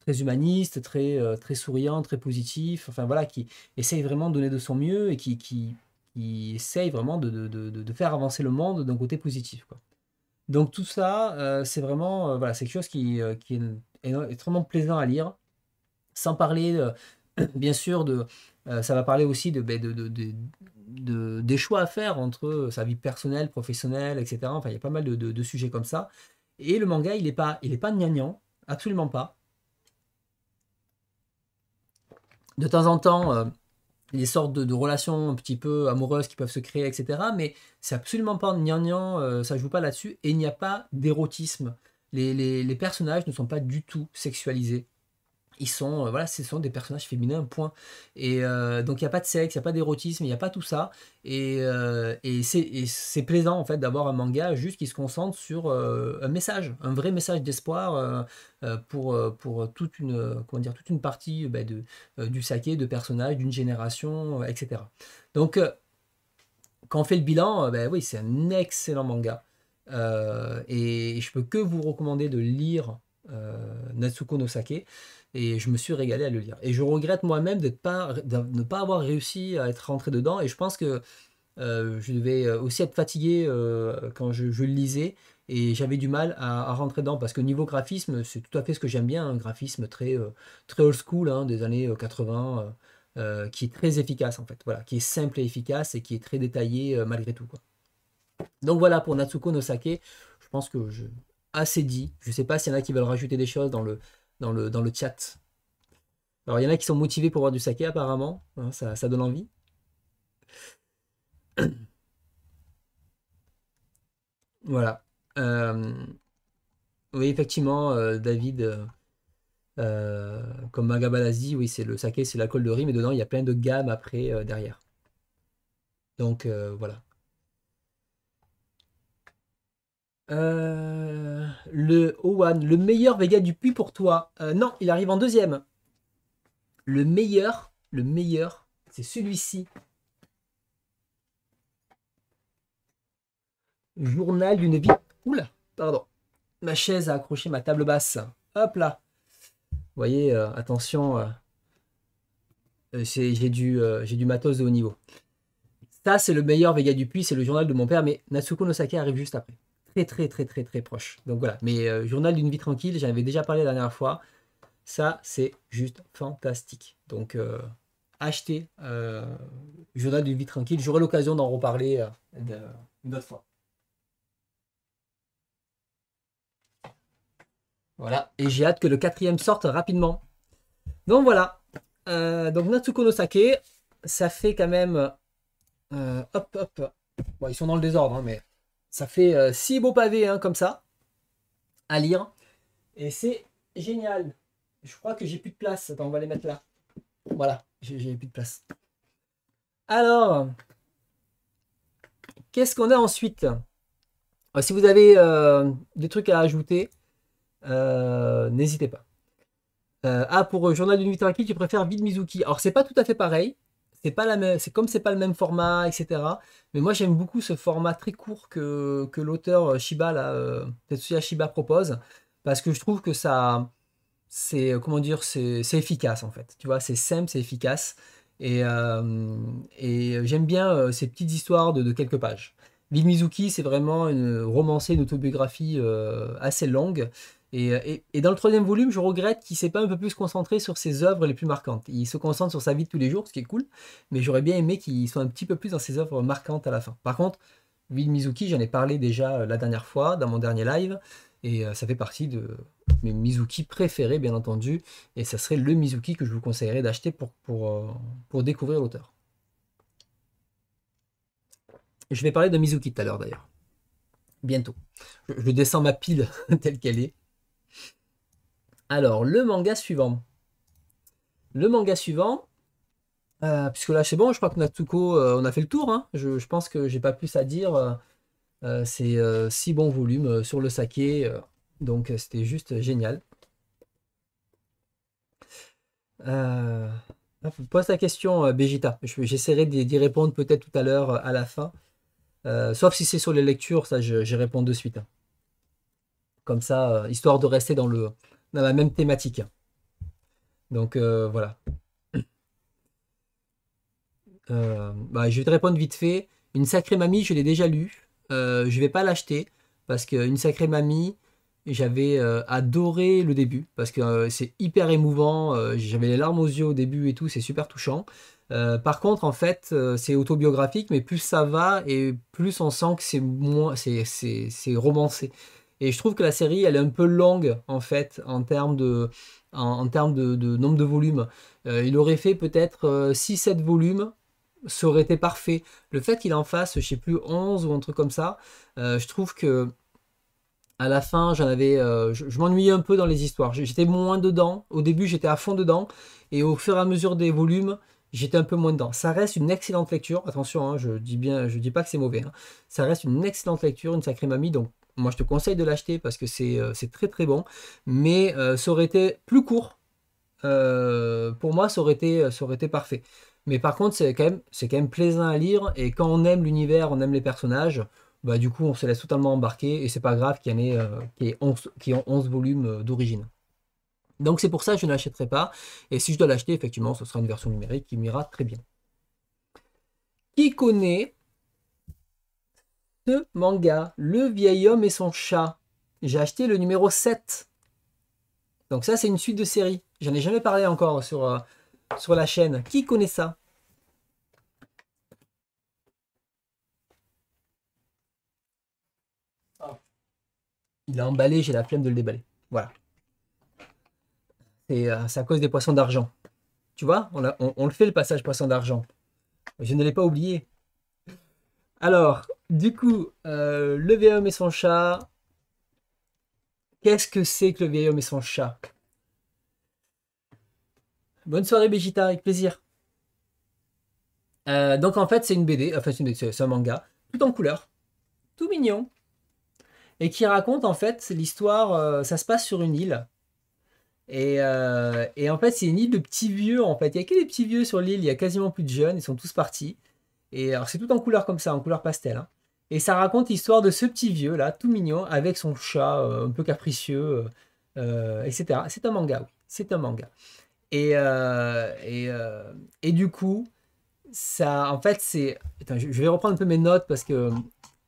très humaniste, très très souriant, très positif. Enfin voilà, qui essaye vraiment de donner de son mieux et qui qui, essaye vraiment de, de, de, faire avancer le monde d'un côté positif. Quoi. Donc tout ça, c'est vraiment voilà, c'est quelque chose qui, qui est extrêmement plaisant à lire, sans parler bien sûr de, ça va parler aussi de, ben, de des choix à faire entre sa vie personnelle, professionnelle, etc. Enfin, il y a pas mal de, sujets comme ça. Et le manga, il n'est pas, il est pas gnagnant, absolument pas. De temps en temps, a euh, des sortes de, relations un petit peu amoureuses qui peuvent se créer, etc. Mais c'est absolument pas gnagnant, ça euh, ça joue pas là-dessus, et il n'y a pas d'érotisme. les personnages ne sont pas du tout sexualisés ils sont, euh, voilà, ce sont des personnages féminins, point. Et euh, donc il n'y a pas de sexe, il n'y a pas d'érotisme, il n'y a pas tout ça. Euh, et, c'est plaisant en fait d'avoir un manga juste qui se concentre sur un message, un vrai message d'espoir pour, pour toute une, comment dire, toute une partie bah, de, du saké, de personnages, d'une génération, etc. Donc quand on fait le bilan, ben oui, c'est un excellent manga. et je peux que vous recommander de lire Natsuko no Sake. Et je me suis régalé à le lire. Et je regrette moi-même de, de ne pas avoir réussi à être rentré dedans. Et je pense que euh, je devais aussi être fatigué euh, quand je, le lisais. Et j'avais du mal à, à, rentrer dedans. Parce que niveau graphisme, c'est tout à fait ce que j'aime bien. Un graphisme très, euh, très old school hein, des années 80. qui est très efficace en fait, voilà, qui est simple et efficace et qui est très détaillé malgré tout. Donc voilà pour Natsuko Nosake. je pense que je assez dit. Je ne sais pas s'il y en a qui veulent rajouter des choses dans le dans le, dans le chat. Alors, il y en a qui sont motivés pour voir du saké, apparemment. Hein, ça, donne envie. voilà. Euh, oui, effectivement, euh, David, euh, comme Magabalazi, oui, c'est le saké, c'est colle de riz, mais dedans, il y a plein de gammes après, derrière. Donc, voilà. Euh, le Owan, le meilleur Vega du puits pour toi. Euh, non, il arrive en deuxième. Le meilleur, le meilleur, c'est celui-ci. Journal d'une vie. Oula, pardon. Ma chaise a accroché ma table basse. Hop là. Vous voyez, euh, attention. j'ai du, du matos de haut niveau. Ça, c'est le meilleur Vega du puits, c'est le journal de mon père, mais Natsuko Nosaka arrive juste après très très très très proche. Donc voilà, mais euh, Journal d'une vie tranquille, j'avais déjà parlé la dernière fois. Ça, c'est juste fantastique. Donc euh, achetez euh, Journal d'une vie tranquille. J'aurai l'occasion d'en reparler une autre fois. Voilà, et j'ai hâte que le quatrième sorte rapidement. Donc voilà, donc Natsuko no Sake, ça fait quand même... hop, hop. ils sont dans le désordre, hein, mais ça fait euh, six beaux pavés hein, comme ça, à lire. Et c'est génial. Je crois que j'ai plus de place. Attends, on va les mettre là. Voilà, j'ai plus de place. Alors, qu'est-ce qu'on a ensuite euh, Si vous avez euh, des trucs à ajouter, n'hésitez pas. ah, pour Journal de nuit tranquille, tu préfères Vide Mizuki. Alors, c'est pas tout à fait pareil c'est pas la même, c'est comme c'est pas le même format, etc. Mais moi j'aime beaucoup ce format très court que, l'auteur euh, Shiba, là, euh, Tetsuya Shiba propose, parce que je trouve que ça, c'est euh, comment dire, c'est efficace en fait. Tu vois, c'est simple, c'est efficace, et, et j'aime bien ces petites histoires de, quelques pages. Ville Mizuki, c'est vraiment une romancée, une autobiographie assez longue, euh, et, dans le troisième volume, je regrette qu'il ne s'est pas un peu plus concentré sur ses œuvres les plus marquantes. Il se concentre sur sa vie de tous les jours, ce qui est cool, mais j'aurais bien aimé qu'il soit un petit peu plus dans ses œuvres marquantes à la fin. Par contre, Ville Mizuki, j'en ai parlé déjà euh, la dernière fois, dans mon dernier live, et euh, ça fait partie de mes Mizuki préférés, bien entendu, et ça serait le Mizuki que je vous conseillerais d'acheter pour, pour, pour découvrir l'auteur. Je vais parler de Mizuki tout à l'heure d'ailleurs. Bientôt. je descends ma pile telle qu'elle est. Alors, le manga suivant. Le manga suivant, euh, puisque là c'est bon, je crois que Natsuko, euh, on a fait le tour. Hein. Je, pense que j'ai pas plus à dire. Euh, c'est si bon volume sur le saké, donc c'était juste génial. pose la question, Bégita. J'essaierai d'y répondre peut-être tout à l'heure à la fin. sauf si c'est sur les lectures, ça j'y réponds de suite. Hein. Comme ça, histoire de rester dans le, dans la même thématique. Donc euh, voilà. Euh, bah, je vais te répondre vite fait. Une sacrée mamie, je l'ai déjà lu. Euh, je vais pas l'acheter parce que une sacrée mamie, j'avais adoré le début parce que c'est hyper émouvant. j'avais les larmes aux yeux au début et tout, c'est super touchant. par contre, en fait, c'est autobiographique, mais plus ça va et plus on sent que c'est moins, c'est romancé. Et je trouve que la série, elle est un peu longue, en fait, en termes de, en, de, nombre de volumes. Euh, il aurait fait peut-être 6-7 euh, volumes, ça aurait été parfait. Le fait qu'il en fasse, je sais plus, 11 ou un truc comme ça, euh, je trouve que à la fin, j'en avais, je, m'ennuyais un peu dans les histoires. J'étais moins dedans. Au début, j'étais à fond dedans. Et au fur et à mesure des volumes, j'étais un peu moins dedans. Ça reste une excellente lecture. Attention, hein, je dis bien, je dis pas que c'est mauvais. Hein. Ça reste une excellente lecture, une sacrée mamie. Donc moi, je te conseille de l'acheter parce que c'est euh, très très bon. Mais euh, ça aurait été plus court. Euh, pour moi, ça aurait, été, ça aurait été parfait. Mais par contre, c'est quand, même, quand même plaisant à lire. Et quand on aime l'univers, on aime les personnages, bah, du coup, on se laisse totalement embarquer. Et c'est pas grave qu'il y en ait, qui ont 11 volumes d'origine. Donc c'est pour ça que je ne l'achèterai pas. Et si je dois l'acheter, effectivement, ce sera une version numérique qui m'ira très bien. Qui connaît ce manga, Le vieil homme et son chat. J'ai acheté le numéro 7. Donc ça, c'est une suite de série. J'en ai jamais parlé encore sur, euh, sur la chaîne. Qui connaît ça ah. Il a emballé, j'ai la flemme de le déballer. Voilà. C'est euh, à cause des poissons d'argent. Tu vois, on, on, on le fait le passage poisson d'argent. Je ne l'ai pas oublié. Alors, du coup, euh, le vieil homme et son chat. Qu'est-ce que c'est que le vieil homme et son chat Bonne soirée, Béjita, avec plaisir. Euh, donc, en fait, c'est une BD, enfin, c'est un manga, tout en couleur, tout mignon, et qui raconte, en fait, l'histoire. Euh, ça se passe sur une île. Et, et en fait, c'est une île de petits vieux, en fait. Il n'y a que des petits vieux sur l'île, il n'y a quasiment plus de jeunes, ils sont tous partis. Et alors c'est tout en couleur comme ça, en couleur pastel. Hein. Et ça raconte l'histoire de ce petit vieux là, tout mignon, avec son chat euh, un peu capricieux, euh, euh, etc. C'est un manga, oui, c'est un manga. Et, du coup, ça, en fait, c'est. Je, vais reprendre un peu mes notes parce que.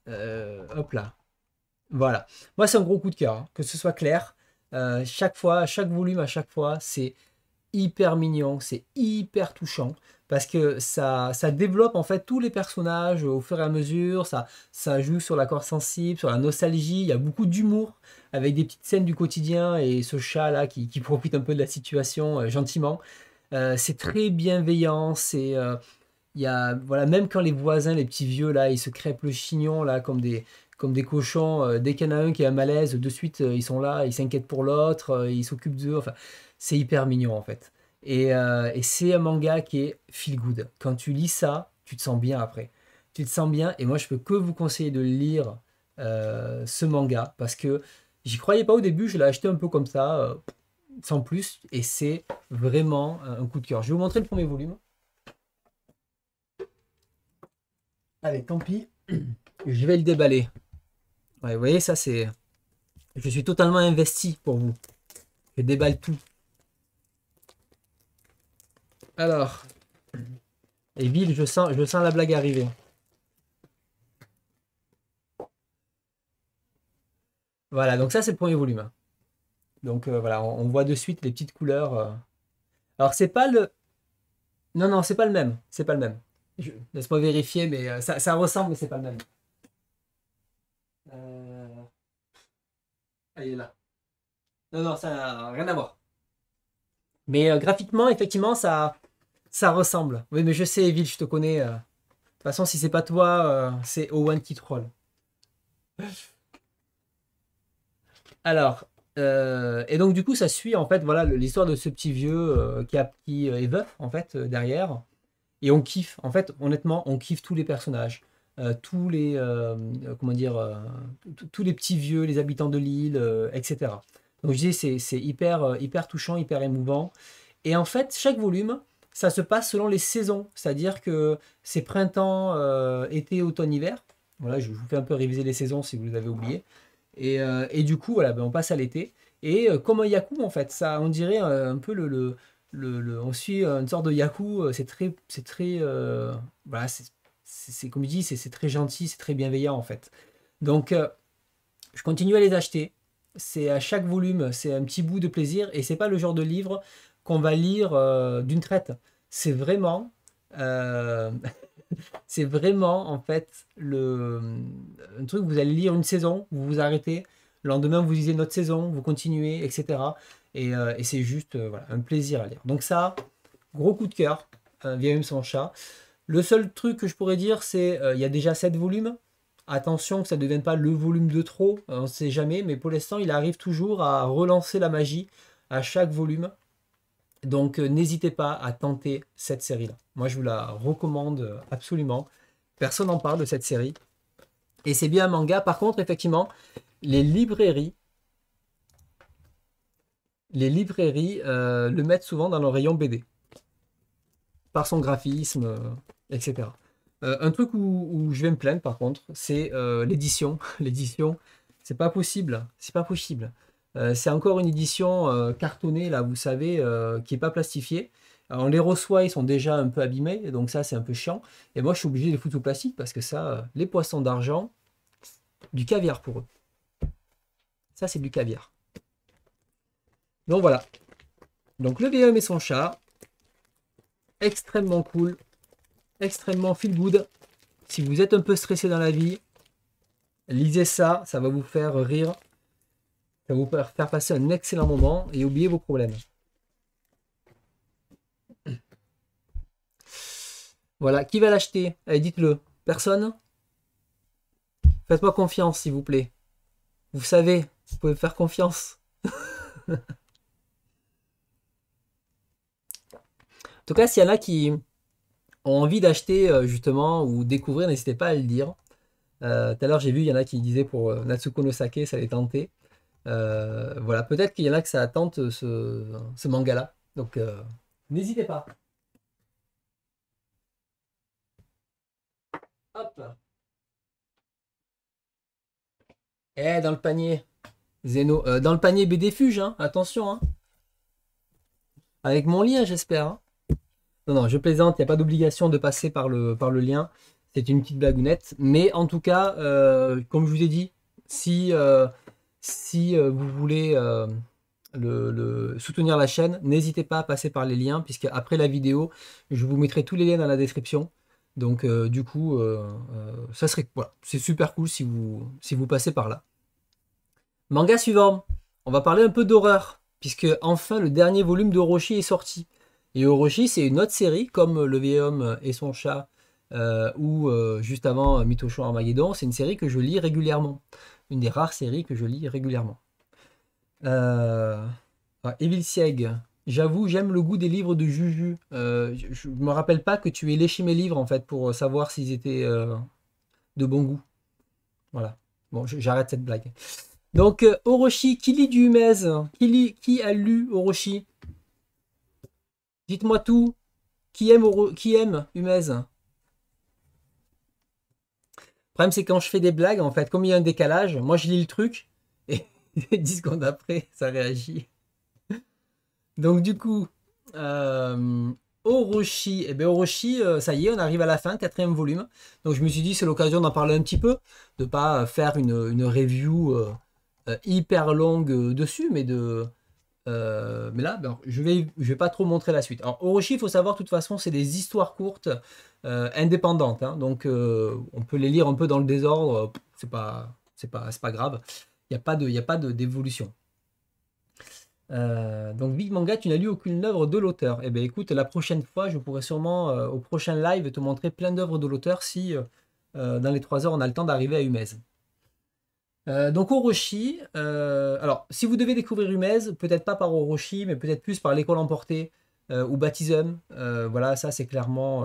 hop là. Voilà. Moi, c'est un gros coup de cœur, hein, que ce soit clair. chaque fois, chaque volume, à chaque fois, c'est hyper mignon, c'est hyper touchant parce que ça, ça développe en fait tous les personnages au fur et à mesure, ça, ça joue sur l'accord sensible, sur la nostalgie, il y a beaucoup d'humour avec des petites scènes du quotidien et ce chat là qui, profite un peu de la situation euh, gentiment. Euh, c'est très bienveillant, c'est... Euh, il voilà, même quand les voisins, les petits vieux, là, ils se crèpent le chignon, là, comme des, comme des cochons. dès qu'il y en a un qui a un malaise, de suite, ils sont là, ils s'inquiètent pour l'autre, ils s'occupent d'eux. Enfin, c'est hyper mignon, en fait. Euh, et, c'est un manga qui est feel good. Quand tu lis ça, tu te sens bien après. Tu te sens bien. Et moi, je peux que vous conseiller de lire euh, ce manga parce que j'y croyais pas au début. Je l'ai acheté un peu comme ça, euh, sans plus. Et c'est vraiment un coup de cœur. Je vais vous montrer le premier volume. Allez, tant pis. Je vais le déballer. vous voyez, ça c'est. Je suis totalement investi pour vous. Je déballe tout. Alors. Et Bill, je sens, je sens la blague arriver. Voilà, donc ça c'est le premier volume. Hein. Donc euh, voilà, on, voit de suite les petites couleurs. Euh. Alors c'est pas le. Non, non, c'est pas le même. C'est pas le même. Laisse-moi vérifier, mais euh, ça, ça, ressemble, mais c'est pas le même. Ah, il est là. Non, non, ça n'a rien à voir. Mais graphiquement, effectivement, ça, ça ressemble. Oui, mais je sais, Evil, je te connais. Euh. De toute façon, si c'est pas toi, euh, c'est Owen qui troll. Alors, euh, et donc du coup, ça suit en fait, voilà, l'histoire de ce petit vieux qui, est veuf en fait derrière. Et on kiffe, en fait, honnêtement, on kiffe tous les personnages, tous les, comment dire, tous les petits vieux, les habitants de l'île, etc. Donc je dis, c'est hyper, hyper touchant, hyper émouvant. Et en fait, chaque volume, ça se passe selon les saisons, c'est-à-dire que c'est printemps, euh, été, automne, hiver. Voilà, je vous fais un peu réviser les saisons si vous les avez oubliées. Et, euh, du coup, voilà, ben on passe à l'été. Et euh, comme un yaku, en fait, ça, on dirait un peu le, le, le, on suit une sorte de yaku. C'est très, c'est très, voilà, c'est comme je dis, c'est très gentil, c'est très bienveillant en fait. Donc, je continue à les acheter. C'est à chaque volume, c'est un petit bout de plaisir et c'est pas le genre de livre qu'on va lire euh, d'une traite. C'est vraiment, euh, c'est vraiment en fait le euh, un truc. Vous allez lire une saison, vous vous arrêtez, le lendemain vous lisez notre saison, vous continuez, etc. Et, c'est juste un plaisir à lire. Donc ça, gros coup de cœur, un via même sans chat. Le seul truc que je pourrais dire, c'est il y a déjà 7 volumes. Attention que ça ne devienne pas le volume de trop, on ne sait jamais, mais pour l'instant, il arrive toujours à relancer la magie à chaque volume. Donc euh, n'hésitez pas à tenter cette série-là. Moi, je vous la recommande euh, absolument. Personne n'en parle de cette série. Et c'est bien un manga. Par contre, effectivement, les librairies, les librairies euh, le mettent souvent dans leur rayon BD. Par son graphisme, etc. un truc où, où, je vais me plaindre, par contre, c'est l'édition. L'édition, c'est pas possible. C'est pas possible. Euh, c'est encore une édition euh, cartonnée, là, vous savez, euh, qui n'est pas plastifiée. on les reçoit, ils sont déjà un peu abîmés, donc ça, c'est un peu chiant. Et moi, je suis obligé de les foutre au plastique parce que ça, les poissons d'argent, du caviar pour eux. Ça, c'est du caviar. Donc voilà. Donc le VM et son chat, extrêmement cool, extrêmement feel good. Si vous êtes un peu stressé dans la vie, lisez ça, ça va vous faire rire. Ça va vous faire passer un excellent moment et oublier vos problèmes. Voilà, qui va l'acheter dites-le. Personne Faites-moi confiance, s'il vous plaît. Vous savez, vous pouvez faire confiance. en tout cas, s'il y en a qui ont envie d'acheter, euh, justement, ou découvrir, n'hésitez pas à le dire. Euh, tout à l'heure, j'ai vu, il y en a qui disaient pour euh, Natsuko no Sake, ça les tentait. Euh, voilà, peut-être qu'il y en a que ça attente euh, ce, manga-là. Donc, euh, n'hésitez pas. Hop. Eh, dans le panier. Zeno. dans le panier BD hein, attention. Hein. Avec mon lien, j'espère. Hein. Non, non, je plaisante, il n'y a pas d'obligation de passer par le, par le lien. C'est une petite blagounette. Mais en tout cas, comme je vous ai dit, si si euh, vous voulez euh, soutenir la chaîne, n'hésitez pas à passer par les liens, puisque après la vidéo, je vous mettrai tous les liens dans la description. Donc euh, du coup, ça serait c'est super cool si vous passez par là. Manga suivant, on va parler un peu d'horreur, puisque enfin le dernier volume de Orochi est sorti. Et Orochi, c'est une autre série comme Le vieil homme et son chat ou juste avant Mitochon Armageddon. C'est une série que je lis régulièrement une des rares séries que je lis régulièrement. Euh... Evil Sieg, j'avoue, j'aime le goût des livres de Juju. Euh, je ne me rappelle pas que tu aies léché mes livres, en fait, pour euh, savoir s'ils étaient euh, de bon goût. Voilà. Bon, j'arrête cette blague. Donc, Orochi, qui lit du Humez qui, qui a lu Orochi Dites-moi tout. Qui aime, qui aime Humez problème, c'est quand je fais des blagues, en fait, comme il y a un décalage, moi je lis le truc et 10 secondes après, ça réagit. Donc, du coup, euh, Orochi, et eh ben, euh, ça y est, on arrive à la fin, quatrième volume. Donc, je me suis dit, c'est l'occasion d'en parler un petit peu, de pas faire une, review euh, hyper longue dessus, mais de, euh, mais là, ben, je vais, vais pas trop montrer la suite. Alors, Orochi, il faut savoir, de toute façon, c'est des histoires courtes, euh, indépendantes. Hein. donc, euh, on peut les lire un peu dans le désordre. C'est pas, pas, grave. Il n'y a pas d'évolution. donc, Big Manga, tu n'as lu aucune œuvre de l'auteur. Eh bien, écoute, la prochaine fois, je pourrais sûrement, au prochain live, te montrer plein d'œuvres de l'auteur si, dans les trois heures, on a le temps d'arriver à Humez. Euh, donc Orochi, euh, alors si vous devez découvrir Humez, peut-être pas par Orochi, mais peut-être plus par l'école emportée euh, ou Baptism. voilà, ça c'est clairement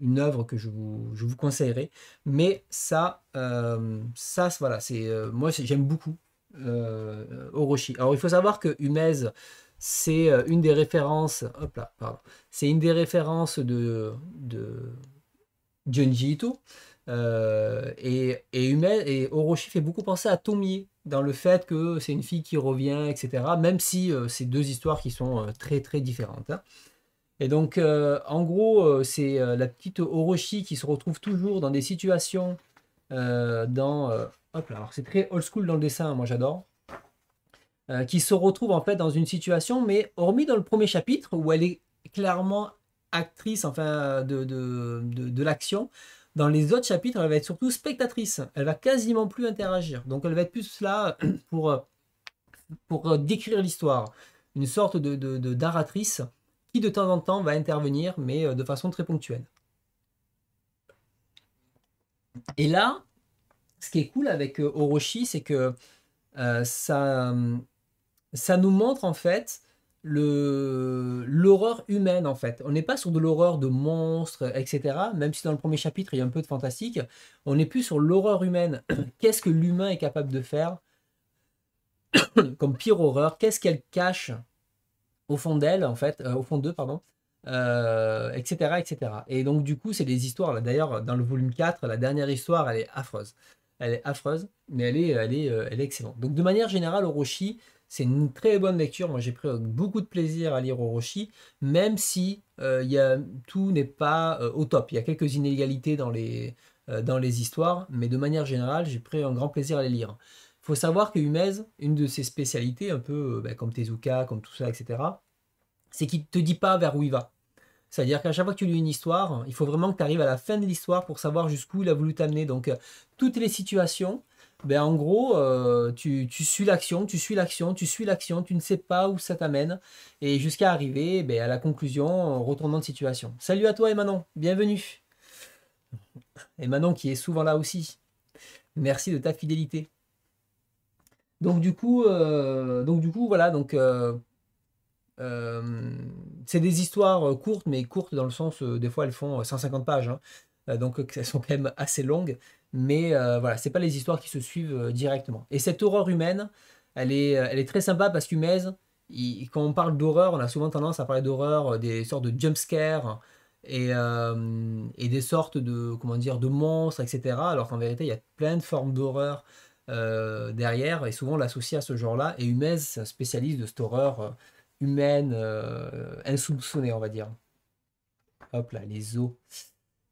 une œuvre que je vous, conseillerais. Mais ça, ça voilà, c'est moi j'aime beaucoup Orochi. Alors il faut savoir que Humez, c'est une des références, hop là, pardon, c'est une des références de, de Junji Ito. Euh, et, et, et Orochi fait beaucoup penser à Tomie dans le fait que c'est une fille qui revient, etc. Même si ces euh, c'est deux histoires qui sont euh, très très différentes. Hein. Et donc, en gros, c'est la petite Orochi qui se retrouve toujours dans des situations dans. hop là, alors c'est très old school dans le dessin, hein, moi j'adore. qui se retrouve en fait dans une situation, mais hormis dans le premier chapitre où elle est clairement actrice enfin de, de, de, de l'action, dans les autres chapitres, elle va être surtout spectatrice. Elle va quasiment plus interagir. Donc elle va être plus là pour, euh, pour euh, décrire l'histoire. Une sorte de, narratrice qui de temps en temps va intervenir, mais euh, de façon très ponctuelle. Et là, ce qui est cool avec Orochi, c'est que ça, ça nous montre en fait l'horreur humaine en fait. On n'est pas sur de l'horreur de monstres, etc. Même si dans le premier chapitre il y a un peu de fantastique, on n'est plus sur l'horreur humaine. Qu'est-ce que l'humain est capable de faire comme pire horreur Qu'est-ce qu'elle cache au fond d'elle en fait, euh, au fond d'eux pardon, etc., euh, etc. Et donc du coup c'est des histoires. D'ailleurs dans le volume 4, la dernière histoire elle est affreuse. Elle est affreuse, mais elle est, elle est, euh, elle est excellente. Donc de manière générale, Orochi, c'est une très bonne lecture. Moi, j'ai pris beaucoup de plaisir à lire Orochi, même si euh, tout n'est pas euh, au top. Il y a quelques inégalités euh, dans les, histoires, mais de manière générale, j'ai pris un grand plaisir à les lire. Il faut savoir que Humez, une de ses spécialités, un peu ben, comme Tezuka, comme tout ça, etc., c'est qu'il ne te dit pas vers où il va. C'est-à-dire qu'à chaque fois que tu lis une histoire, il faut vraiment que tu arrives à la fin de l'histoire pour savoir jusqu'où il a voulu t'amener. Donc, toutes les situations, ben, en gros, euh, tu, tu, suis l'action, tu suis l'action, tu suis l'action, tu ne sais pas où ça t'amène, et jusqu'à arriver ben, à la conclusion, retournant de situation. Salut à toi Emmanon, bienvenue. Manon, qui est souvent là aussi. Merci de ta fidélité. Donc du coup, euh, donc du coup, voilà, donc euh, c'est des histoires courtes, mais courtes dans le sens, des fois elles font 150 pages, hein. donc elles sont quand même assez longues mais ce euh, voilà, c'est pas les histoires qui se suivent euh, directement. Et cette horreur humaine, elle est, euh, elle est très sympa parce qu'Humez, quand on parle d'horreur, on a souvent tendance à parler d'horreur, des sortes de jumpscares et, et des sortes de, comment dire, de monstres, etc. Alors qu'en vérité, il y a plein de formes d'horreur derrière et souvent on l'associe à ce genre-là. Et Humez, c'est un spécialiste de cette horreur humaine, insoupçonnée, on va dire. Hop là, les os.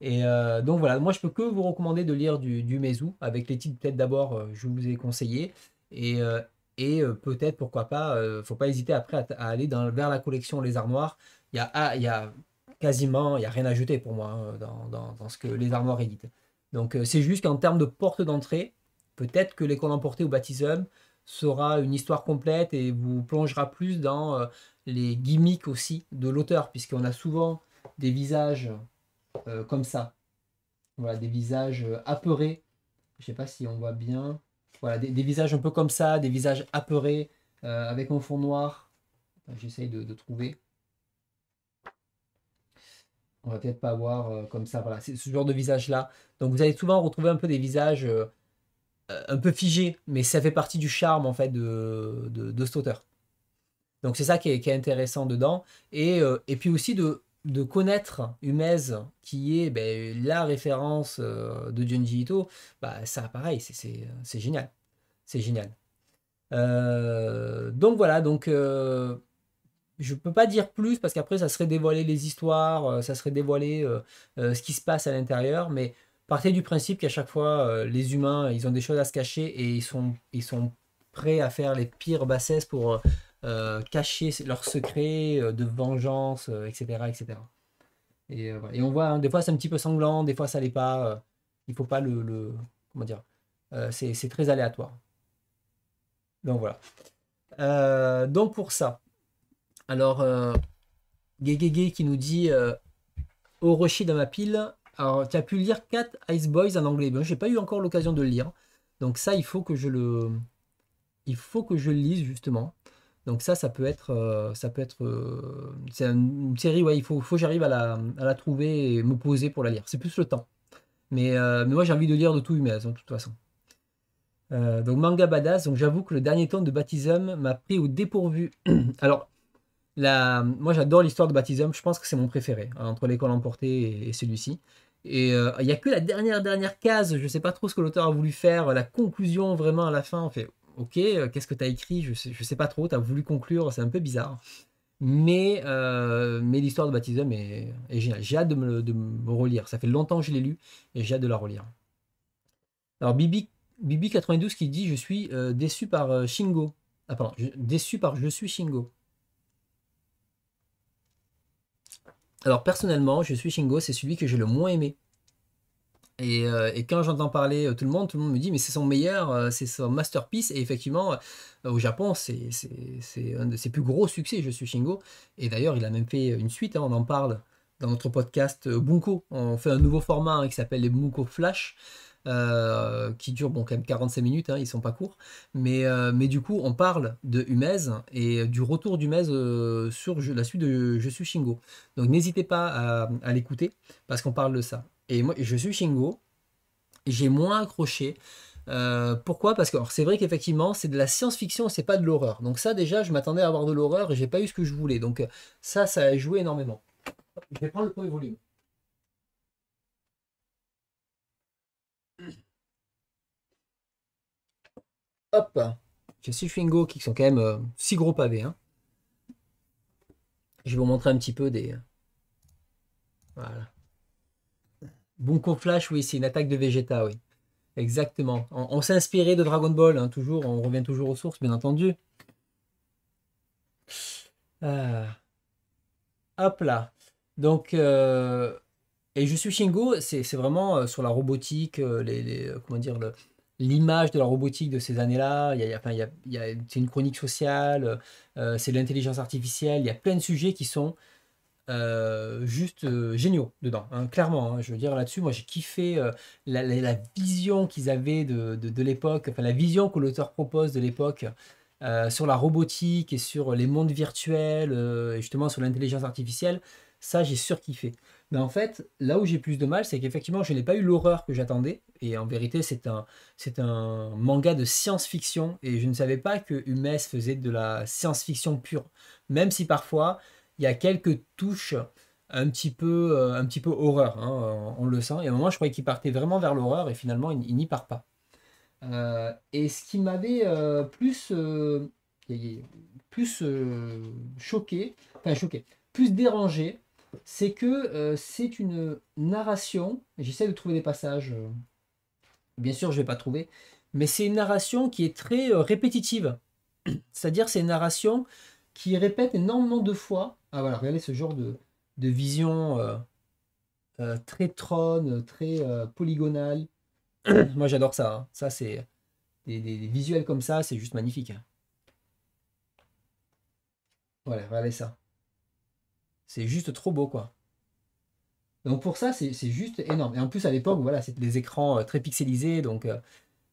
Et euh, donc voilà, moi je peux que vous recommander de lire du, du Mezu, avec les titres peut-être d'abord, euh, je vous ai conseillé, et, euh, et peut-être pourquoi pas, faut pas hésiter après à, aller dans, vers la collection Les Armoires. Ah, il y a, quasiment, il y a rien à jeter pour moi hein, dans, ce que Les Armoires éditent. Donc c'est juste qu'en termes de porte d'entrée, peut-être que l'école emportée au baptisme sera une histoire complète et vous plongera plus dans les gimmicks aussi de l'auteur, puisqu'on a souvent des visages euh, comme ça. Voilà, des visages euh, apeurés. Je sais pas si on voit bien. Voilà, des, visages un peu comme ça, des visages apeurés, euh, avec un fond noir. J'essaye de, de, trouver. On va peut-être pas voir comme ça. Voilà, c'est ce genre de visage-là. Donc vous allez souvent retrouver un peu des visages un peu figés, mais ça fait partie du charme en fait de, de, de cet auteur. Donc c'est ça qui est, intéressant dedans. Et, et puis aussi de, de connaître Humez, qui est ben, la référence euh, de Junji Ito, bah, ça, pareil, c'est génial. C'est génial. Euh, donc voilà, donc ne euh, je peux pas dire plus parce qu'après, ça serait dévoiler les histoires, ça serait dévoiler ce qui se passe à l'intérieur, mais partez du principe qu'à chaque fois, les humains, ils ont des choses à se cacher et ils sont, ils sont prêts à faire les pires bassesses pour euh, cacher leurs secrets euh, de vengeance, etc., euh, etc. Et, on voit, hein, des fois c'est un petit peu sanglant, des fois ça l'est pas. il faut pas le, comment dire, c'est très aléatoire. Donc voilà. donc pour ça, alors Gegege qui nous dit au Orochi dans ma pile. Alors, tu as pu lire 4 Ice Boys en anglais. Ben, n'ai pas eu encore l'occasion de le lire. Donc ça, il faut que je le il faut que je le lise justement. Donc ça, ça peut être, euh, ça peut être, euh, c'est une série, ouais, il faut, faut que j'arrive à la, trouver et me poser pour la lire. C'est plus le temps. Mais, euh, moi, j'ai envie de lire de tout humain, de toute façon. donc manga badass. Donc j'avoue que le dernier tome de Baptism m'a pris au dépourvu. Alors, moi, j'adore l'histoire de Baptism. Je pense que c'est mon préféré hein, entre l'école emportée et, celui-ci. Et il n'y a que la dernière dernière case. Je ne sais pas trop ce que l'auteur a voulu faire. La conclusion vraiment à la fin, en fait ok, euh, qu'est-ce que tu as écrit je ne sais pas trop, tu as voulu conclure, c'est un peu bizarre. Mais, euh, mais l'histoire de Baptism est, géniale. J'ai hâte de me, relire. Ça fait longtemps que je l'ai lu et j'ai hâte de la relire. Alors, Bibi, Bibi92 qui dit Je suis euh, déçu par Shingo. Ah, pardon, déçu par Je suis Shingo. Alors, personnellement, Je suis Shingo, c'est celui que j'ai le moins aimé. Euh, et, quand j'entends parler euh, tout le monde, tout le monde me dit mais c'est son meilleur, euh, c'est son masterpiece. Et effectivement, au Japon, c'est un de ses plus gros succès, Je suis Shingo. Et d'ailleurs, il a même fait une suite, hein, on en parle dans notre podcast Bunko. On fait un nouveau format hein, qui s'appelle les Bunko Flash. qui dure bon quand même 45 minutes, ils hein, ils sont pas courts, mais, du coup on parle de Humez et du retour d'Humez sur la suite de Je suis Shingo. Donc n'hésitez pas à l'écouter parce qu'on parle de ça. Et moi, je suis Shingo. J'ai moins accroché. Euh, pourquoi Parce que c'est vrai qu'effectivement, c'est de la science-fiction, c'est pas de l'horreur. Donc ça, déjà, je m'attendais à avoir de l'horreur et j'ai pas eu ce que je voulais. Donc ça, ça a joué énormément. Je vais prendre le premier volume. Hop suis Shingo qui sont quand même euh, six gros pavés. Hein. Je vais vous montrer un petit peu des... Euh, voilà. Bunko Flash, oui, c'est une attaque de Vegeta, oui. Exactement. On, s'est inspiré de Dragon Ball, hein, toujours. On revient toujours aux sources, bien entendu. Ah. Hop là. Donc, euh, et je suis Shingo, c'est vraiment euh, sur la robotique, euh, les, comment dire, l'image de la robotique de ces années-là. Il enfin, il y c'est une chronique sociale, c'est de l'intelligence artificielle. Il y a plein de sujets qui sont euh, juste euh, géniaux dedans, hein, clairement. Hein. je veux dire là-dessus, moi j'ai kiffé euh, la, vision qu'ils avaient de, l'époque, enfin la vision que l'auteur propose de l'époque sur la robotique et sur les mondes virtuels, et justement sur l'intelligence artificielle. Ça, j'ai surkiffé. Mais en fait, là où j'ai plus de mal, c'est qu'effectivement, je n'ai pas eu l'horreur que j'attendais. Et en vérité, c'est un, c'est un manga de science-fiction. Et je ne savais pas que Humes faisait de la science-fiction pure. Même si parfois, il y a quelques touches un petit peu, euh, un petit peu horreur, hein, on, le sent. Et à un moment, je croyais qu'il partait vraiment vers l'horreur, et finalement, il, n'y part pas. Euh, et ce qui m'avait euh, plus, plus choqué, enfin choqué, plus dérangé, c'est que c'est une narration, j'essaie de trouver des passages, bien sûr je ne vais pas trouver, mais c'est une narration qui est très répétitive. C'est-à-dire c'est une narration qui répète énormément de fois ah voilà, regardez ce genre de, vision euh, euh, très trône, très euh, polygonale. Moi j'adore ça. Hein. Ça c'est des, visuels comme ça, c'est juste magnifique. Hein. Voilà, regardez ça. C'est juste trop beau quoi. Donc pour ça c'est juste énorme. Et en plus à l'époque voilà c'était des écrans très pixelisés donc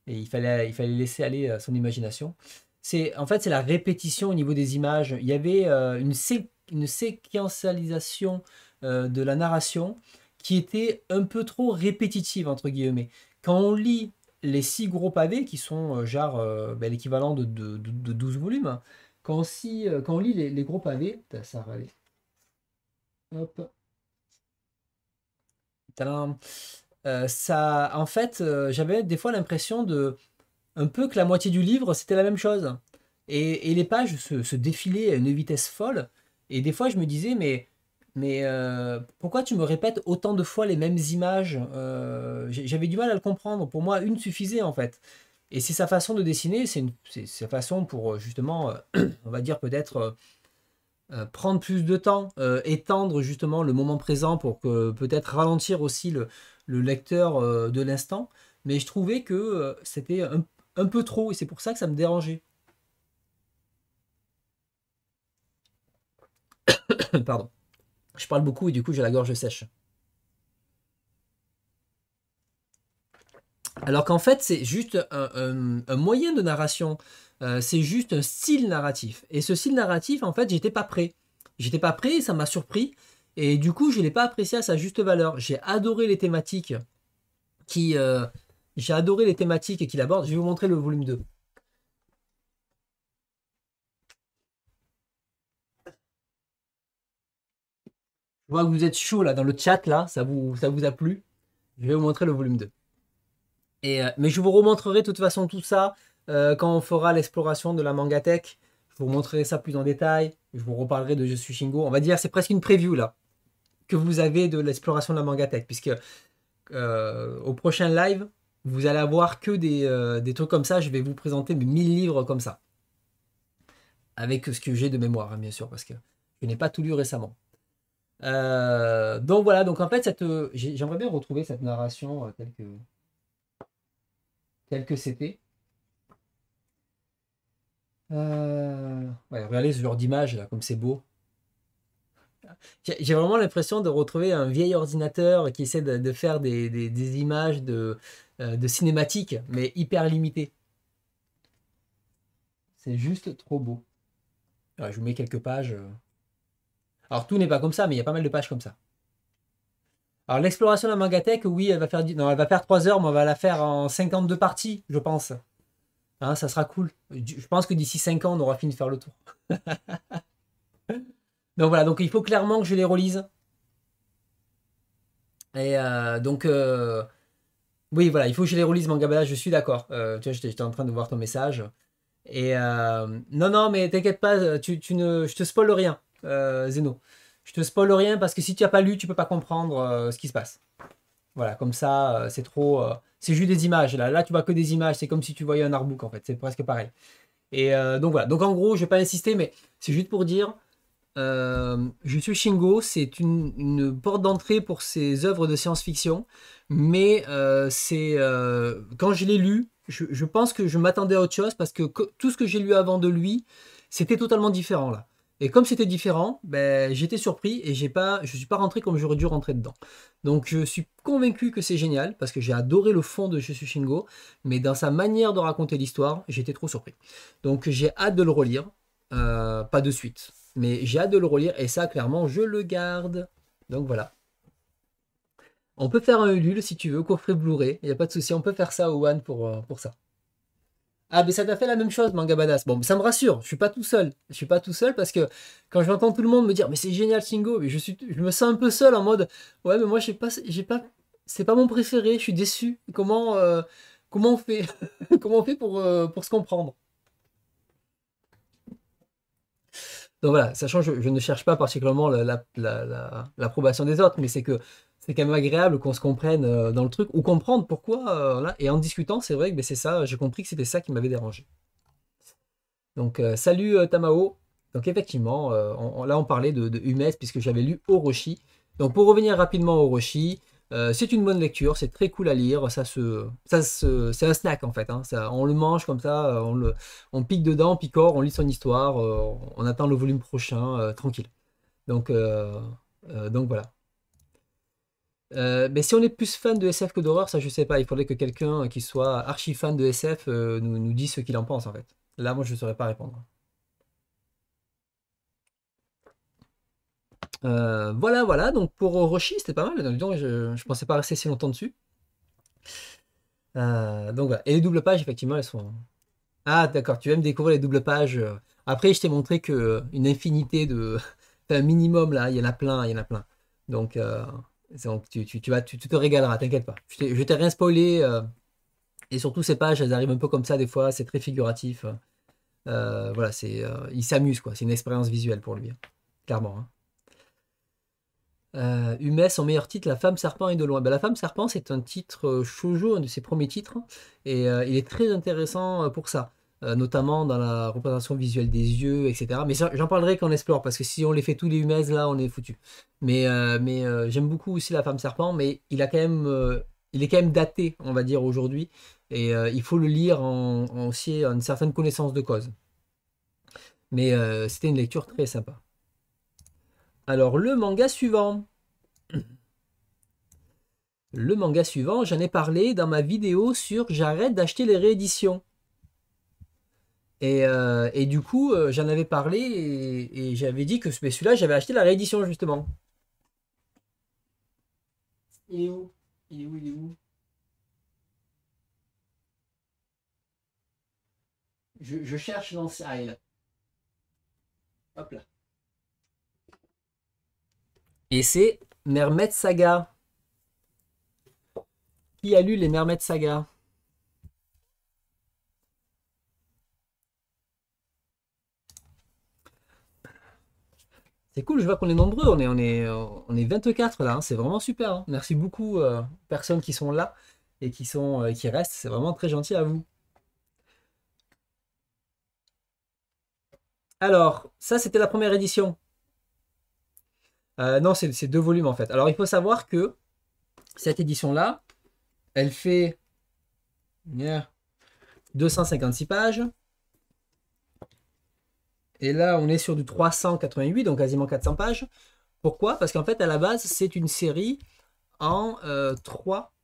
il fallait il fallait laisser aller son imagination. C'est en fait c'est la répétition au niveau des images. Il y avait une séparation une séquentialisation euh, de la narration qui était un peu trop répétitive, entre guillemets. Quand on lit les six gros pavés, qui sont euh, genre euh, ben, l'équivalent de, de, 12 volumes, hein, quand, on, si, quand on lit les, gros pavés, ça va aller. Hop. ça, en fait, j'avais des fois l'impression de un peu que la moitié du livre, c'était la même chose. Et, et les pages se, se défilaient à une vitesse folle. Et des fois, je me disais, mais, mais euh, pourquoi tu me répètes autant de fois les mêmes images euh, J'avais du mal à le comprendre. Pour moi, une suffisait, en fait. Et c'est sa façon de dessiner, c'est sa façon pour euh, justement, on va dire peut-être prendre plus de temps, étendre justement le moment présent pour que peut-être ralentir aussi le, lecteur de l'instant. Mais je trouvais que c'était un peu trop et c'est pour ça que ça me dérangeait. Pardon. Je parle beaucoup et du coup j'ai la gorge sèche. Alors qu'en fait, c'est juste un, moyen de narration. Euh, c'est juste un style narratif. Et ce style narratif, en fait, j'étais pas prêt. J'étais pas prêt, ça m'a surpris. Et du coup, je ne l'ai pas apprécié à sa juste valeur. J'ai adoré les thématiques qui. Euh, j'ai adoré les thématiques qu'il aborde. Je vais vous montrer le volume 2. Je vois que vous êtes chaud là dans le chat là, ça vous, a plu. Je vais vous montrer le volume 2. Et, euh, mais je vous remontrerai de toute façon tout ça euh, quand on fera l'exploration de la Mangatech. Je vous montrerai ça plus en détail. Je vous reparlerai de Je suis Shingo. On va dire c'est presque une preview là que vous avez de l'exploration de la Mangatech. Puisque euh, au prochain live, vous allez avoir que des, trucs comme ça. Je vais vous présenter mes 1000 livres comme ça. Avec ce que j'ai de mémoire, hein, bien sûr, parce que je n'ai pas tout lu récemment. Euh, donc voilà, donc en fait, cette, j'aimerais bien retrouver cette narration euh, telle que c'était. regardez ce genre d'image là, comme c'est beau. J'ai vraiment l'impression de retrouver un vieil ordinateur qui essaie de, faire des, images de, euh, de cinématiques, mais hyper limitées. C'est juste trop beau. je vous mets quelques pages. Alors tout n'est pas comme ça, mais il y a pas mal de pages comme ça. Alors l'exploration de la Mangatech, oui, elle va faire non, elle va faire 3 heures, mais on va la faire en 52 parties, je pense. Hein, ça sera cool. Je pense que d'ici 5 ans, on aura fini de faire le tour. donc voilà, donc il faut clairement que je les relise. Et euh, donc, euh, oui, voilà, il faut que je les relise, Mangabala, je suis d'accord. Euh, tu vois, j'étais en train de voir ton message. Et non, non, mais t'inquiète pas, tu, ne, je te spoil rien. Euh, Zeno. Je te spoil rien parce que si tu n'as pas lu, tu peux pas comprendre euh, ce qui se passe. Voilà, comme ça, euh, c'est trop. c'est juste des images. Là, là, tu vois que des images. C'est comme si tu voyais un artbook en fait. C'est presque pareil. Et donc voilà. Donc en gros, je vais pas insister, mais c'est juste pour dire. je suis Shingo, c'est une, porte d'entrée pour ses œuvres de science-fiction, mais c'est quand je l'ai lu, je, pense que je m'attendais à autre chose parce que tout ce que j'ai lu avant de lui, c'était totalement différent là. Et comme c'était différent, ben, j'étais surpris et j'ai pas, je ne suis pas rentré comme j'aurais dû rentrer dedans. Donc je suis convaincu que c'est génial parce que j'ai adoré le fond de Je Shingo, mais dans sa manière de raconter l'histoire, j'étais trop surpris. Donc j'ai hâte de le relire, euh, pas de suite, mais j'ai hâte de le relire et ça clairement je le garde. Donc voilà. On peut faire un Ulule si tu veux, coffret Blu-ray, il n'y a pas de souci, on peut faire ça au One pour, euh, pour ça. Ah, mais ça t'a fait la même chose, manga badass. Bon, ça me rassure, je suis pas tout seul. Je suis pas tout seul parce que quand je j'entends tout le monde me dire, mais c'est génial, Shingo, je, me sens un peu seul en mode, ouais, mais moi, j'ai pas, j'ai pas, c'est pas mon préféré, je suis déçu. Comment, euh, comment on fait Comment on fait pour, euh, pour se comprendre Donc voilà, sachant que je, ne cherche pas particulièrement l'approbation des autres, mais c'est que c'est quand même agréable qu'on se comprenne euh, dans le truc ou comprendre pourquoi. Euh, Et en discutant, c'est vrai que ben, c'est ça, j'ai compris que c'était ça qui m'avait dérangé. Donc, euh, salut Tamao. Donc, effectivement, là, on parlait de, de Humes puisque j'avais lu Orochi. Donc, pour revenir rapidement à Orochi, c'est une bonne lecture, c'est très cool à lire, ça c'est un snack en fait. Hein. on le mange comme ça, on, pique dedans, on picore, on lit son histoire, on attend le volume prochain, tranquille. Donc, donc voilà. Euh, mais si on est plus fan de SF que d'horreur, ça je sais pas. Il faudrait que quelqu'un qui soit archi fan de SF euh, nous, nous dise ce qu'il en pense en fait. Là, moi je ne saurais pas répondre. Euh, voilà, voilà. Donc pour Roshi, c'était pas mal. Donc, je, je pensais pas rester si longtemps dessus. donc Et les doubles pages, effectivement, elles sont. Ah, d'accord, tu aimes découvrir les doubles pages. Après, je t'ai montré qu'une infinité de. un minimum là, il y en a plein, il y en a plein. Donc. Donc tu, tu vas, tu, te régaleras, t'inquiète pas. Je t'ai rien spoilé. Euh, et surtout, ces pages, elles arrivent un peu comme ça des fois, c'est très figuratif. Euh, euh, voilà, c'est, il s'amuse, quoi. C'est une expérience visuelle pour lui, hein, clairement. Hein. son meilleur titre, La femme serpent est de loin. Ben, la femme serpent, c'est un titre shoujo, un de ses premiers titres, et il est très intéressant pour ça. Euh, notamment dans la représentation visuelle des yeux, etc. Mais j'en parlerai quand on explore, parce que si on les fait tous les humaises, là, on est foutu. Mais, euh, euh, j'aime beaucoup aussi la femme serpent, mais il est quand même daté, on va dire aujourd'hui, et il faut le lire en, en une certaine connaissance de cause. Mais c'était une lecture très sympa. Alors le manga suivant. Le manga suivant, j'en ai parlé dans ma vidéo sur j'arrête d'acheter les rééditions. Euh, et, du coup, euh, j'en avais parlé et, j'avais dit que celui-là, j'avais acheté la réédition justement. Il est où Il est où Il est où je, cherche dans ah, Hop là. Et c'est Mermet Saga. Qui a lu les Mermet Saga C'est cool, je vois qu'on est nombreux, on est, on est, on est 24 là, hein, c'est vraiment super. Hein. Merci beaucoup euh, personnes qui sont là et qui, sont, euh, qui restent, c'est vraiment très gentil à vous. Alors, ça c'était la première édition. Euh, non, c'est deux volumes en fait. Alors il faut savoir que cette édition-là, elle fait 256 pages. Et là, on est sur du 388, donc quasiment 400 pages. Pourquoi Parce qu'en fait, à la base, c'est une série en euh,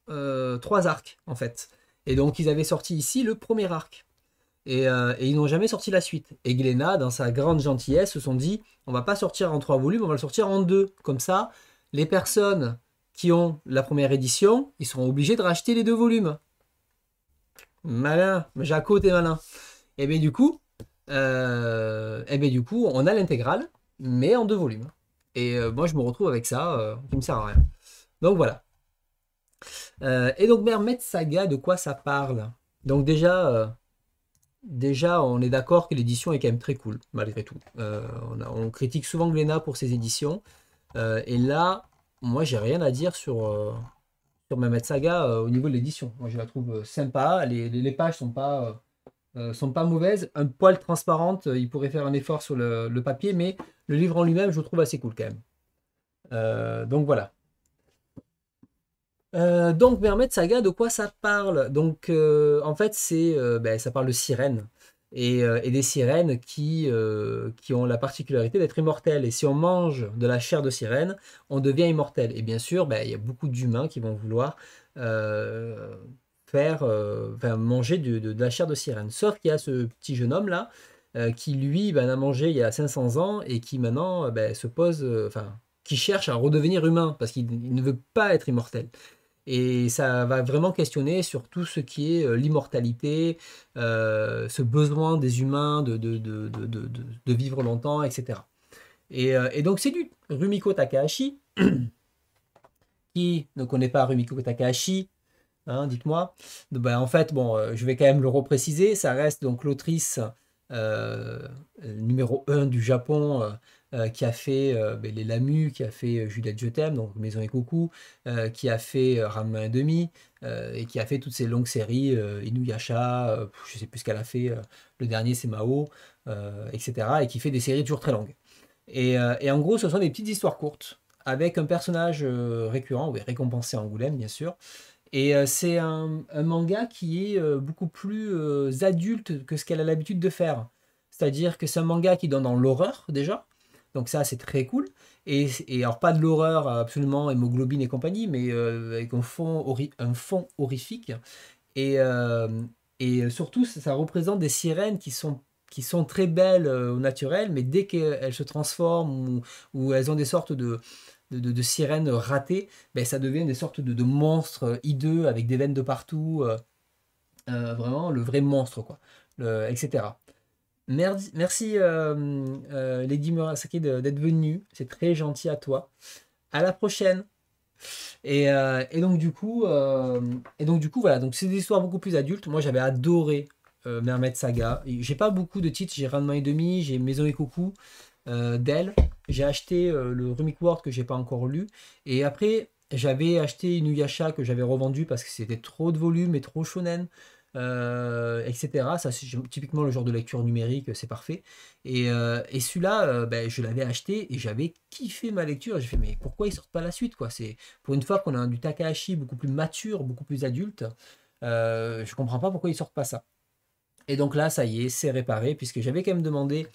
euh, trois, arcs, en fait. Et donc, ils avaient sorti ici le premier arc. Et, euh, ils n'ont jamais sorti la suite. Et Glenna, dans sa grande gentillesse, se sont dit on va pas sortir en trois volumes, on va le sortir en deux. Comme ça, les personnes qui ont la première édition, ils seront obligés de racheter les deux volumes. Malin, Jaco, t'es malin. Et bien du coup, et euh, eh bien du coup, on a l'intégrale, mais en deux volumes. Et euh, moi, je me retrouve avec ça, euh, qui me sert à rien. Donc voilà. et donc, Mermet Saga, de quoi ça parle Donc déjà, déjà, on est d'accord que l'édition est quand même très cool, malgré tout. On, on, critique souvent Glénat pour ses éditions. et là, moi, j'ai rien à dire sur, Mermet Saga au niveau de l'édition. Moi, je la trouve sympa. Les, les pages sont pas euh, sont pas mauvaises. Un poil transparente, euh, il pourrait faire un effort sur le, papier, mais le livre en lui-même, je le trouve assez cool quand même. Euh, donc voilà. donc Mermet Saga, de quoi ça parle Donc en fait, c'est ben, ça parle de sirènes. Et, des sirènes qui, qui ont la particularité d'être immortelles. Et si on mange de la chair de sirène, on devient immortel. Et bien sûr, ben, il y a beaucoup d'humains qui vont vouloir faire, euh, manger de, la chair de sirène. Sauf qu'il y a ce petit jeune homme là euh, qui lui ben, a mangé il y a 500 ans et qui maintenant euh, ben, se pose, euh, enfin, qui cherche à redevenir humain parce qu'il ne veut pas être immortel. Et ça va vraiment questionner sur tout ce qui est l'immortalité, ce besoin des humains de, de vivre longtemps, etc. Et, et donc c'est du Rumiko Takahashi, qui ne connaît pas Rumiko Takahashi, Hein, dites-moi. Ben, en fait, bon, euh, je vais quand même le repréciser, ça reste donc l'autrice euh, euh, numéro 1 du Japon qui a fait ben, Les Lamus, qui a fait Juliette Je t'aime, donc Maison et Coucou, qui a fait Ramen et demi, et qui a fait toutes ces longues séries, Inuyasha, je ne sais plus ce qu'elle a fait, le dernier c'est Mao, etc. Et qui fait des séries toujours très longues. Et, en gros, ce sont des petites histoires courtes, avec un personnage récurrent, oui, récompensé Angoulême bien sûr, et euh, c'est un, manga qui est euh, beaucoup plus euh, adulte que ce qu'elle a l'habitude de faire. C'est-à-dire que c'est un manga qui donne dans l'horreur déjà. Donc ça, c'est très cool. Et, alors pas de l'horreur absolument, hémoglobine et compagnie, mais avec un fond, un fond horrifique. Et, et surtout, ça, représente des sirènes qui sont qui sont très belles au naturel, mais dès qu'elles se transforment ou, elles ont des sortes de, de, sirènes ratées, ben, ça devient des sortes de, monstres hideux avec des veines de partout. Euh, euh, vraiment le vrai monstre, quoi. Le, etc. Merci, merci euh, Lady Murasaki d'être venue. C'est très gentil à toi. À la prochaine. Et, donc du coup, et donc du coup, voilà. Donc c'est des histoires beaucoup plus adultes. Moi, j'avais adoré euh, Saga. J'ai pas beaucoup de titres. J'ai main et demi, j'ai Maison et Coucou d'elle j'ai acheté euh, le Rumic World que j'ai pas encore lu. Et après, j'avais acheté une Uyasha que j'avais revendu parce que c'était trop de volume et trop shonen. Euh, etc. Ça, c'est typiquement le genre de lecture numérique, c'est parfait. Et, euh, et celui-là, ben, je l'avais acheté et j'avais kiffé ma lecture. J'ai fait, mais pourquoi ils sortent pas la suite quoi C'est Pour une fois qu'on a du Takahashi beaucoup plus mature, beaucoup plus adulte, je comprends pas pourquoi ils sortent pas ça. Et donc là, ça y est, c'est réparé, puisque j'avais quand même demandé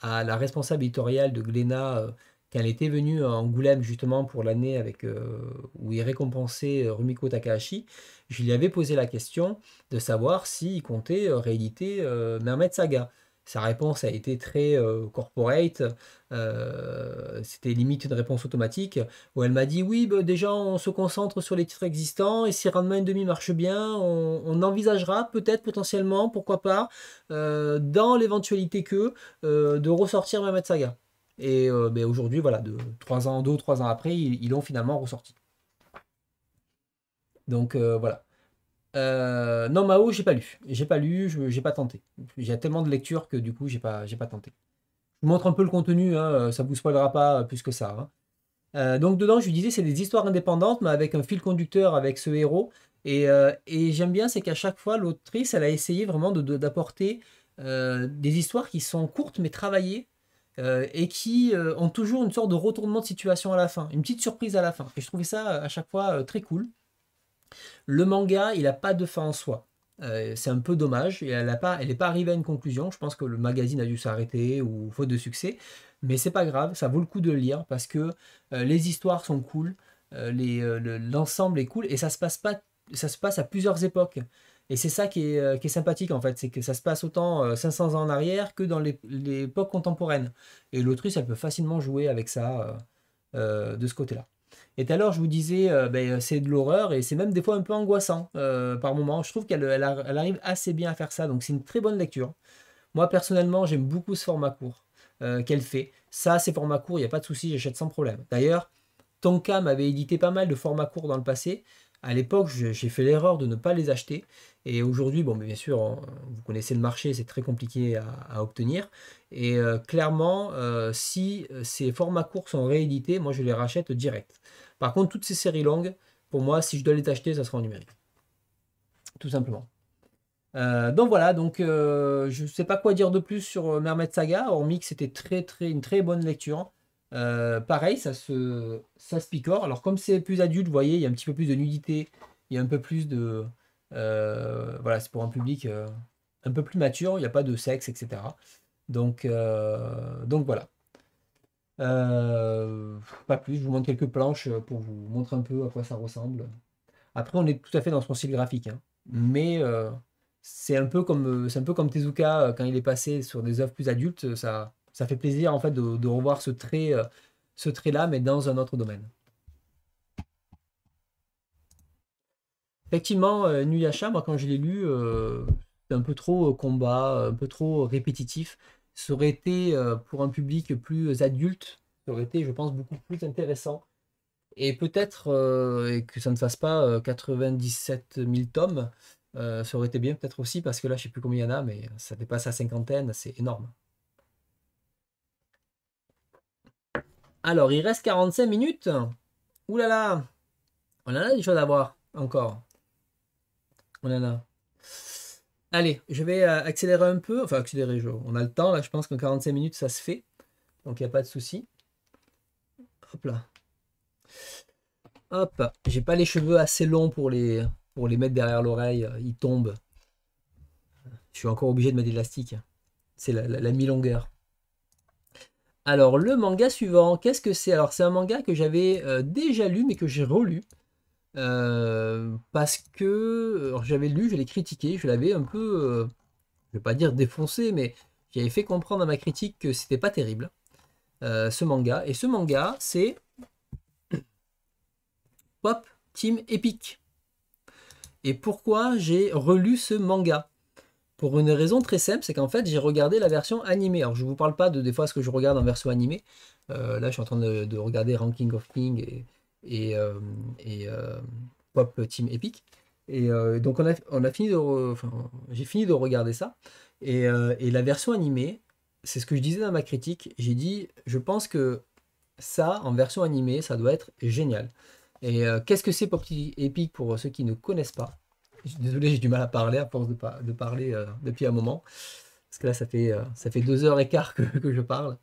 à la responsable éditoriale de Glénat euh, quand elle était venue à Angoulême justement pour l'année avec euh, où il récompensait euh, Rumiko Takahashi, je lui avais posé la question de savoir s'il comptait rééditer Mermet Saga sa réponse a été très euh, corporate, euh, c'était limite une réponse automatique, où elle m'a dit oui, bah, déjà on se concentre sur les titres existants, et si rendement et demi marche bien, on, envisagera peut-être potentiellement, pourquoi pas, euh, dans l'éventualité que, de ressortir Mamet Saga. Et ben, aujourd'hui, voilà, de trois ans, deux ou 3 ans après, ils l'ont finalement ressorti. Donc voilà. Euh, non, Mao, j'ai pas lu. J'ai pas lu, j'ai pas tenté. J'ai tellement de lectures que du coup, j'ai pas, pas tenté. Je vous montre un peu le contenu, hein, euh, ça vous spoilera pas euh, plus que ça. Hein. donc dedans, je lui disais, c'est des histoires indépendantes, mais avec un fil conducteur, avec ce héros. Et, j'aime bien, c'est qu'à chaque fois, l'autrice, elle a essayé vraiment d'apporter des histoires qui sont courtes mais travaillées et qui ont toujours une sorte de retournement de situation à la fin, une petite surprise à la fin. Et je trouvais ça à chaque fois très cool. Le manga, il n'a pas de fin en soi. Euh, c'est un peu dommage. elle n'est pas, pas arrivée à une conclusion. Je pense que le magazine a dû s'arrêter ou faute de succès. Mais c'est pas grave, ça vaut le coup de le lire parce que euh, les histoires sont cool, euh, l'ensemble est cool et ça se passe pas, ça se passe à plusieurs époques. Et c'est ça qui est, sympathique en fait, c'est que ça se passe autant 500 ans en arrière que dans l'époque contemporaine. Et l'autrice, elle peut facilement jouer avec ça de ce côté-là. Et tout je vous disais, euh, ben, c'est de l'horreur et c'est même des fois un peu angoissant euh, par moment. Je trouve qu'elle arrive assez bien à faire ça, donc c'est une très bonne lecture. Moi, personnellement, j'aime beaucoup ce format court euh, qu'elle fait. Ça, c'est format court, il n'y a pas de souci, j'achète sans problème. D'ailleurs, Tonka m'avait édité pas mal de formats courts dans le passé. À l'époque, j'ai fait l'erreur de ne pas les acheter. Et aujourd'hui, bon, bien sûr, vous connaissez le marché, c'est très compliqué à, à obtenir. Et clairement, si ces formats courts sont réédités, moi, je les rachète direct. Par contre, toutes ces séries longues, pour moi, si je dois les acheter, ça sera en numérique. Tout simplement. Euh, donc voilà, donc euh, je ne sais pas quoi dire de plus sur euh, Mermaid Saga, hormis que c'était très, très, une très bonne lecture. pareil, ça se, ça se picore. Alors comme c'est plus adulte, vous voyez, il y a un petit peu plus de nudité, il y a un peu plus de... voilà, c'est pour un public un peu plus mature, il n'y a pas de sexe, etc. Donc, donc voilà. Euh, pas plus, je vous montre quelques planches euh, pour vous montrer un peu à quoi ça ressemble. Après, on est tout à fait dans son style graphique, hein. mais euh, c'est un peu comme un peu comme Tezuka quand il est passé sur des œuvres plus adultes. Ça, fait plaisir en fait de, revoir ce trait, ce trait là, mais dans un autre domaine. Effectivement, Nuyasha, moi quand je l'ai lu, c'est un peu trop combat, un peu trop répétitif ça aurait été euh, pour un public plus adulte, ça aurait été, je pense, beaucoup plus intéressant. Et peut-être euh, que ça ne fasse pas 97 euh, 000 tomes, ça aurait été bien peut-être aussi, parce que là, je ne sais plus combien il y en a, mais ça dépasse la cinquantaine, c'est énorme. Alors, il reste 45 minutes. Ouh là là On en a des choses à voir, encore. On en a. Allez, je vais euh, accélérer un peu. Enfin, accélérer, on a le temps là. Je pense qu'en 45 minutes, ça se fait. Donc, il n'y a pas de souci. Hop là. Hop. J'ai pas les cheveux assez longs pour les, pour les mettre derrière l'oreille. Ils tombent. Je suis encore obligé de mettre l'élastique. C'est la, mi-longueur. Alors, le manga suivant, qu'est-ce que c'est Alors, c'est un manga que j'avais euh, déjà lu, mais que j'ai relu. Euh, parce que j'avais lu, je l'ai critiqué, je l'avais un peu, je euh, je vais pas dire défoncé, mais j'avais fait comprendre à ma critique que c'était pas terrible euh, ce manga. Et ce manga, c'est Pop Team Epic. Et pourquoi j'ai relu ce manga Pour une raison très simple, c'est qu'en fait j'ai regardé la version animée. Alors je vous parle pas de des fois ce que je regarde en version animée. là je suis en train de regarder Ranking of King et, et, euh, euh, Pop Team Epic. Et euh, donc on a, fini de j'ai fini de regarder ça. Et, la version animée, c'est ce que je disais dans ma critique. J'ai dit, je pense que ça, en version animée, ça doit être génial. Et qu'est-ce que c'est Pop Team Epic pour ceux qui ne connaissent pas Désolé, j'ai du mal à parler à force de, parler depuis un moment. Parce que là, ça fait, ça fait deux heures et quart que, je parle.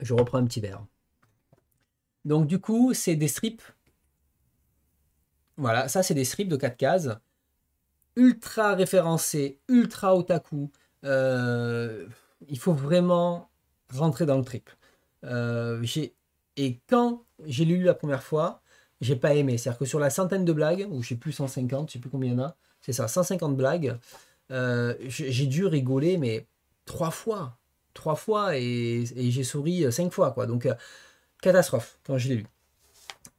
Je reprends un petit verre. Donc du coup, c'est des strips. Voilà, ça c'est des strips de 4 cases. Ultra référencés, ultra otaku. Euh, il faut vraiment rentrer dans le trip. Euh, et quand j'ai lu la première fois, j'ai pas aimé. C'est-à-dire que sur la centaine de blagues, ou je sais plus 150, je sais plus combien il y en a, c'est ça, 150 blagues, euh, j'ai dû rigoler, mais trois fois. Trois fois, et, j'ai souri euh, cinq fois, quoi. Donc Catastrophe, quand je l'ai lu.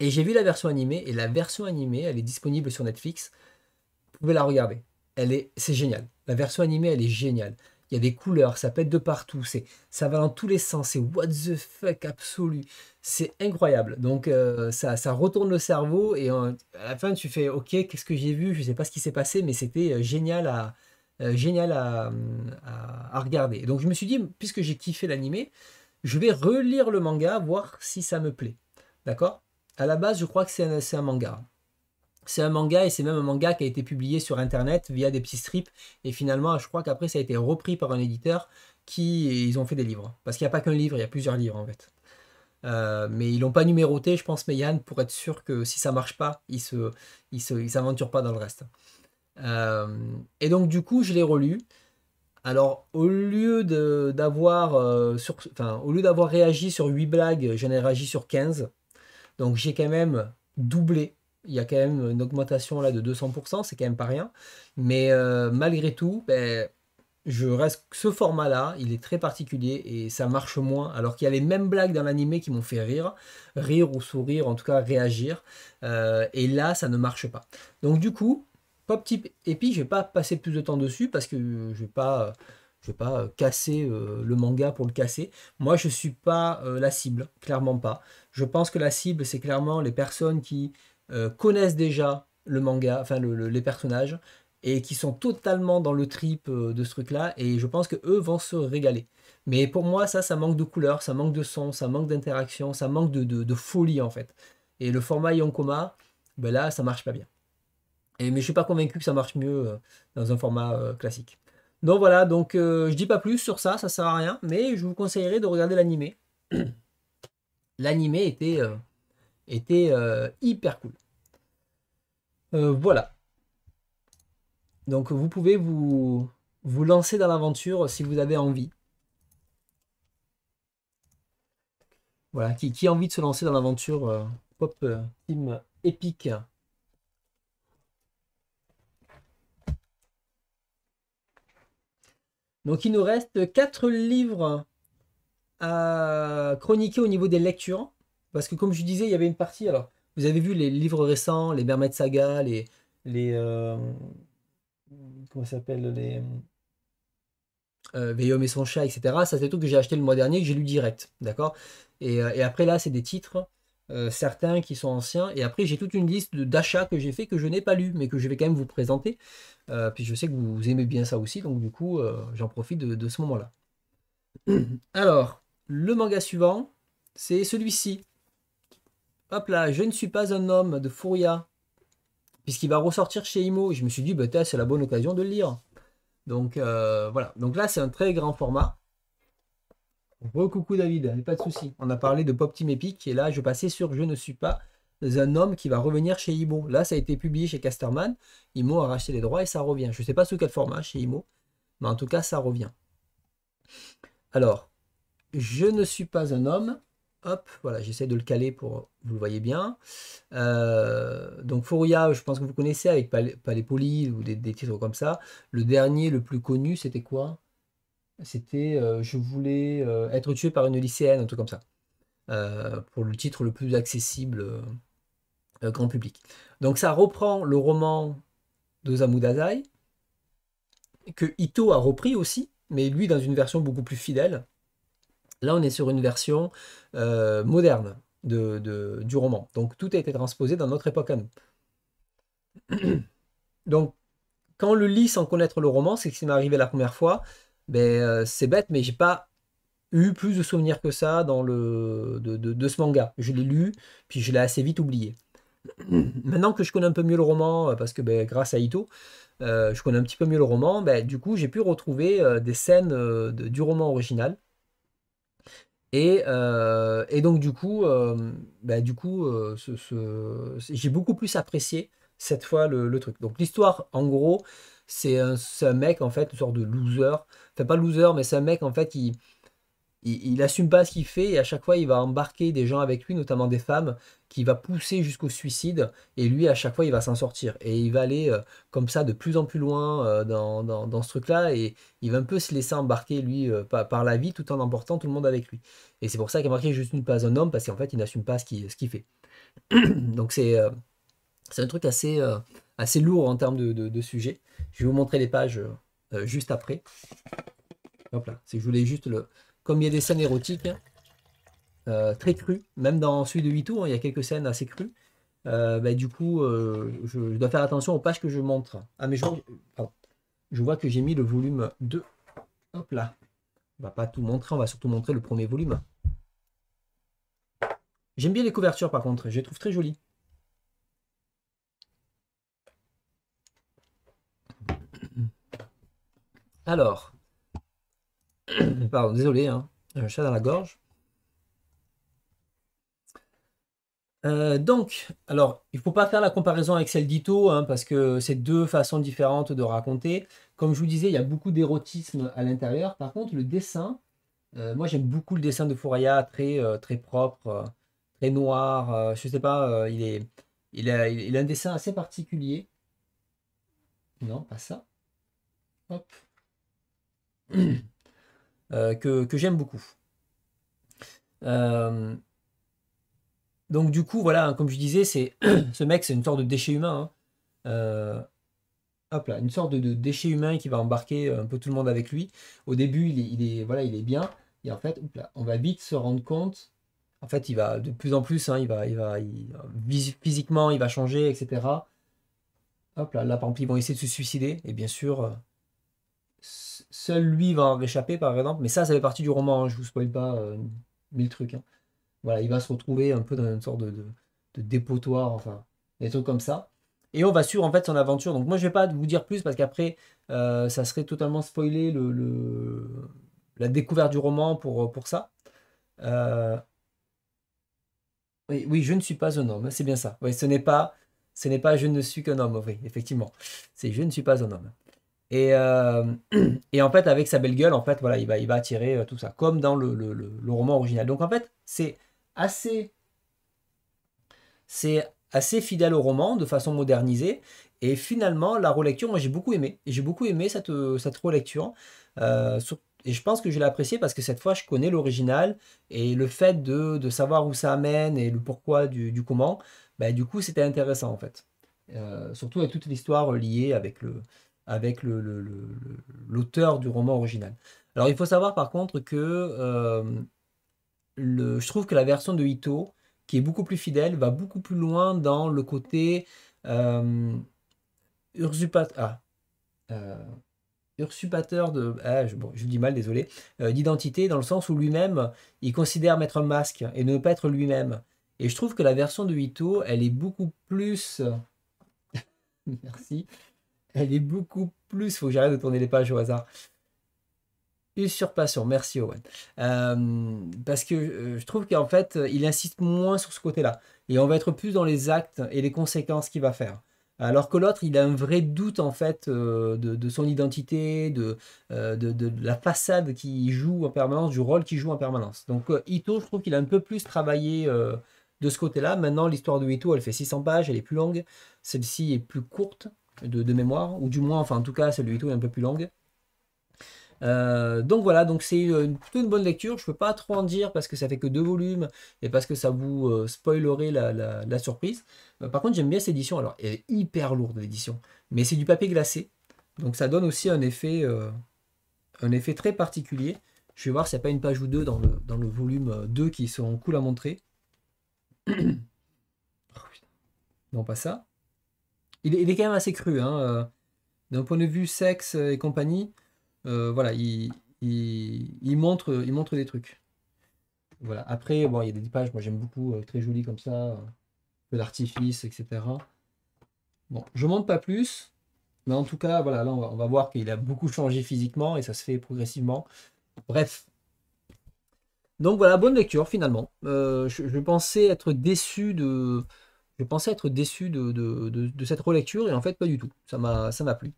Et j'ai vu la version animée, et la version animée, elle est disponible sur Netflix. Vous pouvez la regarder. Elle est, c'est génial. La version animée, elle est géniale. Il y a des couleurs, ça pète de partout, c'est, ça va dans tous les sens, c'est what the fuck absolu. C'est incroyable. Donc euh, ça, ça retourne le cerveau et euh, à la fin tu fais ok, qu'est-ce que j'ai vu, je ne sais pas ce qui s'est passé, mais c'était euh, génial à, génial à, à, regarder. Donc je me suis dit, puisque j'ai kiffé l'animé, je vais relire le manga, voir si ça me plaît. D'accord À la base, je crois que c'est un, manga. C'est un manga et c'est même un manga qui a été publié sur Internet via des petits strips. Et finalement, je crois qu'après, ça a été repris par un éditeur qui ils ont fait des livres. Parce qu'il n'y a pas qu'un livre, il y a plusieurs livres en fait. Euh, mais ils l'ont pas numéroté, je pense, mais Yann, pour être sûr que si ça marche pas, ils se, s'aventurent pas dans le reste. Euh, et donc du coup, je l'ai relu. Alors, euh, au lieu d'avoir réagi sur 8 blagues, j'en ai réagi sur 15. Donc, j'ai quand même doublé. Il y a quand même une augmentation là de 200%, c'est quand même pas rien. Mais euh, malgré tout, ben, je reste ce format là, il est très particulier et ça marche moins. Alors qu'il y a les mêmes blagues dans l'animé qui m'ont fait rire, rire ou sourire, en tout cas réagir. Euh, et là, ça ne marche pas. Donc, du coup, Pop type épique, je vais pas passer plus de temps dessus parce que euh, je vais pas, euh, je vais pas euh, casser le manga pour le casser. Moi, je suis pas la cible, clairement pas. Je pense que la cible, c'est clairement les personnes qui connaissent déjà le manga, enfin les personnages, et qui sont totalement dans le trip de ce truc-là, et je pense que eux vont se régaler. Mais pour moi, ça, ça manque de couleur, ça manque de son, ça manque d'interaction, ça manque de, folie en fait. Et le format Yonkoma, ben là, ça marche pas bien mais je suis pas convaincu que ça marche mieux euh, dans un format euh, classique. Donc voilà, donc euh, je dis pas plus sur ça, ça sert à rien, mais je vous conseillerais de regarder l'animé. l'animé était, était hyper cool. voilà. Donc vous pouvez vous, vous lancer dans l'aventure si vous avez envie. Voilà, qui, qui, a envie de se lancer dans l'aventure Pop Team épique Donc il nous reste 4 livres à chroniquer au niveau des lectures. Parce que comme je disais, il y avait une partie. Alors, vous avez vu les livres récents, les Mermaid Saga, les. les euh, comment ça s'appelle Les. Euh, et son chat, etc. Ça, c'est tout que j'ai acheté le mois dernier, que j'ai lu direct. D'accord euh, et après, là, c'est des titres euh, certains qui sont anciens. Et après, j'ai toute une liste d'achats que j'ai fait que je n'ai pas lu, mais que je vais quand même vous présenter. Euh, puis je sais que vous aimez bien ça aussi, donc du coup, euh, j'en profite de, ce moment-là. Alors, le manga suivant, c'est celui-ci. Hop là, Je ne suis pas un homme de Fouria, puisqu'il va ressortir chez Imo. je me suis dit, bah, c'est la bonne occasion de le lire. Donc voilà, donc là c'est un très grand format. Re-coucou David, pas de souci. On a parlé de Pop Team Epic et là je passais sur Je ne suis pas un homme qui va revenir chez Imo. Là ça a été publié chez Casterman. Imo a racheté les droits et ça revient. Je ne sais pas sous quel format chez Imo, mais en tout cas ça revient. Alors, Je ne suis pas un homme. Hop, voilà, j'essaie de le caler pour vous le voyez bien. Euh, donc Fouria, je pense que vous connaissez avec Palais Poli ou des, titres comme ça. Le dernier, le plus connu, c'était quoi c'était euh, Je voulais euh, être tué par une lycéenne, un truc comme ça. Euh, pour le titre le plus accessible grand public. Donc ça reprend le roman d'Osamu Dazai, que Ito a repris aussi, mais lui dans une version beaucoup plus fidèle. Là, on est sur une version moderne du roman. Donc tout a été transposé dans notre époque à nous. Donc, quand le lit sans connaître le roman, c'est ce qui m'est arrivé la première fois, ben, c'est bête, mais j'ai pas eu plus de souvenirs que ça dans le, de, de, ce manga. Je l'ai lu, puis je l'ai assez vite oublié. Mm. Maintenant que je connais un peu mieux le roman, euh, parce que ben, grâce à Ito, euh, je connais un petit peu mieux le roman, ben, du coup j'ai pu retrouver des scènes du roman original. Et, et donc du coup, ben, du coup ce, j'ai beaucoup plus apprécié cette fois le, le truc. Donc l'histoire, en gros, c'est un, mec, en fait, une sorte de loser. Enfin, pas loser, mais c'est un mec, en fait, qui il, pas ce qu'il fait et à chaque fois, il va embarquer des gens avec lui, notamment des femmes, qui va pousser jusqu'au suicide. Et lui, à chaque fois, il va s'en sortir. Et il va aller euh, comme ça de plus en plus loin euh, dans, ce truc-là. Et il va un peu se laisser embarquer, lui, euh, par, la vie, tout en emportant tout le monde avec lui. Et c'est pour ça qu'il a marqué juste une pas un homme, parce qu'en fait, il n'assume pas ce qu'il fait. Donc, c'est c'est un truc assez, assez lourd en termes de, de, sujet. Je vais vous montrer les pages euh, euh, juste après. Hop là, c'est je voulais juste le. Comme il y a des scènes érotiques, hein, euh, très crues, même dans celui de 8 tours, hein, il y a quelques scènes assez crues. Bah, du coup, je, dois faire attention aux pages que je montre. Ah, mais je, je vois que j'ai mis le volume 2. Hop là. On va pas tout montrer, on va surtout montrer le premier volume. J'aime bien les couvertures par contre, je les trouve très jolies. Alors, pardon, désolé, hein. un chat dans la gorge. Euh, donc, alors, il ne faut pas faire la comparaison avec celle d'Ito, hein, parce que c'est deux façons différentes de raconter. Comme je vous disais, il y a beaucoup d'érotisme à l'intérieur. Par contre, le dessin, euh, moi j'aime beaucoup le dessin de Fouraya, très, euh, très propre, très noir. je ne sais pas, il, est, il, a, il a un dessin assez particulier. Non, pas ça. Hop. Euh, que, j'aime beaucoup. Euh, donc du coup, voilà, hein, comme je disais, c'est ce mec, c'est une sorte de déchet humain. Hein. Euh, hop là, une sorte de, déchet humain qui va embarquer un peu tout le monde avec lui. Au début, il est, voilà, il est bien. Et en fait, on va vite se rendre compte. En fait, il va de plus en plus, hein, il va, il va, physiquement, il va changer, etc. Hop là, là, par exemple, ils vont essayer de se suicider. Et bien sûr, seul lui va en réchapper, par exemple. Mais ça, ça fait partie du roman, hein, je vous spoil pas euh, mille trucs. Hein. Voilà, il va se retrouver un peu dans une sorte de, dépotoir, enfin, des trucs comme ça. Et on va suivre en fait son aventure. Donc moi, je vais pas vous dire plus parce qu'après, euh, ça serait totalement spoilé le, la découverte du roman pour, pour ça. Euh, oui, je ne suis pas un homme, c'est bien ça. Oui, ce n'est pas, ce n'est pas je ne suis qu'un homme, oui, effectivement. C'est je ne suis pas un homme. Euh, et, en fait, avec sa belle gueule, en fait, voilà, il va, il va attirer euh, tout ça, comme dans le, le, roman original. Donc en fait, c'est assez, c'est assez fidèle au roman, de façon modernisée. Et finalement, la relecture, moi, j'ai beaucoup aimé. J'ai beaucoup aimé cette, euh, cette relecture. et je pense que je l'ai apprécié parce que cette fois, je connais l'original et le fait de, de, savoir où ça amène et le pourquoi du, du comment, Bah du coup, c'était intéressant en fait. surtout avec toute l'histoire liée avec le, avec l'auteur du roman original. Alors il faut savoir par contre que euh, je trouve que la version de Ito, qui est beaucoup plus fidèle, va beaucoup plus loin dans le côté euh, ah, euh de... Ah, je, je, dis mal, désolé, euh, d'identité, dans le sens où lui-même, il considère mettre un masque et ne pas être lui-même. Et je trouve que la version de Ito, elle est beaucoup plus... Merci elle est beaucoup plus. Faut que j'arrête de tourner les pages au hasard. Usurpation, merci Owen. Euh, parce que euh, je trouve qu'en fait, euh, il insiste moins sur ce côté-là. Et on va être plus dans les actes et les conséquences qu'il va faire. Alors que l'autre, il a un vrai doute en fait de, son identité, de, de la façade qu'il joue en permanence, du rôle qu'il joue en permanence. Donc Ito, je trouve qu'il a un peu plus travaillé de ce côté-là. Maintenant, l'histoire de Ito, elle fait 600 pages, elle est plus longue. Celle-ci est plus courte de, mémoire, ou du moins, enfin en tout cas, celle de tout est un peu plus longue. Euh, donc voilà, donc c'est une, plutôt une bonne lecture. Je ne peux pas trop en dire parce que ça fait que deux volumes et parce que ça vous euh, spoilerait la, surprise. Euh, par contre, j'aime bien cette édition. Alors, elle est hyper lourde l'édition, mais c'est du papier glacé, donc ça donne aussi un effet, un effet très particulier. Je vais voir s'il n'y a pas une page ou deux dans le, dans le volume 2 qui sont cool à montrer. Oh, non, pas ça il, est quand même assez cru. Hein, euh, D'un point de vue sexe et compagnie, euh, voilà, il, montre, il montre des trucs. Voilà. Après, bon, il y a des pages, moi j'aime beaucoup, euh, très jolies comme ça, peu d'artifice, etc. Bon, je monte pas plus, mais en tout cas, voilà, là on va, voir qu'il a beaucoup changé physiquement et ça se fait progressivement. Bref. Donc voilà, bonne lecture finalement. je, pensais être déçu de, je pensais être déçu de, cette relecture et en fait pas du tout. Ça m'a ça m'a plu.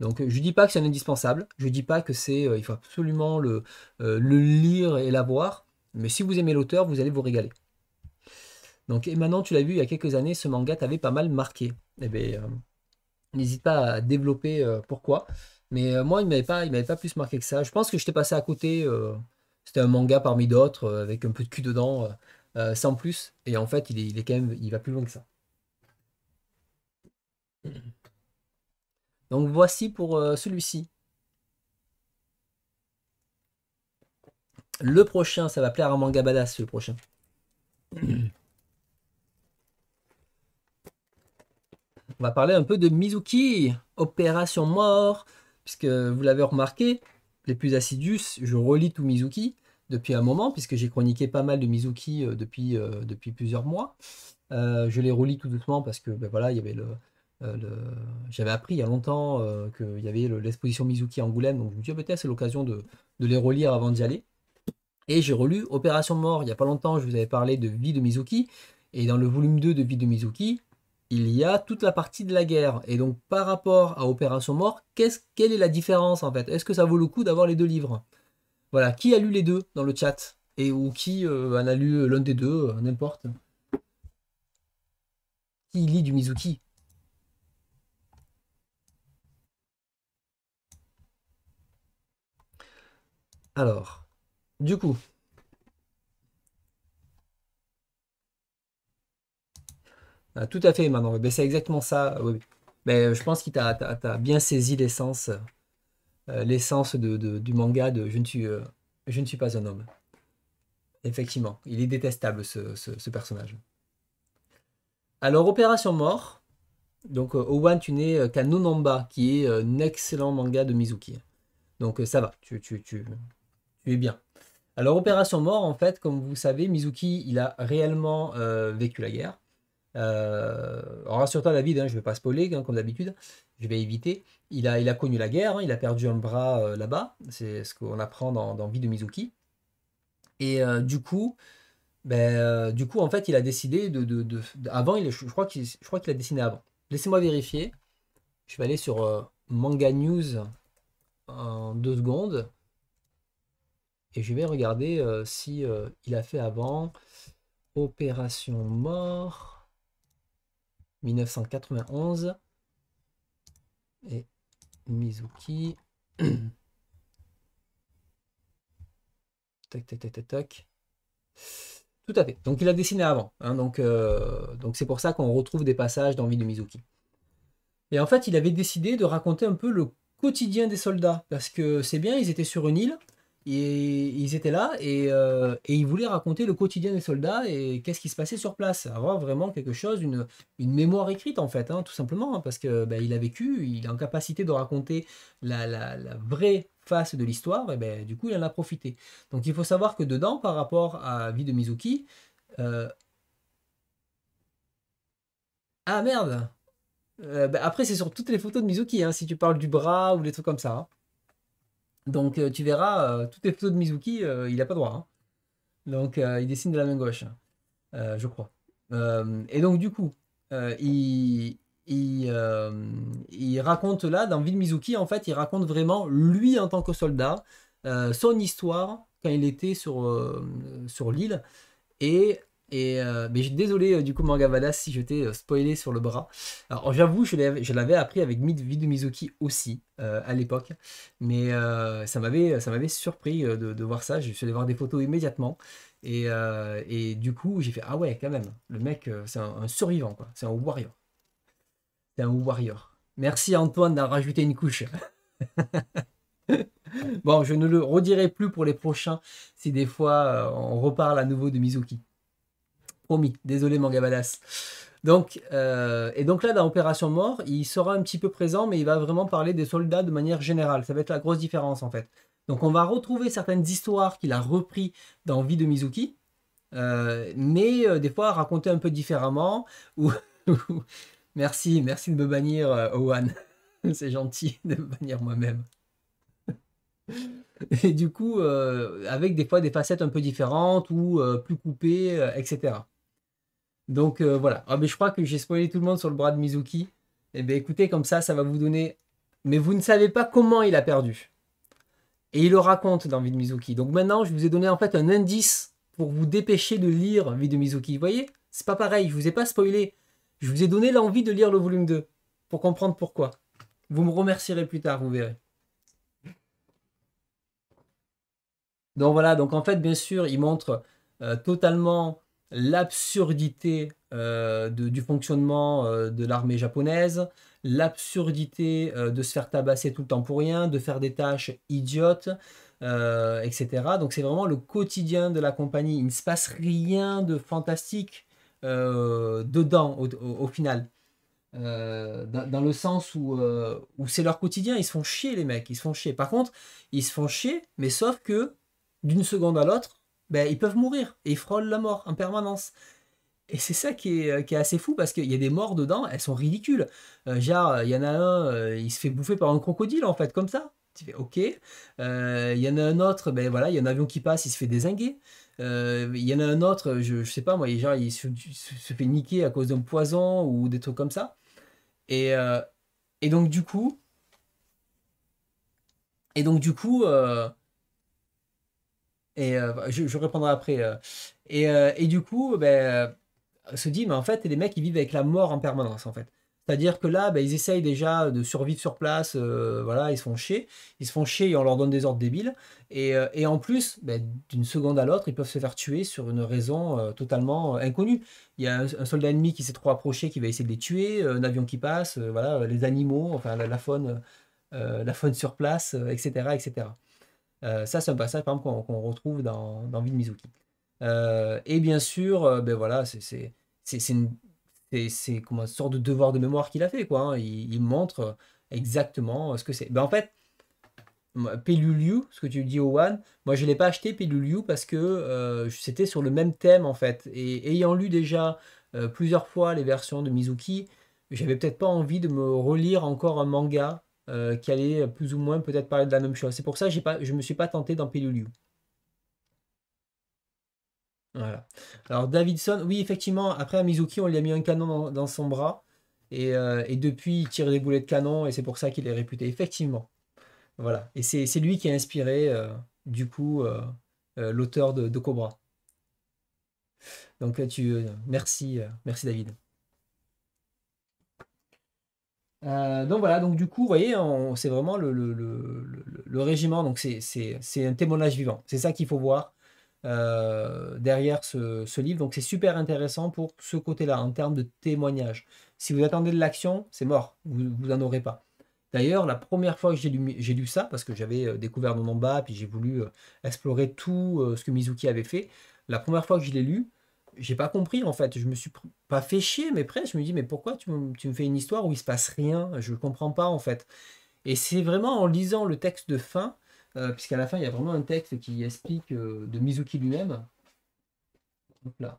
Donc euh, je dis pas que c'est indispensable, je dis pas que c'est euh, il faut absolument euh, le, lire et l'avoir, mais si vous aimez l'auteur, vous allez vous régaler. Donc et maintenant tu l'as vu il y a quelques années, ce manga t'avait pas mal marqué. Eh bien, n'hésite pas à développer pourquoi. Mais moi il m'avait pas m'avait pas plus marqué que ça. Je pense que je t'ai passé à côté. c'était un manga parmi d'autres avec un peu de cul dedans. Euh, sans plus. Et en fait, il est, il est, quand même, il va plus loin que ça. Donc voici pour euh, celui-ci. Le prochain, ça va plaire à Manga Badass, le prochain. On va parler un peu de Mizuki, Opération Mort, puisque vous l'avez remarqué, les plus assidus, je relis tout Mizuki, depuis un moment, puisque j'ai chroniqué pas mal de Mizuki euh, depuis, euh, depuis plusieurs mois. Euh, je les relis tout doucement parce que ben voilà, il y avait le, j'avais appris il y a longtemps qu'il y avait l'exposition Mizuki à Angoulême, donc je me disais ah, peut-être c'est l'occasion de, les relire avant d'y aller. Et j'ai relu Opération Mort il n'y a pas longtemps, je vous avais parlé de Vie de Mizuki, et dans le volume 2 de Vie de Mizuki, il y a toute la partie de la guerre. Et donc par rapport à Opération Mort, quelle est la différence en fait Est-ce que ça vaut le coup d'avoir les deux livres voilà, qui a lu les deux dans le chat Et ou qui euh, en a lu euh, l'un des deux, euh, n'importe. Qui lit du Mizuki Alors, du coup. Ah, tout à fait, maintenant. c'est exactement ça. Mais je pense qu'il t'a bien saisi l'essence. Euh, l'essence du manga de je ne, suis, euh, je ne suis pas un homme. Effectivement, il est détestable ce, personnage. Alors, Opération Mort. Donc, euh, Owan, tu n'es qu'un Nonamba, qui est un excellent manga de Mizuki. Donc, ça va, tu, es bien. Alors, Opération Mort, en fait, comme vous savez, Mizuki, il a réellement vécu la guerre. Euh, rassure-toi, David, hein, je ne vais pas spoiler, hein, comme d'habitude je vais éviter. Il a, il a connu la guerre, hein, il a perdu un bras euh, là-bas, c'est ce qu'on apprend dans, dans, Vie de Mizuki. Et euh, du coup, ben, euh, du coup, en fait, il a décidé de. de, de, avant, il, je crois qu'il a dessiné avant. Laissez-moi vérifier. Je vais aller sur Manga News en deux secondes. Et je vais regarder si il a fait avant Opération Mort 1991 et Mizuki. tac, tac, tac, tac, Tout à fait. Donc il a dessiné avant. Hein, donc euh, donc c'est pour ça qu'on retrouve des passages vie de Mizuki. Et en fait, il avait décidé de raconter un peu le quotidien des soldats. Parce que c'est bien, ils étaient sur une île. Et ils étaient là euh, et, ils voulaient raconter le quotidien des soldats et qu'est-ce qui se passait sur place. Avoir vraiment quelque chose, une, mémoire écrite en fait, hein, tout simplement, hein, parce que ben, il a vécu, il est en capacité de raconter la, vraie face de l'histoire, et ben, du coup il en a profité. Donc il faut savoir que dedans, par rapport à Vie de Mizuki, euh, ah merde, euh, ben, après c'est sur toutes les photos de Mizuki, hein, si tu parles du bras ou des trucs comme ça. Donc euh, tu verras, euh, toutes les photos de Mizuki, euh, il n'a pas droit. Hein. Donc il dessine de la main gauche, je crois. et donc du coup, il, il, raconte là, dans Ville Mizuki, en fait, il raconte vraiment lui en tant que soldat, son histoire quand il était sur, sur l'île, et et euh, je suis désolé euh, du coup Mangavada si je t'ai euh, spoilé sur le bras. Alors j'avoue, je l'avais appris avec de Mizuki aussi à l'époque, mais ça m'avait ça m'avait surpris de, voir ça. Je suis allé voir des photos immédiatement et, du coup j'ai fait ah ouais quand même. Le mec c'est un, survivant quoi, c'est un warrior, c'est un warrior. Merci Antoine d'avoir rajouté une couche. bon, je ne le redirai plus pour les prochains si des fois on reparle à nouveau de Mizuki. Promis, désolé manga Donc, euh, et donc là, dans Opération Mort, il sera un petit peu présent, mais il va vraiment parler des soldats de manière générale. Ça va être la grosse différence en fait. Donc on va retrouver certaines histoires qu'il a repris dans Vie de Mizuki, euh, mais euh, des fois racontées un peu différemment. Ou, merci, merci de me bannir, Owen. C'est gentil de me bannir moi-même. Et du coup, avec des fois des facettes un peu différentes ou plus coupées, etc. Donc euh, voilà. Ah, mais je crois que j'ai spoilé tout le monde sur le bras de Mizuki. Eh bien écoutez, comme ça, ça va vous donner. Mais vous ne savez pas comment il a perdu. Et il le raconte dans Vie de Mizuki. Donc maintenant, je vous ai donné en fait un indice pour vous dépêcher de lire Vie de Mizuki. Vous voyez C'est pas pareil, je vous ai pas spoilé. Je vous ai donné l'envie de lire le volume 2 pour comprendre pourquoi. Vous me remercierez plus tard, vous verrez. Donc voilà, donc en fait, bien sûr, il montre euh, totalement l'absurdité euh, du fonctionnement euh, de l'armée japonaise, l'absurdité euh, de se faire tabasser tout le temps pour rien, de faire des tâches idiotes, etc. Donc c'est vraiment le quotidien de la compagnie. Il ne se passe rien de fantastique dedans au, final. dans, le sens où, où c'est leur quotidien, ils se font chier les mecs, ils se font chier. Par contre, ils se font chier, mais sauf que d'une seconde à l'autre, ben, ils peuvent mourir. Et ils frôlent la mort en permanence. Et c'est ça qui est, euh, qui est, assez fou parce qu'il y a des morts dedans, elles sont ridicules. Euh, genre, il y en a un, euh, il se fait bouffer par un crocodile en fait, comme ça. Tu fais ok. Il y en a un autre, ben voilà, il y a un avion qui passe, il se fait désinguer. Il y en a un autre, je, sais pas moi, il se, se, fait niquer à cause d'un poison ou des trucs comme ça. Et, et donc du coup. Et donc du coup. Et euh, bah, je, répondrai après. Euh. Et, euh, et, du coup, ben, se dit, mais en fait, des mecs, ils vivent avec la mort en permanence, en fait. C'est-à-dire que là, ben, ils essayent déjà de survivre sur place, voilà, ils se font chier, ils se font chier et on leur donne des ordres débiles. Et, et en plus, ben, d'une seconde à l'autre, ils peuvent se faire tuer sur une raison totalement inconnue. Il y a un, soldat ennemi qui s'est trop approché, qui va essayer de les tuer, un avion qui passe, voilà, les animaux, enfin la, la faune, la faune sur place, etc., etc. Euh, ça, c'est un passage, qu'on retrouve dans, dans Ville Mizuki. Euh, et bien sûr, euh, ben voilà, c'est une, une, sorte de devoir de mémoire qu'il a fait. Quoi, hein. il, montre exactement ce que c'est. Ben, en fait, Peluliu, ce que tu dis au one moi je ne l'ai pas acheté Peluliu parce que c'était sur le même thème en fait. Et ayant lu déjà plusieurs fois les versions de Mizuki, j'avais peut-être pas envie de me relire encore un manga euh, qui allait plus ou moins peut-être parler de la même chose. C'est pour ça que je ne me suis pas tenté dans Peluliu. Voilà. Alors Davidson, oui, effectivement, après à Mizuki, on lui a mis un canon dans, son bras. Euh, et, depuis, il tire des boulets de canon et c'est pour ça qu'il est réputé, effectivement. Voilà. Et c'est lui qui a inspiré, euh, du coup, l'auteur de, de, Cobra. Donc tu, merci, merci David. Euh, donc voilà, donc du coup, vous voyez, c'est vraiment le, régiment, donc c'est un témoignage vivant. C'est ça qu'il faut voir euh, derrière ce, livre. Donc c'est super intéressant pour ce côté-là, en termes de témoignage. Si vous attendez de l'action, c'est mort, vous n'en aurez pas. D'ailleurs, la première fois que j'ai lu, lu, ça, parce que j'avais euh, découvert bas, puis j'ai voulu explorer tout ce que Mizuki avait fait, la première fois que je l'ai lu, j'ai pas compris en fait. Je me suis pas fait chier, mais presque. Je me dis, mais pourquoi tu me, fais une histoire où il se passe rien Je comprends pas en fait. Et c'est vraiment en lisant le texte de fin, euh, puisqu'à la fin il y a vraiment un texte qui explique euh, de Mizuki lui-même. Donc là.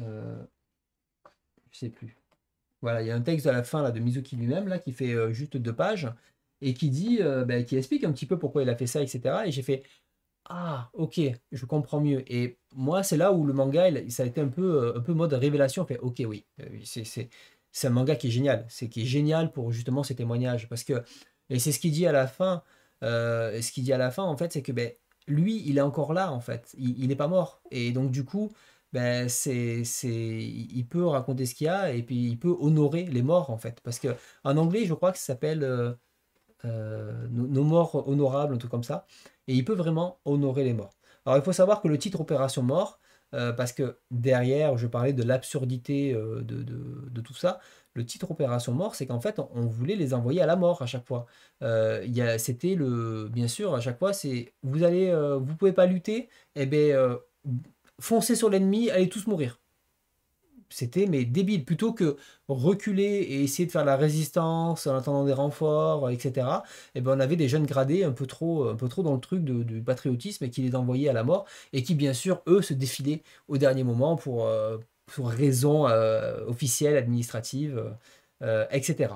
Euh, je sais plus. Voilà, il y a un texte à la fin là, de Mizuki lui-même là qui fait juste deux pages et qui dit, ben, qui explique un petit peu pourquoi il a fait ça, etc. Et j'ai fait, ah, ok, je comprends mieux. Et moi, c'est là où le manga, ça a été un peu, euh, un peu mode révélation. Fait, ok, oui, euh, c'est un manga qui est génial. C'est qui est génial pour justement ces témoignages. Parce que, et c'est ce qu'il dit à la fin, euh, ce qu'il dit à la fin, en fait, c'est que ben, lui, il est encore là, en fait. Il n'est pas mort. Et donc, du coup, ben, c'est, il peut raconter ce qu'il y a et puis il peut honorer les morts, en fait. Parce que en anglais, je crois que ça s'appelle nos, nos, morts honorables, un truc comme ça et il peut vraiment honorer les morts. Alors il faut savoir que le titre Opération Mort, euh, parce que derrière, je parlais de l'absurdité euh, de, tout ça. Le titre Opération Mort, c'est qu'en fait, on, voulait les envoyer à la mort à chaque fois. Euh, c'était le, bien sûr, à chaque fois, c'est vous allez, vous pouvez pas lutter, et eh ben foncez sur l'ennemi, allez tous mourir c'était mais débile. Plutôt que reculer et essayer de faire la résistance en attendant des renforts, etc. Et eh ben on avait des jeunes gradés un peu trop, un peu trop dans le truc du patriotisme et qui les envoyaient à la mort et qui bien sûr eux se défilaient au dernier moment pour, euh, pour raison euh, officielle, administrative, euh, etc.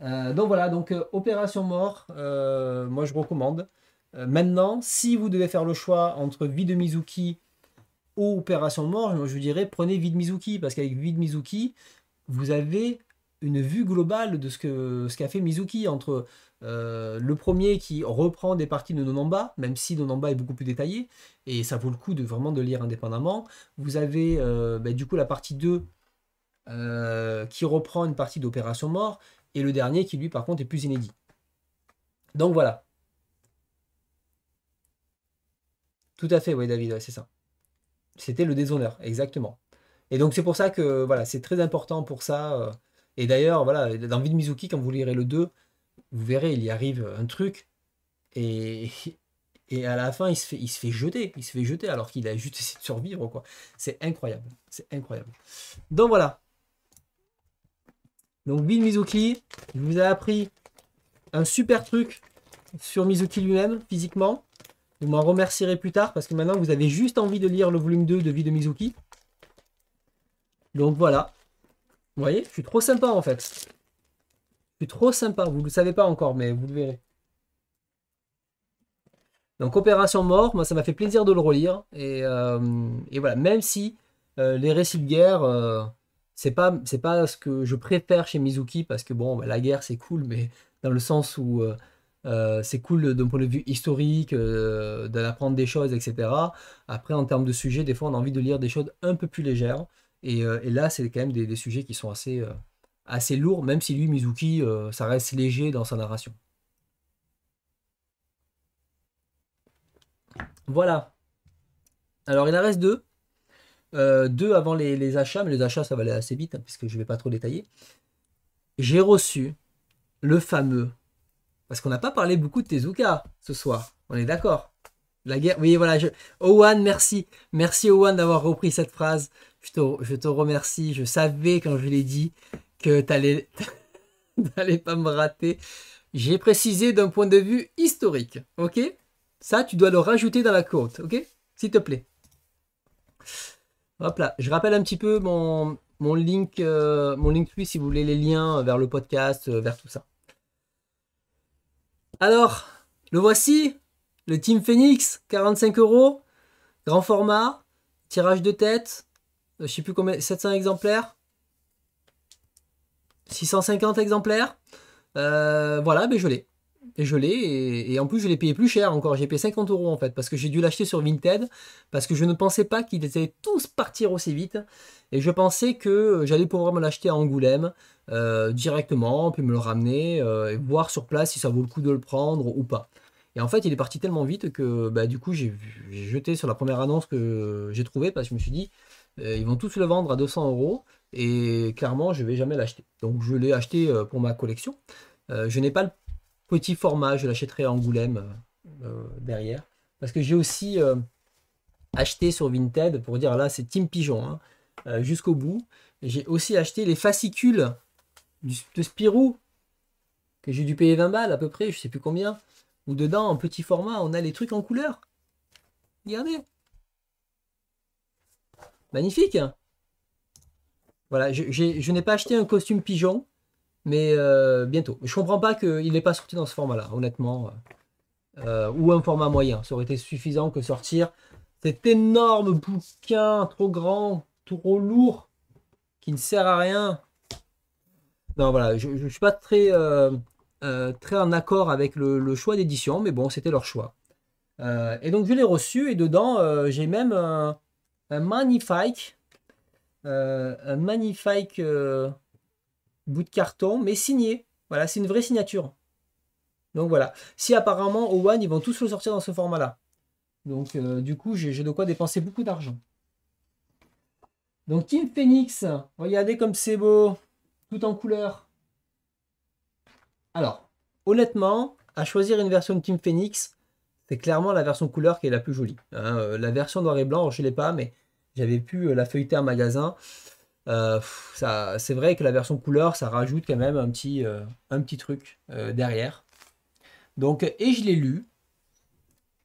donc voilà, donc opération mort, moi je recommande. maintenant, si vous devez faire le choix entre vie de Mizuki aux opération mort, je dirais prenez Vide Mizuki, parce qu'avec Vide Mizuki, vous avez une vue globale de ce qu'a fait Mizuki entre euh, le premier qui reprend des parties de Nonamba, même si Nonamba est beaucoup plus détaillé, et ça vaut le coup de vraiment de lire indépendamment. Vous avez euh, bah, du coup la partie 2 euh, qui reprend une partie d'Opération Mort, et le dernier qui lui par contre est plus inédit. Donc voilà. Tout à fait, oui David, c'est ça. C'était le déshonneur, exactement. Et donc c'est pour ça que voilà, c'est très important pour ça. Euh. Et d'ailleurs, voilà, dans Vide Mizuki, quand vous lirez le 2, vous verrez, il y arrive un truc. Et, et à la fin, il se, fait, il se fait jeter. Il se fait jeter alors qu'il a juste essayé de survivre. quoi. C'est incroyable. C'est incroyable. Donc voilà. Donc vide Mizuki, je vous a appris un super truc sur Mizuki lui-même, physiquement. Vous m'en remercierez plus tard parce que maintenant vous avez juste envie de lire le volume 2 de Vie de Mizuki. Donc voilà. Vous voyez, je suis trop sympa en fait. Je suis trop sympa, vous ne le savez pas encore, mais vous le verrez. Donc Opération Mort, moi ça m'a fait plaisir de le relire. Et, euh, voilà, même si euh, les récits de guerre, euh, ce n'est pas, pas ce que je préfère chez Mizuki, parce que bon, bah, la guerre c'est cool, mais dans le sens où euh, c'est cool d'un point de vue historique, euh, d'apprendre des choses, etc. Après, en termes de sujets, des fois, on a envie de lire des choses un peu plus légères. Et, euh, là, c'est quand même des, sujets qui sont assez, assez lourds, même si lui, Mizuki, ça reste léger dans sa narration. Voilà. Alors, il en reste deux. deux avant les, achats, mais les achats, ça va aller assez vite, hein, puisque je ne vais pas trop détailler. J'ai reçu le fameux parce qu'on n'a pas parlé beaucoup de Tezuka ce soir. On est d'accord. La guerre. Oui, voilà. Je... Owen, merci. Merci Owen d'avoir repris cette phrase. Je te, je te, remercie. Je savais quand je l'ai dit que tu n'allais pas me rater. J'ai précisé d'un point de vue historique. Ok Ça, tu dois le rajouter dans la côte. Ok S'il te plaît. Hop là. Je rappelle un petit peu mon, mon link, euh, mon link si vous voulez les liens vers le podcast, euh, vers tout ça. Alors, le voici, le Team Phoenix, 45 euros, grand format, tirage de tête, euh, je sais plus combien, 700 exemplaires, 650 exemplaires. Euh, voilà, mais ben, je l'ai. Et je l'ai, et, et, en plus je l'ai payé plus cher encore, j'ai payé 50 euros en fait, parce que j'ai dû l'acheter sur Vinted, parce que je ne pensais pas qu'ils allaient tous partir aussi vite, et je pensais que euh, j'allais pouvoir me l'acheter à Angoulême, euh, directement, puis me le ramener, euh, et voir sur place si ça vaut le coup de le prendre ou pas. Et en fait, il est parti tellement vite que bah, du coup, j'ai jeté sur la première annonce que j'ai trouvée parce que je me suis dit, euh, ils vont tous le vendre à 200 euros et clairement, je vais jamais l'acheter. Donc, je l'ai acheté pour ma collection. je n'ai pas le petit format, je l'achèterai à Angoulême derrière. Parce que j'ai aussi acheté sur Vinted, pour dire là, c'est Team Pigeon, hein. jusqu'au bout. J'ai aussi acheté les fascicules de Spirou, que j'ai dû payer 20 balles à peu près, je sais plus combien, ou dedans, en petit format, on a les trucs en couleur. Regardez. Magnifique. Hein. Voilà, je, n'ai pas acheté un costume pigeon, mais euh, bientôt. Je comprends pas qu'il n'est pas sorti dans ce format-là, honnêtement. Euh, ou un format moyen. Ça aurait été suffisant que sortir cet énorme bouquin trop grand, trop lourd, qui ne sert à rien. Non, voilà, je ne suis pas très, euh, euh, très en accord avec le, choix d'édition, mais bon, c'était leur choix. Euh, et donc, je l'ai reçu, et dedans, j'ai même un, magnifique, un magnifique bout de carton, mais signé. Voilà, c'est une vraie signature. Donc voilà. Si apparemment au One, ils vont tous le sortir dans ce format-là. Donc du coup, j'ai de quoi dépenser beaucoup d'argent. Donc Kim Phoenix, regardez comme c'est beau en couleur. Alors, honnêtement, à choisir une version de Team Phoenix, c'est clairement la version couleur qui est la plus jolie. Hein. Euh, la version noir et blanc, je l'ai pas, mais j'avais pu euh, la feuilleter en magasin. Euh, ça, c'est vrai que la version couleur, ça rajoute quand même un petit, un petit truc derrière. Donc, et je l'ai lu.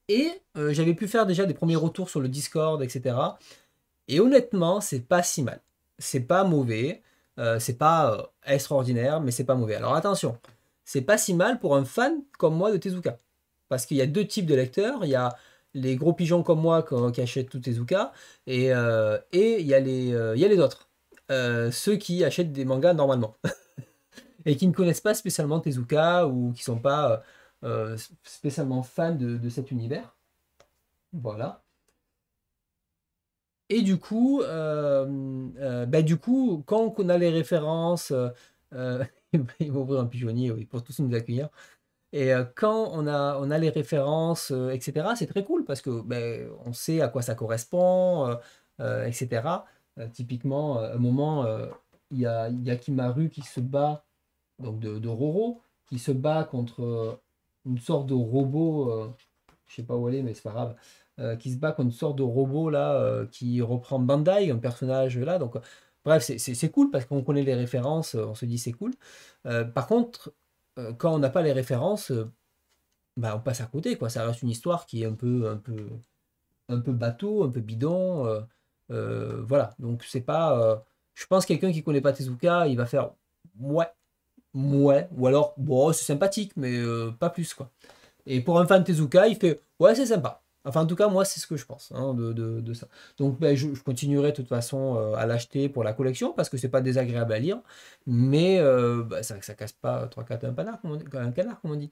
Et j'avais pu faire déjà des premiers retours sur le Discord, etc. Et honnêtement, c'est pas si mal. C'est pas mauvais. Euh, c'est pas euh, extraordinaire, mais c'est pas mauvais. Alors attention, c'est pas si mal pour un fan comme moi de Tezuka. Parce qu'il y a deux types de lecteurs. Il y a les gros pigeons comme moi qui achètent tout Tezuka, euh, et, il, y a les, autres. ceux qui achètent des mangas normalement. et qui ne connaissent pas spécialement Tezuka ou qui sont pas spécialement fans de cet univers. Voilà. Et du coup, euh, euh, ben, du coup, quand on a les références, ils vont ouvrir un pigeonnier pour tous nous accueillir. Et euh, quand on a, on a les références, etc., c'est très cool parce que ben, on sait à quoi ça correspond, etc. typiquement, à un moment, il y a, y Kimaru qui se bat, donc de, Roro, qui se bat contre une sorte de robot, je je sais pas où elle est, mais c'est pas grave, euh, qui se bat contre une sorte de robot là euh, qui reprend Bandai, un personnage là. Donc, bref, c'est cool parce qu'on connaît les références, euh, on se dit c'est cool. par contre, quand on n'a pas les références, bah, on passe à côté. Quoi. Ça reste une histoire qui est un peu, un peu, un peu bateau, un peu bidon. voilà, donc c'est pas. je pense que quelqu'un qui connaît pas Tezuka, il va faire ouais, ouais, ou alors bon, c'est sympathique, mais pas plus quoi. Et pour un fan de Tezuka, il fait ouais, c'est sympa. Enfin, en tout cas, moi, c'est ce que je pense hein, de, ça. Donc, ben, je, continuerai de toute façon euh, à l'acheter pour la collection parce que c'est pas désagréable à lire, mais euh, ben, ça, ne casse pas trois 4 un canard, comme on dit.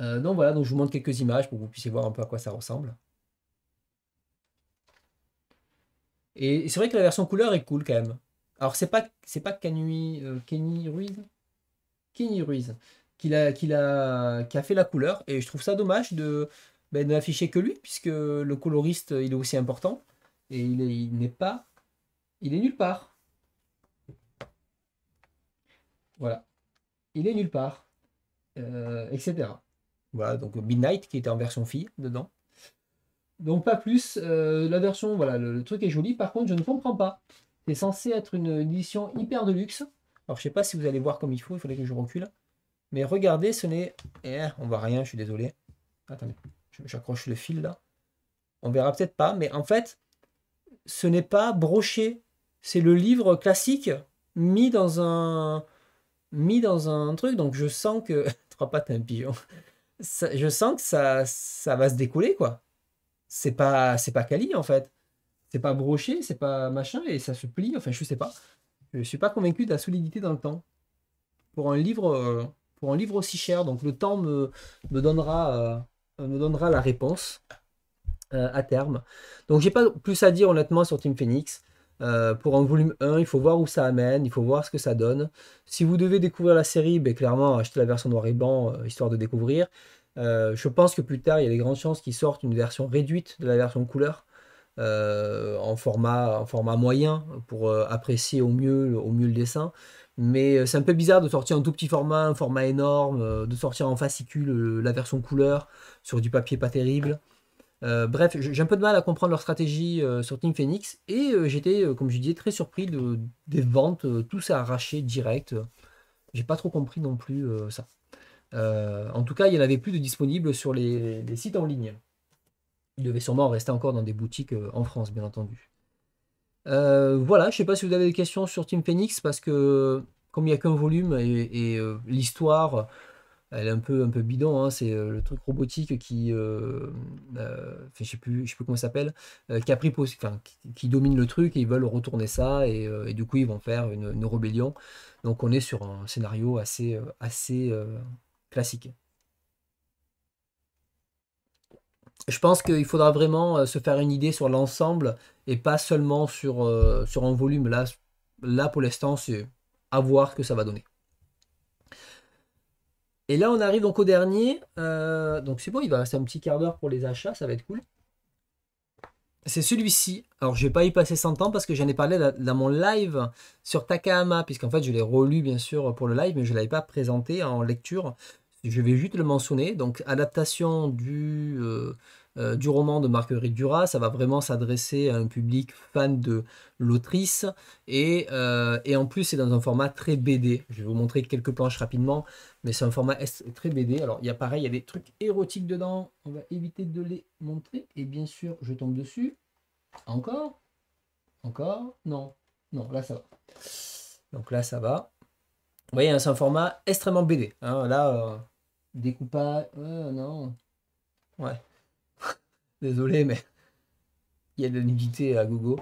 Euh, donc, voilà, donc je vous montre quelques images pour que vous puissiez voir un peu à quoi ça ressemble. Et, c'est vrai que la version couleur est cool quand même. Alors, c'est pas, c'est pas Kenny, Kenny Ruiz Kenny Ruiz qu'il a, a, qui a fait la couleur. Et je trouve ça dommage de, ben, n'afficher que lui, puisque le coloriste, il est aussi important. Et il, il n'est pas... Il est nulle part. Voilà. Il est nulle part. Euh, etc. Voilà, donc Midnight, qui était en version fille dedans. Donc pas plus. Euh, la version, voilà, le, truc est joli. Par contre, je ne comprends pas. C'est censé être une édition hyper de luxe. Alors je sais pas si vous allez voir comme il faut, il fallait que je recule. Mais regardez, ce n'est... Eh, on voit rien, je suis désolé. Attendez, j'accroche le fil là. On verra peut-être pas, mais en fait, ce n'est pas broché. C'est le livre classique mis dans un mis dans un truc. Donc je sens que trois pattes un pigeon. je sens que ça ça va se décoller quoi. C'est pas c'est pas quali en fait. C'est pas broché, c'est pas machin et ça se plie. Enfin je sais pas. Je suis pas convaincu de la solidité dans le temps pour un livre. Euh, pour un livre aussi cher. Donc le temps me, donnera, euh, me donnera la réponse euh, à terme. Donc j'ai pas plus à dire honnêtement sur Team Phoenix. Euh, pour un volume 1, il faut voir où ça amène, il faut voir ce que ça donne. Si vous devez découvrir la série, ben, clairement, achetez la version noir et blanc, histoire de découvrir. je pense que plus tard, il y a des grandes chances qu'ils sortent une version réduite de la version couleur. en, format, en format moyen pour apprécier au mieux, au mieux le dessin. Mais euh, c'est un peu bizarre de sortir en tout petit format, un format énorme, euh, de sortir en fascicule euh, la version couleur sur du papier pas terrible. bref, j'ai un peu de mal à comprendre leur stratégie sur Team Phoenix et j'étais, comme je disais, très surpris de, des ventes, tous arrachés direct. J'ai pas trop compris non plus ça. en tout cas, il n'y en avait plus de disponibles sur les, les sites en ligne. Il devait sûrement rester encore dans des boutiques en France, bien entendu. Euh, voilà, je sais pas si vous avez des questions sur Team Phoenix parce que comme il n'y a qu'un volume et, euh, l'histoire, elle est un peu, un peu bidon, hein, c'est euh, le truc robotique qui, euh, je sais plus, je sais plus comment s'appelle, qui a pris, qui, domine le truc et ils veulent retourner ça et, du coup ils vont faire une, une, rébellion. Donc on est sur un scénario assez, assez classique. Je pense qu'il faudra vraiment se faire une idée sur l'ensemble et pas seulement euh, sur, un volume. Là, là pour l'instant, c'est à voir que ça va donner. Et là, on arrive donc au dernier. Euh, donc c'est bon, il va rester un petit quart d'heure pour les achats, ça va être cool. C'est celui-ci. Alors, je vais pas y passer 100 ans parce que j'en ai parlé dans mon live sur Takahama, puisqu'en fait, je l'ai relu, bien sûr, pour le live, mais je ne l'avais pas présenté en lecture. Je vais juste le mentionner. Donc, adaptation du... Euh, euh, du roman de Marguerite Duras. Ça va vraiment s'adresser à un public fan de l'autrice. Et, euh, en plus, c'est dans un format très BD. Je vais vous montrer quelques planches rapidement, mais c'est un format très BD. Alors, il y a pareil, il y a des trucs érotiques dedans. On va éviter de les montrer. Et bien sûr, je tombe dessus. Encore Encore Non. Non, là, ça va. Donc là, ça va. Vous voyez, hein, c'est un format extrêmement BD. Hein. là, euh, découpage. Euh, non. Ouais. Désolé, mais il y a de la nudité à Google.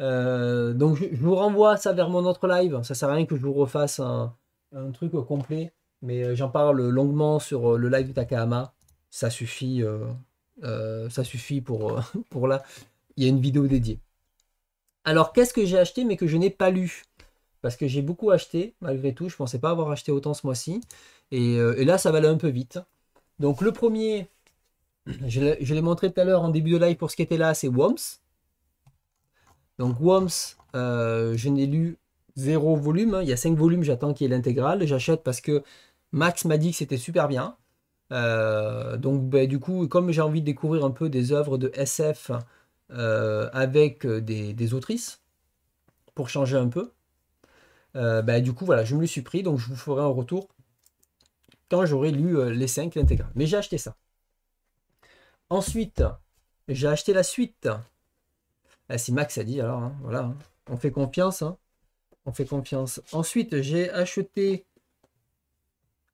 Euh, donc je, vous renvoie ça vers mon autre live. Ça sert à rien que je vous refasse un, truc complet, mais euh, j'en parle longuement sur euh, le live de Takahama. Ça suffit, ça suffit pour pour là. Il y a une vidéo dédiée. Alors qu'est-ce que j'ai acheté mais que je n'ai pas lu parce que j'ai beaucoup acheté malgré tout. Je ne pensais pas avoir acheté autant ce mois-ci et, et là ça va aller un peu vite. Donc le premier, je, l'ai montré tout à l'heure en début de live pour ce qui était là, c'est WOMS. Donc WOMS, euh, je n'ai lu zéro volume. Hein. Il y a cinq volumes, j'attends qu'il y ait l'intégrale. J'achète parce que Max m'a dit que c'était super bien. Euh, donc ben, du coup, comme j'ai envie de découvrir un peu des œuvres de SF euh, avec des, autrices, pour changer un peu, ben, du coup voilà, je me le suis pris, donc je vous ferai un retour quand j'aurai lu les cinq l'intégrale. Mais j'ai acheté ça. Ensuite, j'ai acheté la suite. Ah, si Max a dit, alors, hein, voilà, hein. on fait confiance. Hein. On fait confiance. Ensuite, j'ai acheté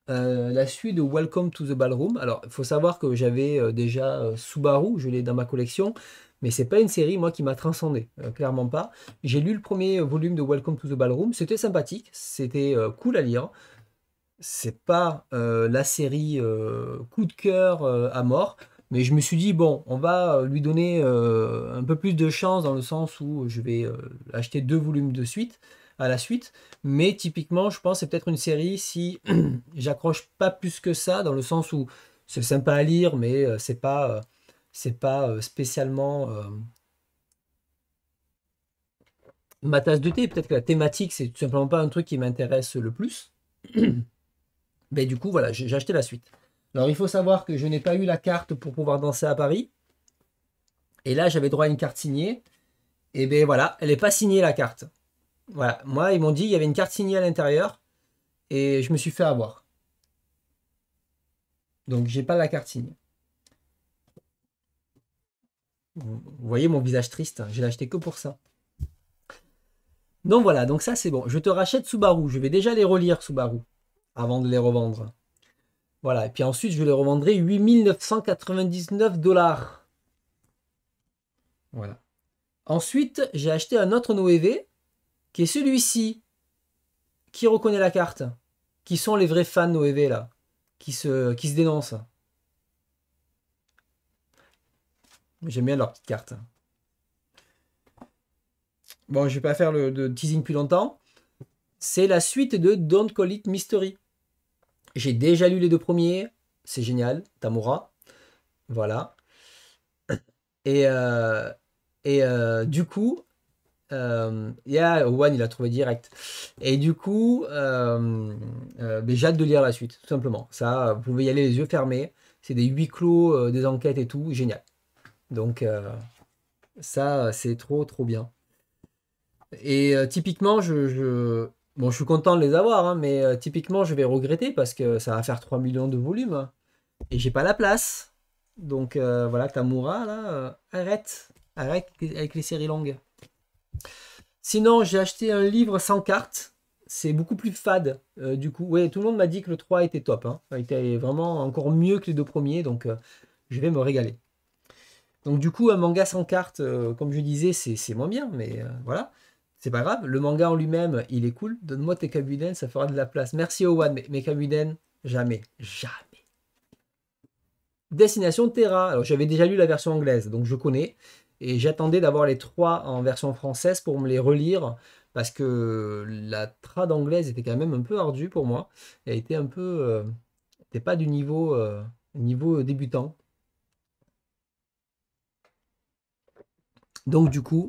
euh, la suite de Welcome to the Ballroom. Alors, il faut savoir que j'avais euh, déjà euh, Subaru, je l'ai dans ma collection, mais c'est pas une série, moi, qui m'a transcendé, clairement pas. J'ai lu le premier volume de Welcome to the Ballroom, c'était sympathique, c'était cool à lire. C'est pas la série coup de cœur à mort, mais je me suis dit, bon, on va euh, lui donner euh, un peu plus de chance dans le sens où je vais euh, acheter deux volumes de suite à la suite. Mais typiquement, je pense que c'est peut-être une série si j'accroche pas plus que ça, dans le sens où c'est sympa à lire, mais c'est pas, c'est pas spécialement ma tasse de thé. Peut-être que la thématique, c'est tout simplement pas un truc qui m'intéresse le plus. mais du coup, voilà, j'ai acheté la suite. Alors, il faut savoir que je n'ai pas eu la carte pour pouvoir danser à Paris. Et là, j'avais droit à une carte signée. Et bien voilà, elle n'est pas signée la carte. Voilà, moi, ils m'ont dit il y avait une carte signée à l'intérieur. Et je me suis fait avoir. Donc, j'ai pas la carte signée. Vous voyez mon visage triste, hein. J'ai je l'ai acheté que pour ça. Donc voilà, donc ça c'est bon. Je te rachète Subaru, je vais déjà les relire Subaru avant de les revendre. Voilà, et puis ensuite, je les revendrai 8999 dollars. Voilà. Ensuite, j'ai acheté un autre Noévé, qui est celui-ci. Qui reconnaît la carte Qui sont les vrais fans Noévé, là qui se, qui se dénoncent. J'aime bien leur petite carte. Bon, je vais pas faire le de teasing plus longtemps. C'est la suite de Don't Call It Mystery. J'ai déjà lu les deux premiers. C'est génial. Tamura. Voilà. Et, euh, et euh, du coup, euh, yeah, One, il a trouvé direct. Et du coup, euh, j'ai hâte de lire la suite, tout simplement. Ça, vous pouvez y aller les yeux fermés. C'est des huis clos, des enquêtes et tout, génial. Donc, ça, c'est trop, trop bien. Et typiquement, je, je, Bon, je suis content de les avoir, hein, mais euh, typiquement, je vais regretter parce que ça va faire 3 millions de volumes. Hein, et j'ai pas la place. Donc euh, voilà, Tamura, là, euh, arrête. Arrête avec les séries longues. Sinon, j'ai acheté un livre sans cartes. C'est beaucoup plus fade, du coup. oui tout le monde m'a dit que le 3 était top. Hein. Il était vraiment encore mieux que les deux premiers, donc je vais me régaler. Donc du coup, un manga sans cartes, comme je disais, c'est moins bien, mais voilà. C'est pas grave, le manga en lui-même, il est cool. Donne-moi tes Kabuden, ça fera de la place. Merci Owen, mais, mais Kabuden, jamais, jamais. Destination Terra. Alors j'avais déjà lu la version anglaise, donc je connais. Et j'attendais d'avoir les trois en version française pour me les relire, parce que la trad anglaise était quand même un peu ardue pour moi. Elle était un peu... Elle euh, pas du niveau, euh, niveau débutant. Donc du coup,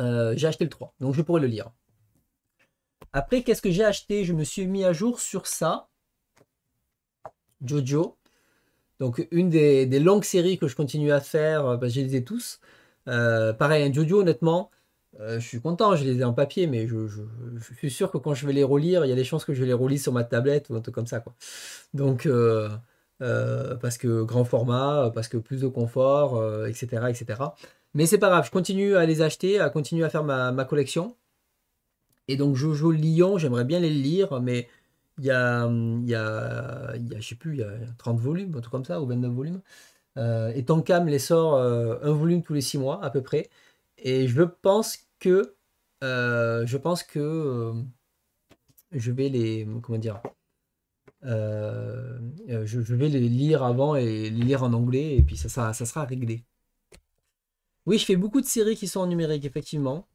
euh, j'ai acheté le 3, donc je pourrais le lire. Après, qu'est-ce que j'ai acheté Je me suis mis à jour sur ça. Jojo. Donc une des, longues séries que je continue à faire, euh, parce que je les ai tous. Euh, pareil, un Jojo, honnêtement, je suis content, je les ai en papier, mais je, suis sûr que quand je vais les relire, il y a des chances que je les relise sur ma tablette ou un truc comme ça. Quoi. Donc, parce que grand format, parce que plus de confort, etc., etc. Mais c'est pas grave, je continue à les acheter, à continuer à faire ma, collection. Et donc Jojo Lyon, j'aimerais bien les lire, mais il y a, hum, y, y a, je sais plus, il y a 30 volumes, un truc comme ça, ou 29 volumes. Euh, et Tankam les sort euh, un volume tous les 6 mois, à peu près. Et je pense que, euh, je pense que je vais les, comment dire, je, vais les lire avant et les lire en anglais, et puis ça, ça, ça sera réglé. Oui, je fais beaucoup de séries qui sont en numérique, effectivement.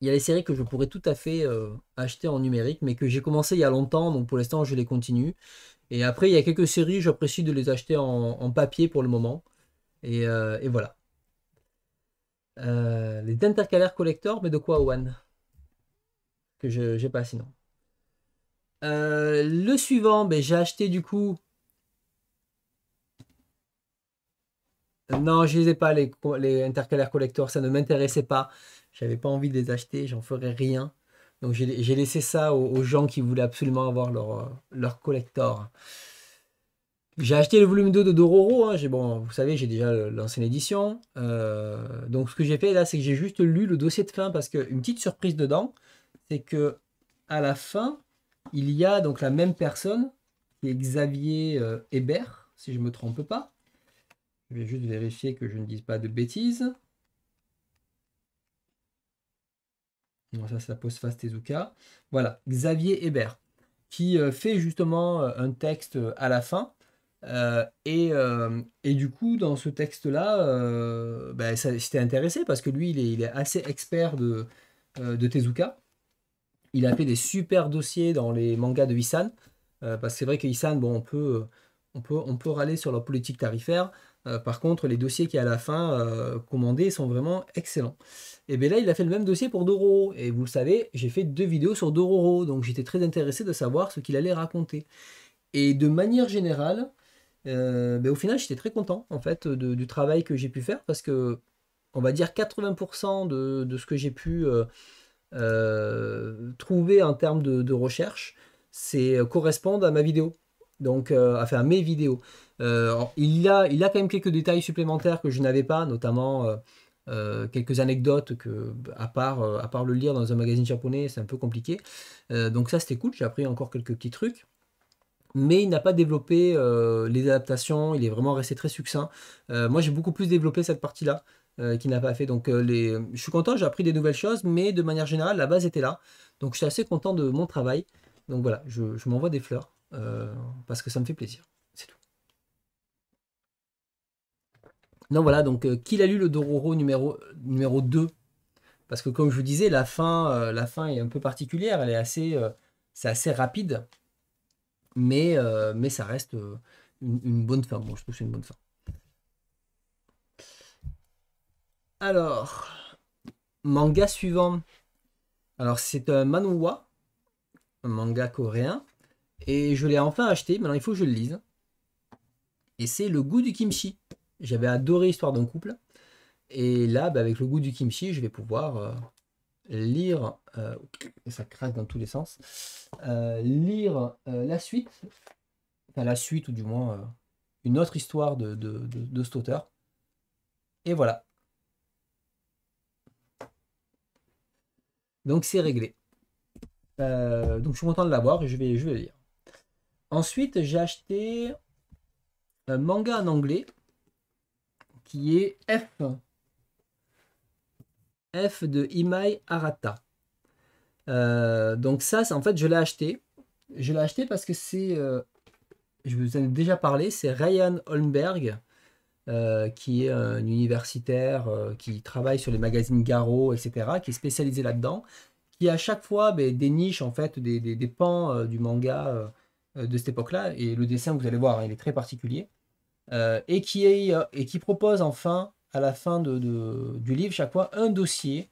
Il y a les séries que je pourrais tout à fait euh, acheter en numérique, mais que j'ai commencé il y a longtemps, donc pour l'instant je les continue. Et après, il y a quelques séries, j'apprécie de les acheter en, papier pour le moment. Et, euh, voilà. Euh, les intercalaires collector, mais de quoi One Que je j'ai pas sinon. le suivant, ben, j'ai acheté du coup Non, je les ai pas, les, intercalaires collector, ça ne m'intéressait pas. J'avais pas envie de les acheter, j'en ferais rien. Donc j'ai laissé ça aux, gens qui voulaient absolument avoir leur, euh, leur collector. J'ai acheté le volume 2 de Dororo. Hein. Bon, vous savez, j'ai déjà l'ancienne édition. Euh, donc ce que j'ai fait là, c'est que j'ai juste lu le dossier de fin parce qu'une petite surprise dedans, c'est que à la fin, il y a donc la même personne, qui est Xavier euh, Hébert, si je ne me trompe pas, je vais juste vérifier que je ne dise pas de bêtises. ça, ça pose face Tezuka. Voilà, Xavier Hébert, qui euh, fait justement euh, un texte euh, à la fin. et, du coup, dans ce texte-là, euh, ben, intéressé parce que lui, il est, il est assez expert de, de, Tezuka. Il a fait des super dossiers dans les mangas de Isan. parce que c'est vrai que Isan, bon, on peut, on, peut, on peut râler sur leur politique tarifaire. Euh, par contre, les dossiers qui à la fin euh, commandés sont vraiment excellents. Et bien là, il a fait le même dossier pour Dororo. Et vous le savez, j'ai fait deux vidéos sur Dororo, donc j'étais très intéressé de savoir ce qu'il allait raconter. Et de manière générale, euh, ben, au final, j'étais très content en fait du travail que j'ai pu faire parce que, on va dire, 80% de, ce que j'ai pu trouver en termes de, de recherche, c'est correspondre à ma vidéo, donc à mes vidéos. Euh, il, a, quand même quelques détails supplémentaires que je n'avais pas, notamment euh, euh, quelques anecdotes que, à part, à part le lire dans un magazine japonais, c'est un peu compliqué. donc ça, c'était cool, j'ai appris encore quelques petits trucs mais il n'a pas développé les adaptations, il est vraiment resté très succinct. moi, j'ai beaucoup plus développé cette partie-là qui n'a pas fait. Donc, les... je suis content, j'ai appris des nouvelles choses, mais de manière générale, la base était là. Donc, je suis assez content de mon travail. Donc, voilà, je m'envoie des fleurs parce que ça me fait plaisir. Non voilà, donc euh, qu'il qui l'a lu le Dororo numéro, numéro 2 Parce que comme je vous disais, la fin, euh, la fin est un peu particulière, elle est assez, euh, c'est assez rapide, mais, mais ça reste une, bonne fin. Bon, je trouve que c'est une bonne fin. Alors, manga suivant. Alors c'est un manhwa, un manga coréen, et je l'ai enfin acheté, maintenant il faut que je le lise. Et c'est Le goût du kimchi j'avais adoré Histoire d'un couple. Et là, bah, avec le goût du kimchi, je vais pouvoir euh, lire, euh, ça craque dans tous les sens, euh, lire la suite, enfin la suite ou du moins une autre histoire de, de, cet auteur. Et voilà. Donc c'est réglé. donc je suis content de l'avoir et je vais, je vais lire. Ensuite, j'ai acheté un manga en anglais qui est F. F de Imai Arata. Euh, donc ça, en fait, je l'ai acheté. Je l'ai acheté parce que c'est, euh, je vous en ai déjà parlé, c'est Ryan Holmberg, euh, qui est un universitaire qui travaille sur les magazines Garo, etc., qui est spécialisé là-dedans, qui à chaque fois ben, des niches, en fait des, des, pans du manga de cette époque-là. Et le dessin, vous allez voir, hein, il est très particulier. Euh, et, qui propose enfin, à la fin de, du livre, chaque fois, un dossier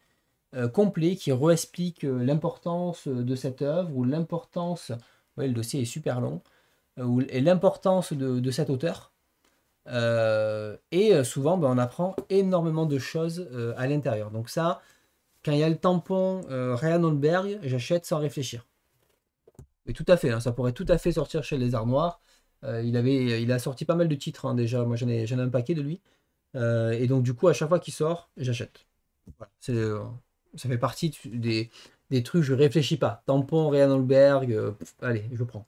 euh, complet qui réexplique euh, l'importance de cette œuvre ou l'importance. Oui, le dossier est super long. et l'importance de, de, cet auteur. et souvent, ben, on apprend énormément de choses à l'intérieur. Donc, ça, quand il y a le tampon Ryan Holberg, j'achète sans réfléchir. Et tout à fait, hein, ça pourrait tout à fait sortir chez les arts noirs. Euh, il, avait, il a sorti pas mal de titres hein, déjà. Moi, j'en ai, un paquet de lui. Euh, et donc, du coup, à chaque fois qu'il sort, j'achète. Euh, ça fait partie des, des trucs, je réfléchis pas. Tampon, Ryan allez, je prends.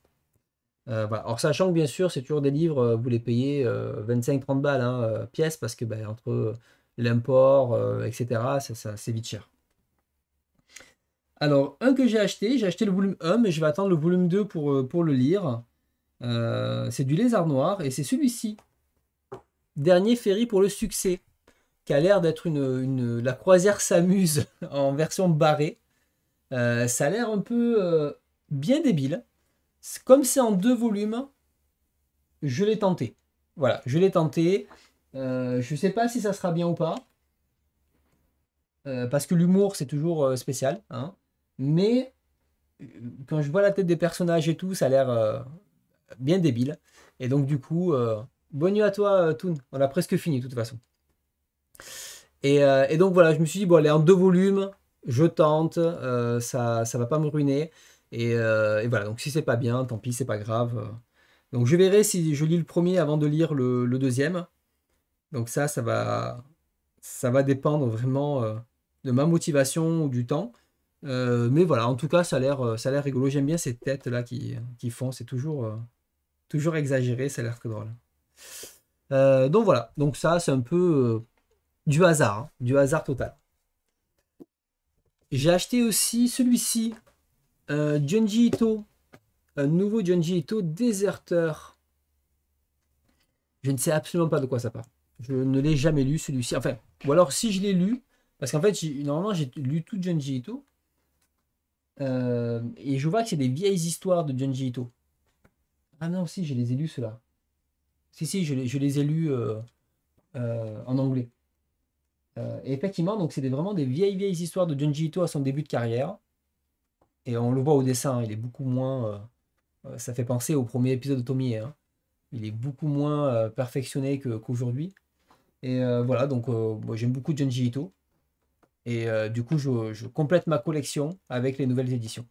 Alors, sachant que bien sûr, c'est toujours des livres, vous les payez 25-30 balles hein, pièce, parce que ben, entre l'import, etc., ça, c'est vite cher. Alors, un que j'ai acheté, j'ai acheté le volume 1, mais je vais attendre le volume 2 pour, pour le lire. Euh, c'est du lézard noir et c'est celui-ci. Dernier ferry pour le succès, qui a l'air d'être une, La croisière s'amuse en version barrée. Euh, ça a l'air un peu euh, bien débile. Comme c'est en deux volumes, je l'ai tenté. Voilà, je l'ai tenté. je ne sais pas si ça sera bien ou pas. parce que l'humour, c'est toujours spécial. Hein. Mais quand je vois la tête des personnages et tout, ça a l'air bien débile. Et donc, du coup, euh, bonne nuit à toi, euh, Toon. On a presque fini, de toute façon. Euh, et, donc, voilà, je me suis dit, bon, allez, en deux volumes, je tente, ça ça va pas me ruiner. Et, voilà, donc si c'est pas bien, tant pis, c'est pas grave. Donc je verrai si je lis le premier avant de lire le, deuxième. Donc ça, ça va, ça va dépendre vraiment de ma motivation ou du temps. mais voilà, en tout cas, ça a l'air rigolo. J'aime bien ces têtes-là qui, qui, font. C'est toujours, Toujours exagéré, ça a l'air très drôle. Euh, donc voilà, donc ça c'est un peu euh, du hasard, hein. du hasard total. J'ai acheté aussi celui-ci, euh, Junji Ito, un nouveau Junji Ito déserteur. Je ne sais absolument pas de quoi ça parle. Je ne l'ai jamais lu celui-ci. Enfin, ou alors si je l'ai lu, parce qu'en fait, normalement j'ai lu tout Junji Ito. Euh, et je vois que c'est des vieilles histoires de Junji Ito. Ah non, si, je les ai lus, ceux-là. Si, si, je les, ai lus euh, euh, en anglais. Euh, et effectivement, donc c'était vraiment des vieilles, vieilles histoires de Junji Ito à son début de carrière. Et on le voit au dessin, hein, il est beaucoup moins. ça fait penser au premier épisode de Tomie. Hein. Il est beaucoup moins perfectionné qu'aujourd'hui. et voilà, donc j'aime beaucoup Junji Ito. Et du coup, je complète ma collection avec les nouvelles éditions.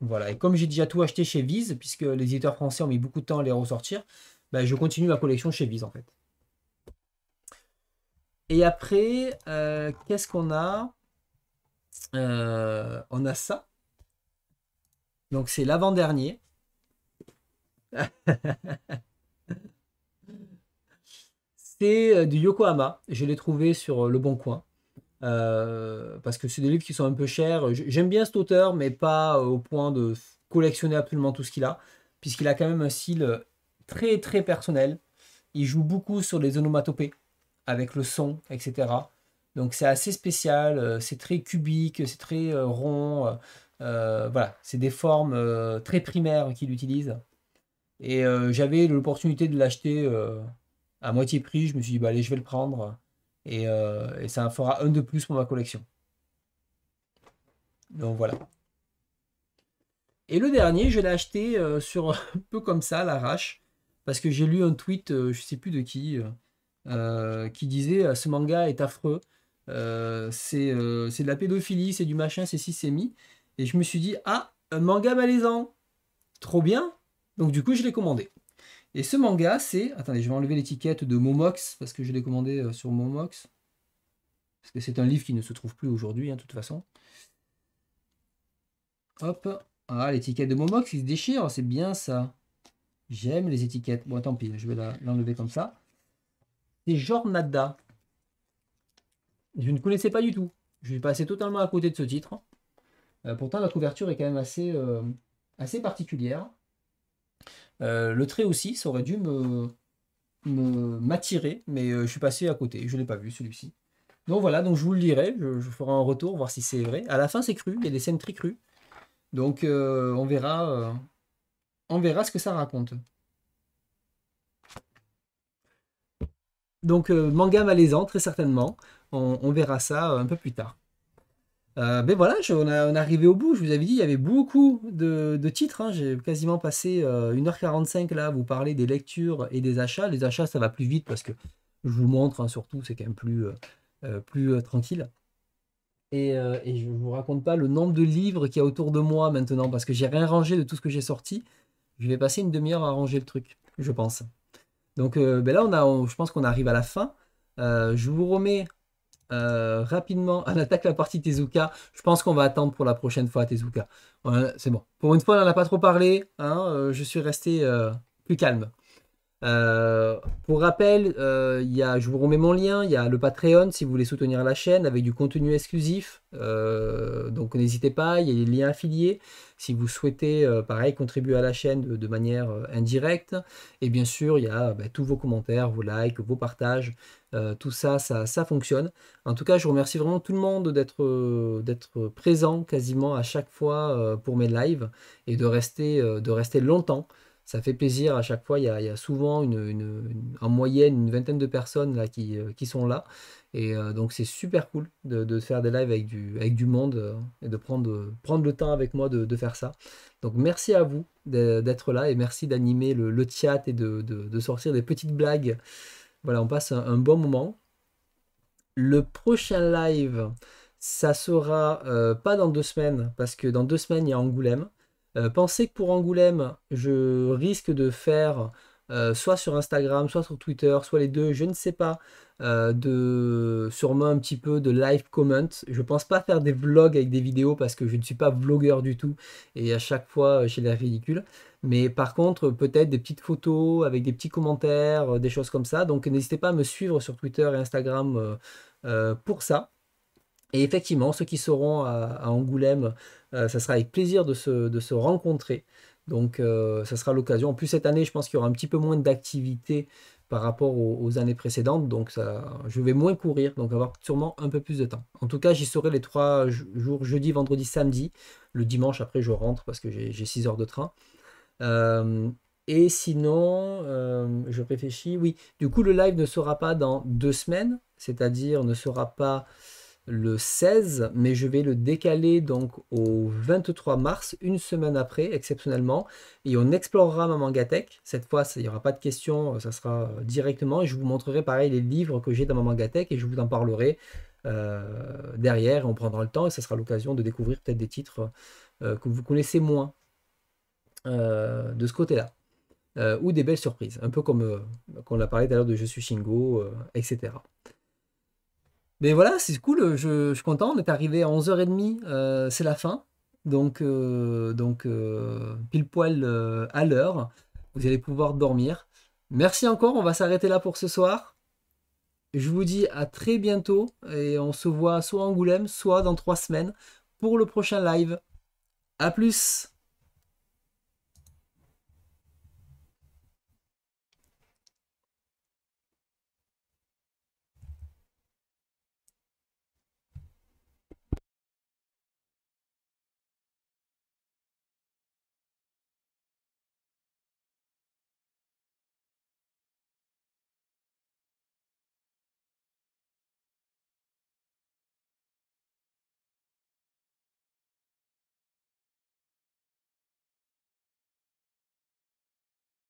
Voilà, et comme j'ai déjà tout acheté chez Vise, puisque les éditeurs français ont mis beaucoup de temps à les ressortir, bah, je continue ma collection chez Vise en fait. Et après, euh, qu'est-ce qu'on a euh, On a ça. Donc c'est l'avant-dernier. c'est euh, du Yokohama. Je l'ai trouvé sur Le Bon Coin. Euh, parce que c'est des livres qui sont un peu chers. J'aime bien cet auteur, mais pas au point de collectionner absolument tout ce qu'il a, puisqu'il a quand même un style très très personnel. Il joue beaucoup sur les onomatopées, avec le son, etc. Donc c'est assez spécial, euh, c'est très cubique, c'est très euh, rond. voilà, c'est des formes très primaires qu'il utilise. Et j'avais l'opportunité de l'acheter à moitié prix. Je me suis dit, bah, allez, je vais le prendre. Euh, et, ça fera un de plus pour ma collection. Donc voilà. Et le dernier, je l'ai acheté euh, sur un peu comme ça, l'arrache, parce que j'ai lu un tweet, je euh, je sais plus de qui, qui disait ce manga est affreux, c'est de la pédophilie, c'est du machin, c'est si, c'est mi. Et je me suis dit, ah, un manga malaisant, trop bien. Donc du coup, je l'ai commandé. Et ce manga, c'est... Attendez, je vais enlever l'étiquette de Momox, parce que je l'ai commandé euh, sur Momox. Parce que c'est un livre qui ne se trouve plus aujourd'hui, hein, de toute façon. Hop. Ah, l'étiquette de Momox, il se déchire, c'est bien ça. J'aime les étiquettes. Bon, tant pis, je vais l'enlever comme ça. C'est Jornada. Je ne connaissais pas du tout. Je vais passer totalement à côté de ce titre. Euh, pourtant, la couverture est quand même assez, euh, assez particulière. Euh, le trait aussi, ça aurait dû me m'attirer, mais euh, je suis passé à côté, je ne l'ai pas vu celui-ci. Donc voilà, donc je vous le lirai, je, ferai un retour, voir si c'est vrai. À la fin c'est cru, il y a des scènes très crues. Donc euh, on verra on verra ce que ça raconte. Donc manga malaisant, très certainement. on verra ça un peu plus tard. Euh, voilà, on, a, est arrivé au bout. Je vous avais dit, il y avait beaucoup de, titres. Hein. J'ai quasiment passé 1h45 euh, là à vous parler des lectures et des achats. Les achats, ça va plus vite parce que je vous montre, hein, surtout, c'est quand même plus, euh, plus tranquille. Et, je ne vous raconte pas le nombre de livres qu'il y a autour de moi maintenant parce que j'ai rien rangé de tout ce que j'ai sorti. Je vais passer une demi-heure à ranger le truc, je pense. Donc ben là, on a, je pense qu'on arrive à la fin. je vous remets euh, rapidement, on attaque la partie Tezuka. Je pense qu'on va attendre pour la prochaine fois Tezuka. c'est bon. Pour une fois, on n'en a pas trop parlé. Hein. Euh, je suis resté euh, plus calme. Euh, pour rappel, euh, je vous remets mon lien, il y a le Patreon si vous voulez soutenir la chaîne avec du contenu exclusif. Euh, donc n'hésitez pas, il y a les liens affiliés si vous souhaitez, pareil, contribuer à la chaîne de, manière indirecte. Et bien sûr, il y a bah, tous vos commentaires, vos likes, vos partages, tout ça, ça, fonctionne. En tout cas, je remercie vraiment tout le monde d'être présent quasiment à chaque fois pour mes lives et de rester longtemps ça fait plaisir à chaque fois. Il y a, souvent une, en moyenne une vingtaine de personnes là, qui, euh, sont là. Et euh, donc c'est super cool de, faire des lives avec du, monde euh, et de prendre, le temps avec moi de, faire ça. Donc merci à vous d'être là et merci d'animer le, le, chat et de, sortir des petites blagues. Voilà, on passe un, bon moment. Le prochain live, ça sera pas dans deux semaines, parce que dans deux semaines, il y a Angoulême. Euh, pensez que pour Angoulême, je risque de faire euh, soit sur Instagram, soit sur Twitter, soit les deux, je ne sais pas, euh, de sûrement un petit peu de live comment. Je pense pas faire des vlogs avec des vidéos parce que je ne suis pas vlogueur du tout et à chaque fois j'ai la ridicule. Mais par contre, peut-être des petites photos avec des petits commentaires, des choses comme ça. Donc n'hésitez pas à me suivre sur Twitter et Instagram pour ça. Et effectivement, ceux qui seront à, Angoulême, euh, ça sera avec plaisir de se, rencontrer. Donc, euh, ça sera l'occasion. En plus, cette année, je pense qu'il y aura un petit peu moins d'activité par rapport aux, années précédentes. Donc, ça, je vais moins courir, donc avoir sûrement un peu plus de temps. En tout cas, j'y serai les trois jours, jeudi, vendredi, samedi. Le dimanche, après, je rentre parce que j'ai 6 heures de train. Euh, et sinon, je réfléchis. Oui, du coup, le live ne sera pas dans deux semaines, c'est-à-dire ne sera pas le 16, mais je vais le décaler donc au 23 mars, une semaine après, exceptionnellement. Et on explorera ma mangatech. Cette fois, il n'y aura pas de questions, euh, ça sera euh, directement. Et je vous montrerai pareil les livres que j'ai dans ma mangatech et je vous en parlerai euh, derrière. On prendra le temps et ça sera l'occasion de découvrir peut-être des titres que vous connaissez moins de ce côté-là. ou des belles surprises, un peu comme qu'on a parlé tout à l'heure de Je suis Shingo, etc. Mais voilà, c'est cool, euh, je, suis content, on est arrivé à 11h30, euh, c'est la fin. Donc, euh, donc pile poil à l'heure, vous allez pouvoir dormir. Merci encore, on va s'arrêter là pour ce soir. Je vous dis à très bientôt et on se voit soit à Angoulême, soit dans trois semaines pour le prochain live. A plus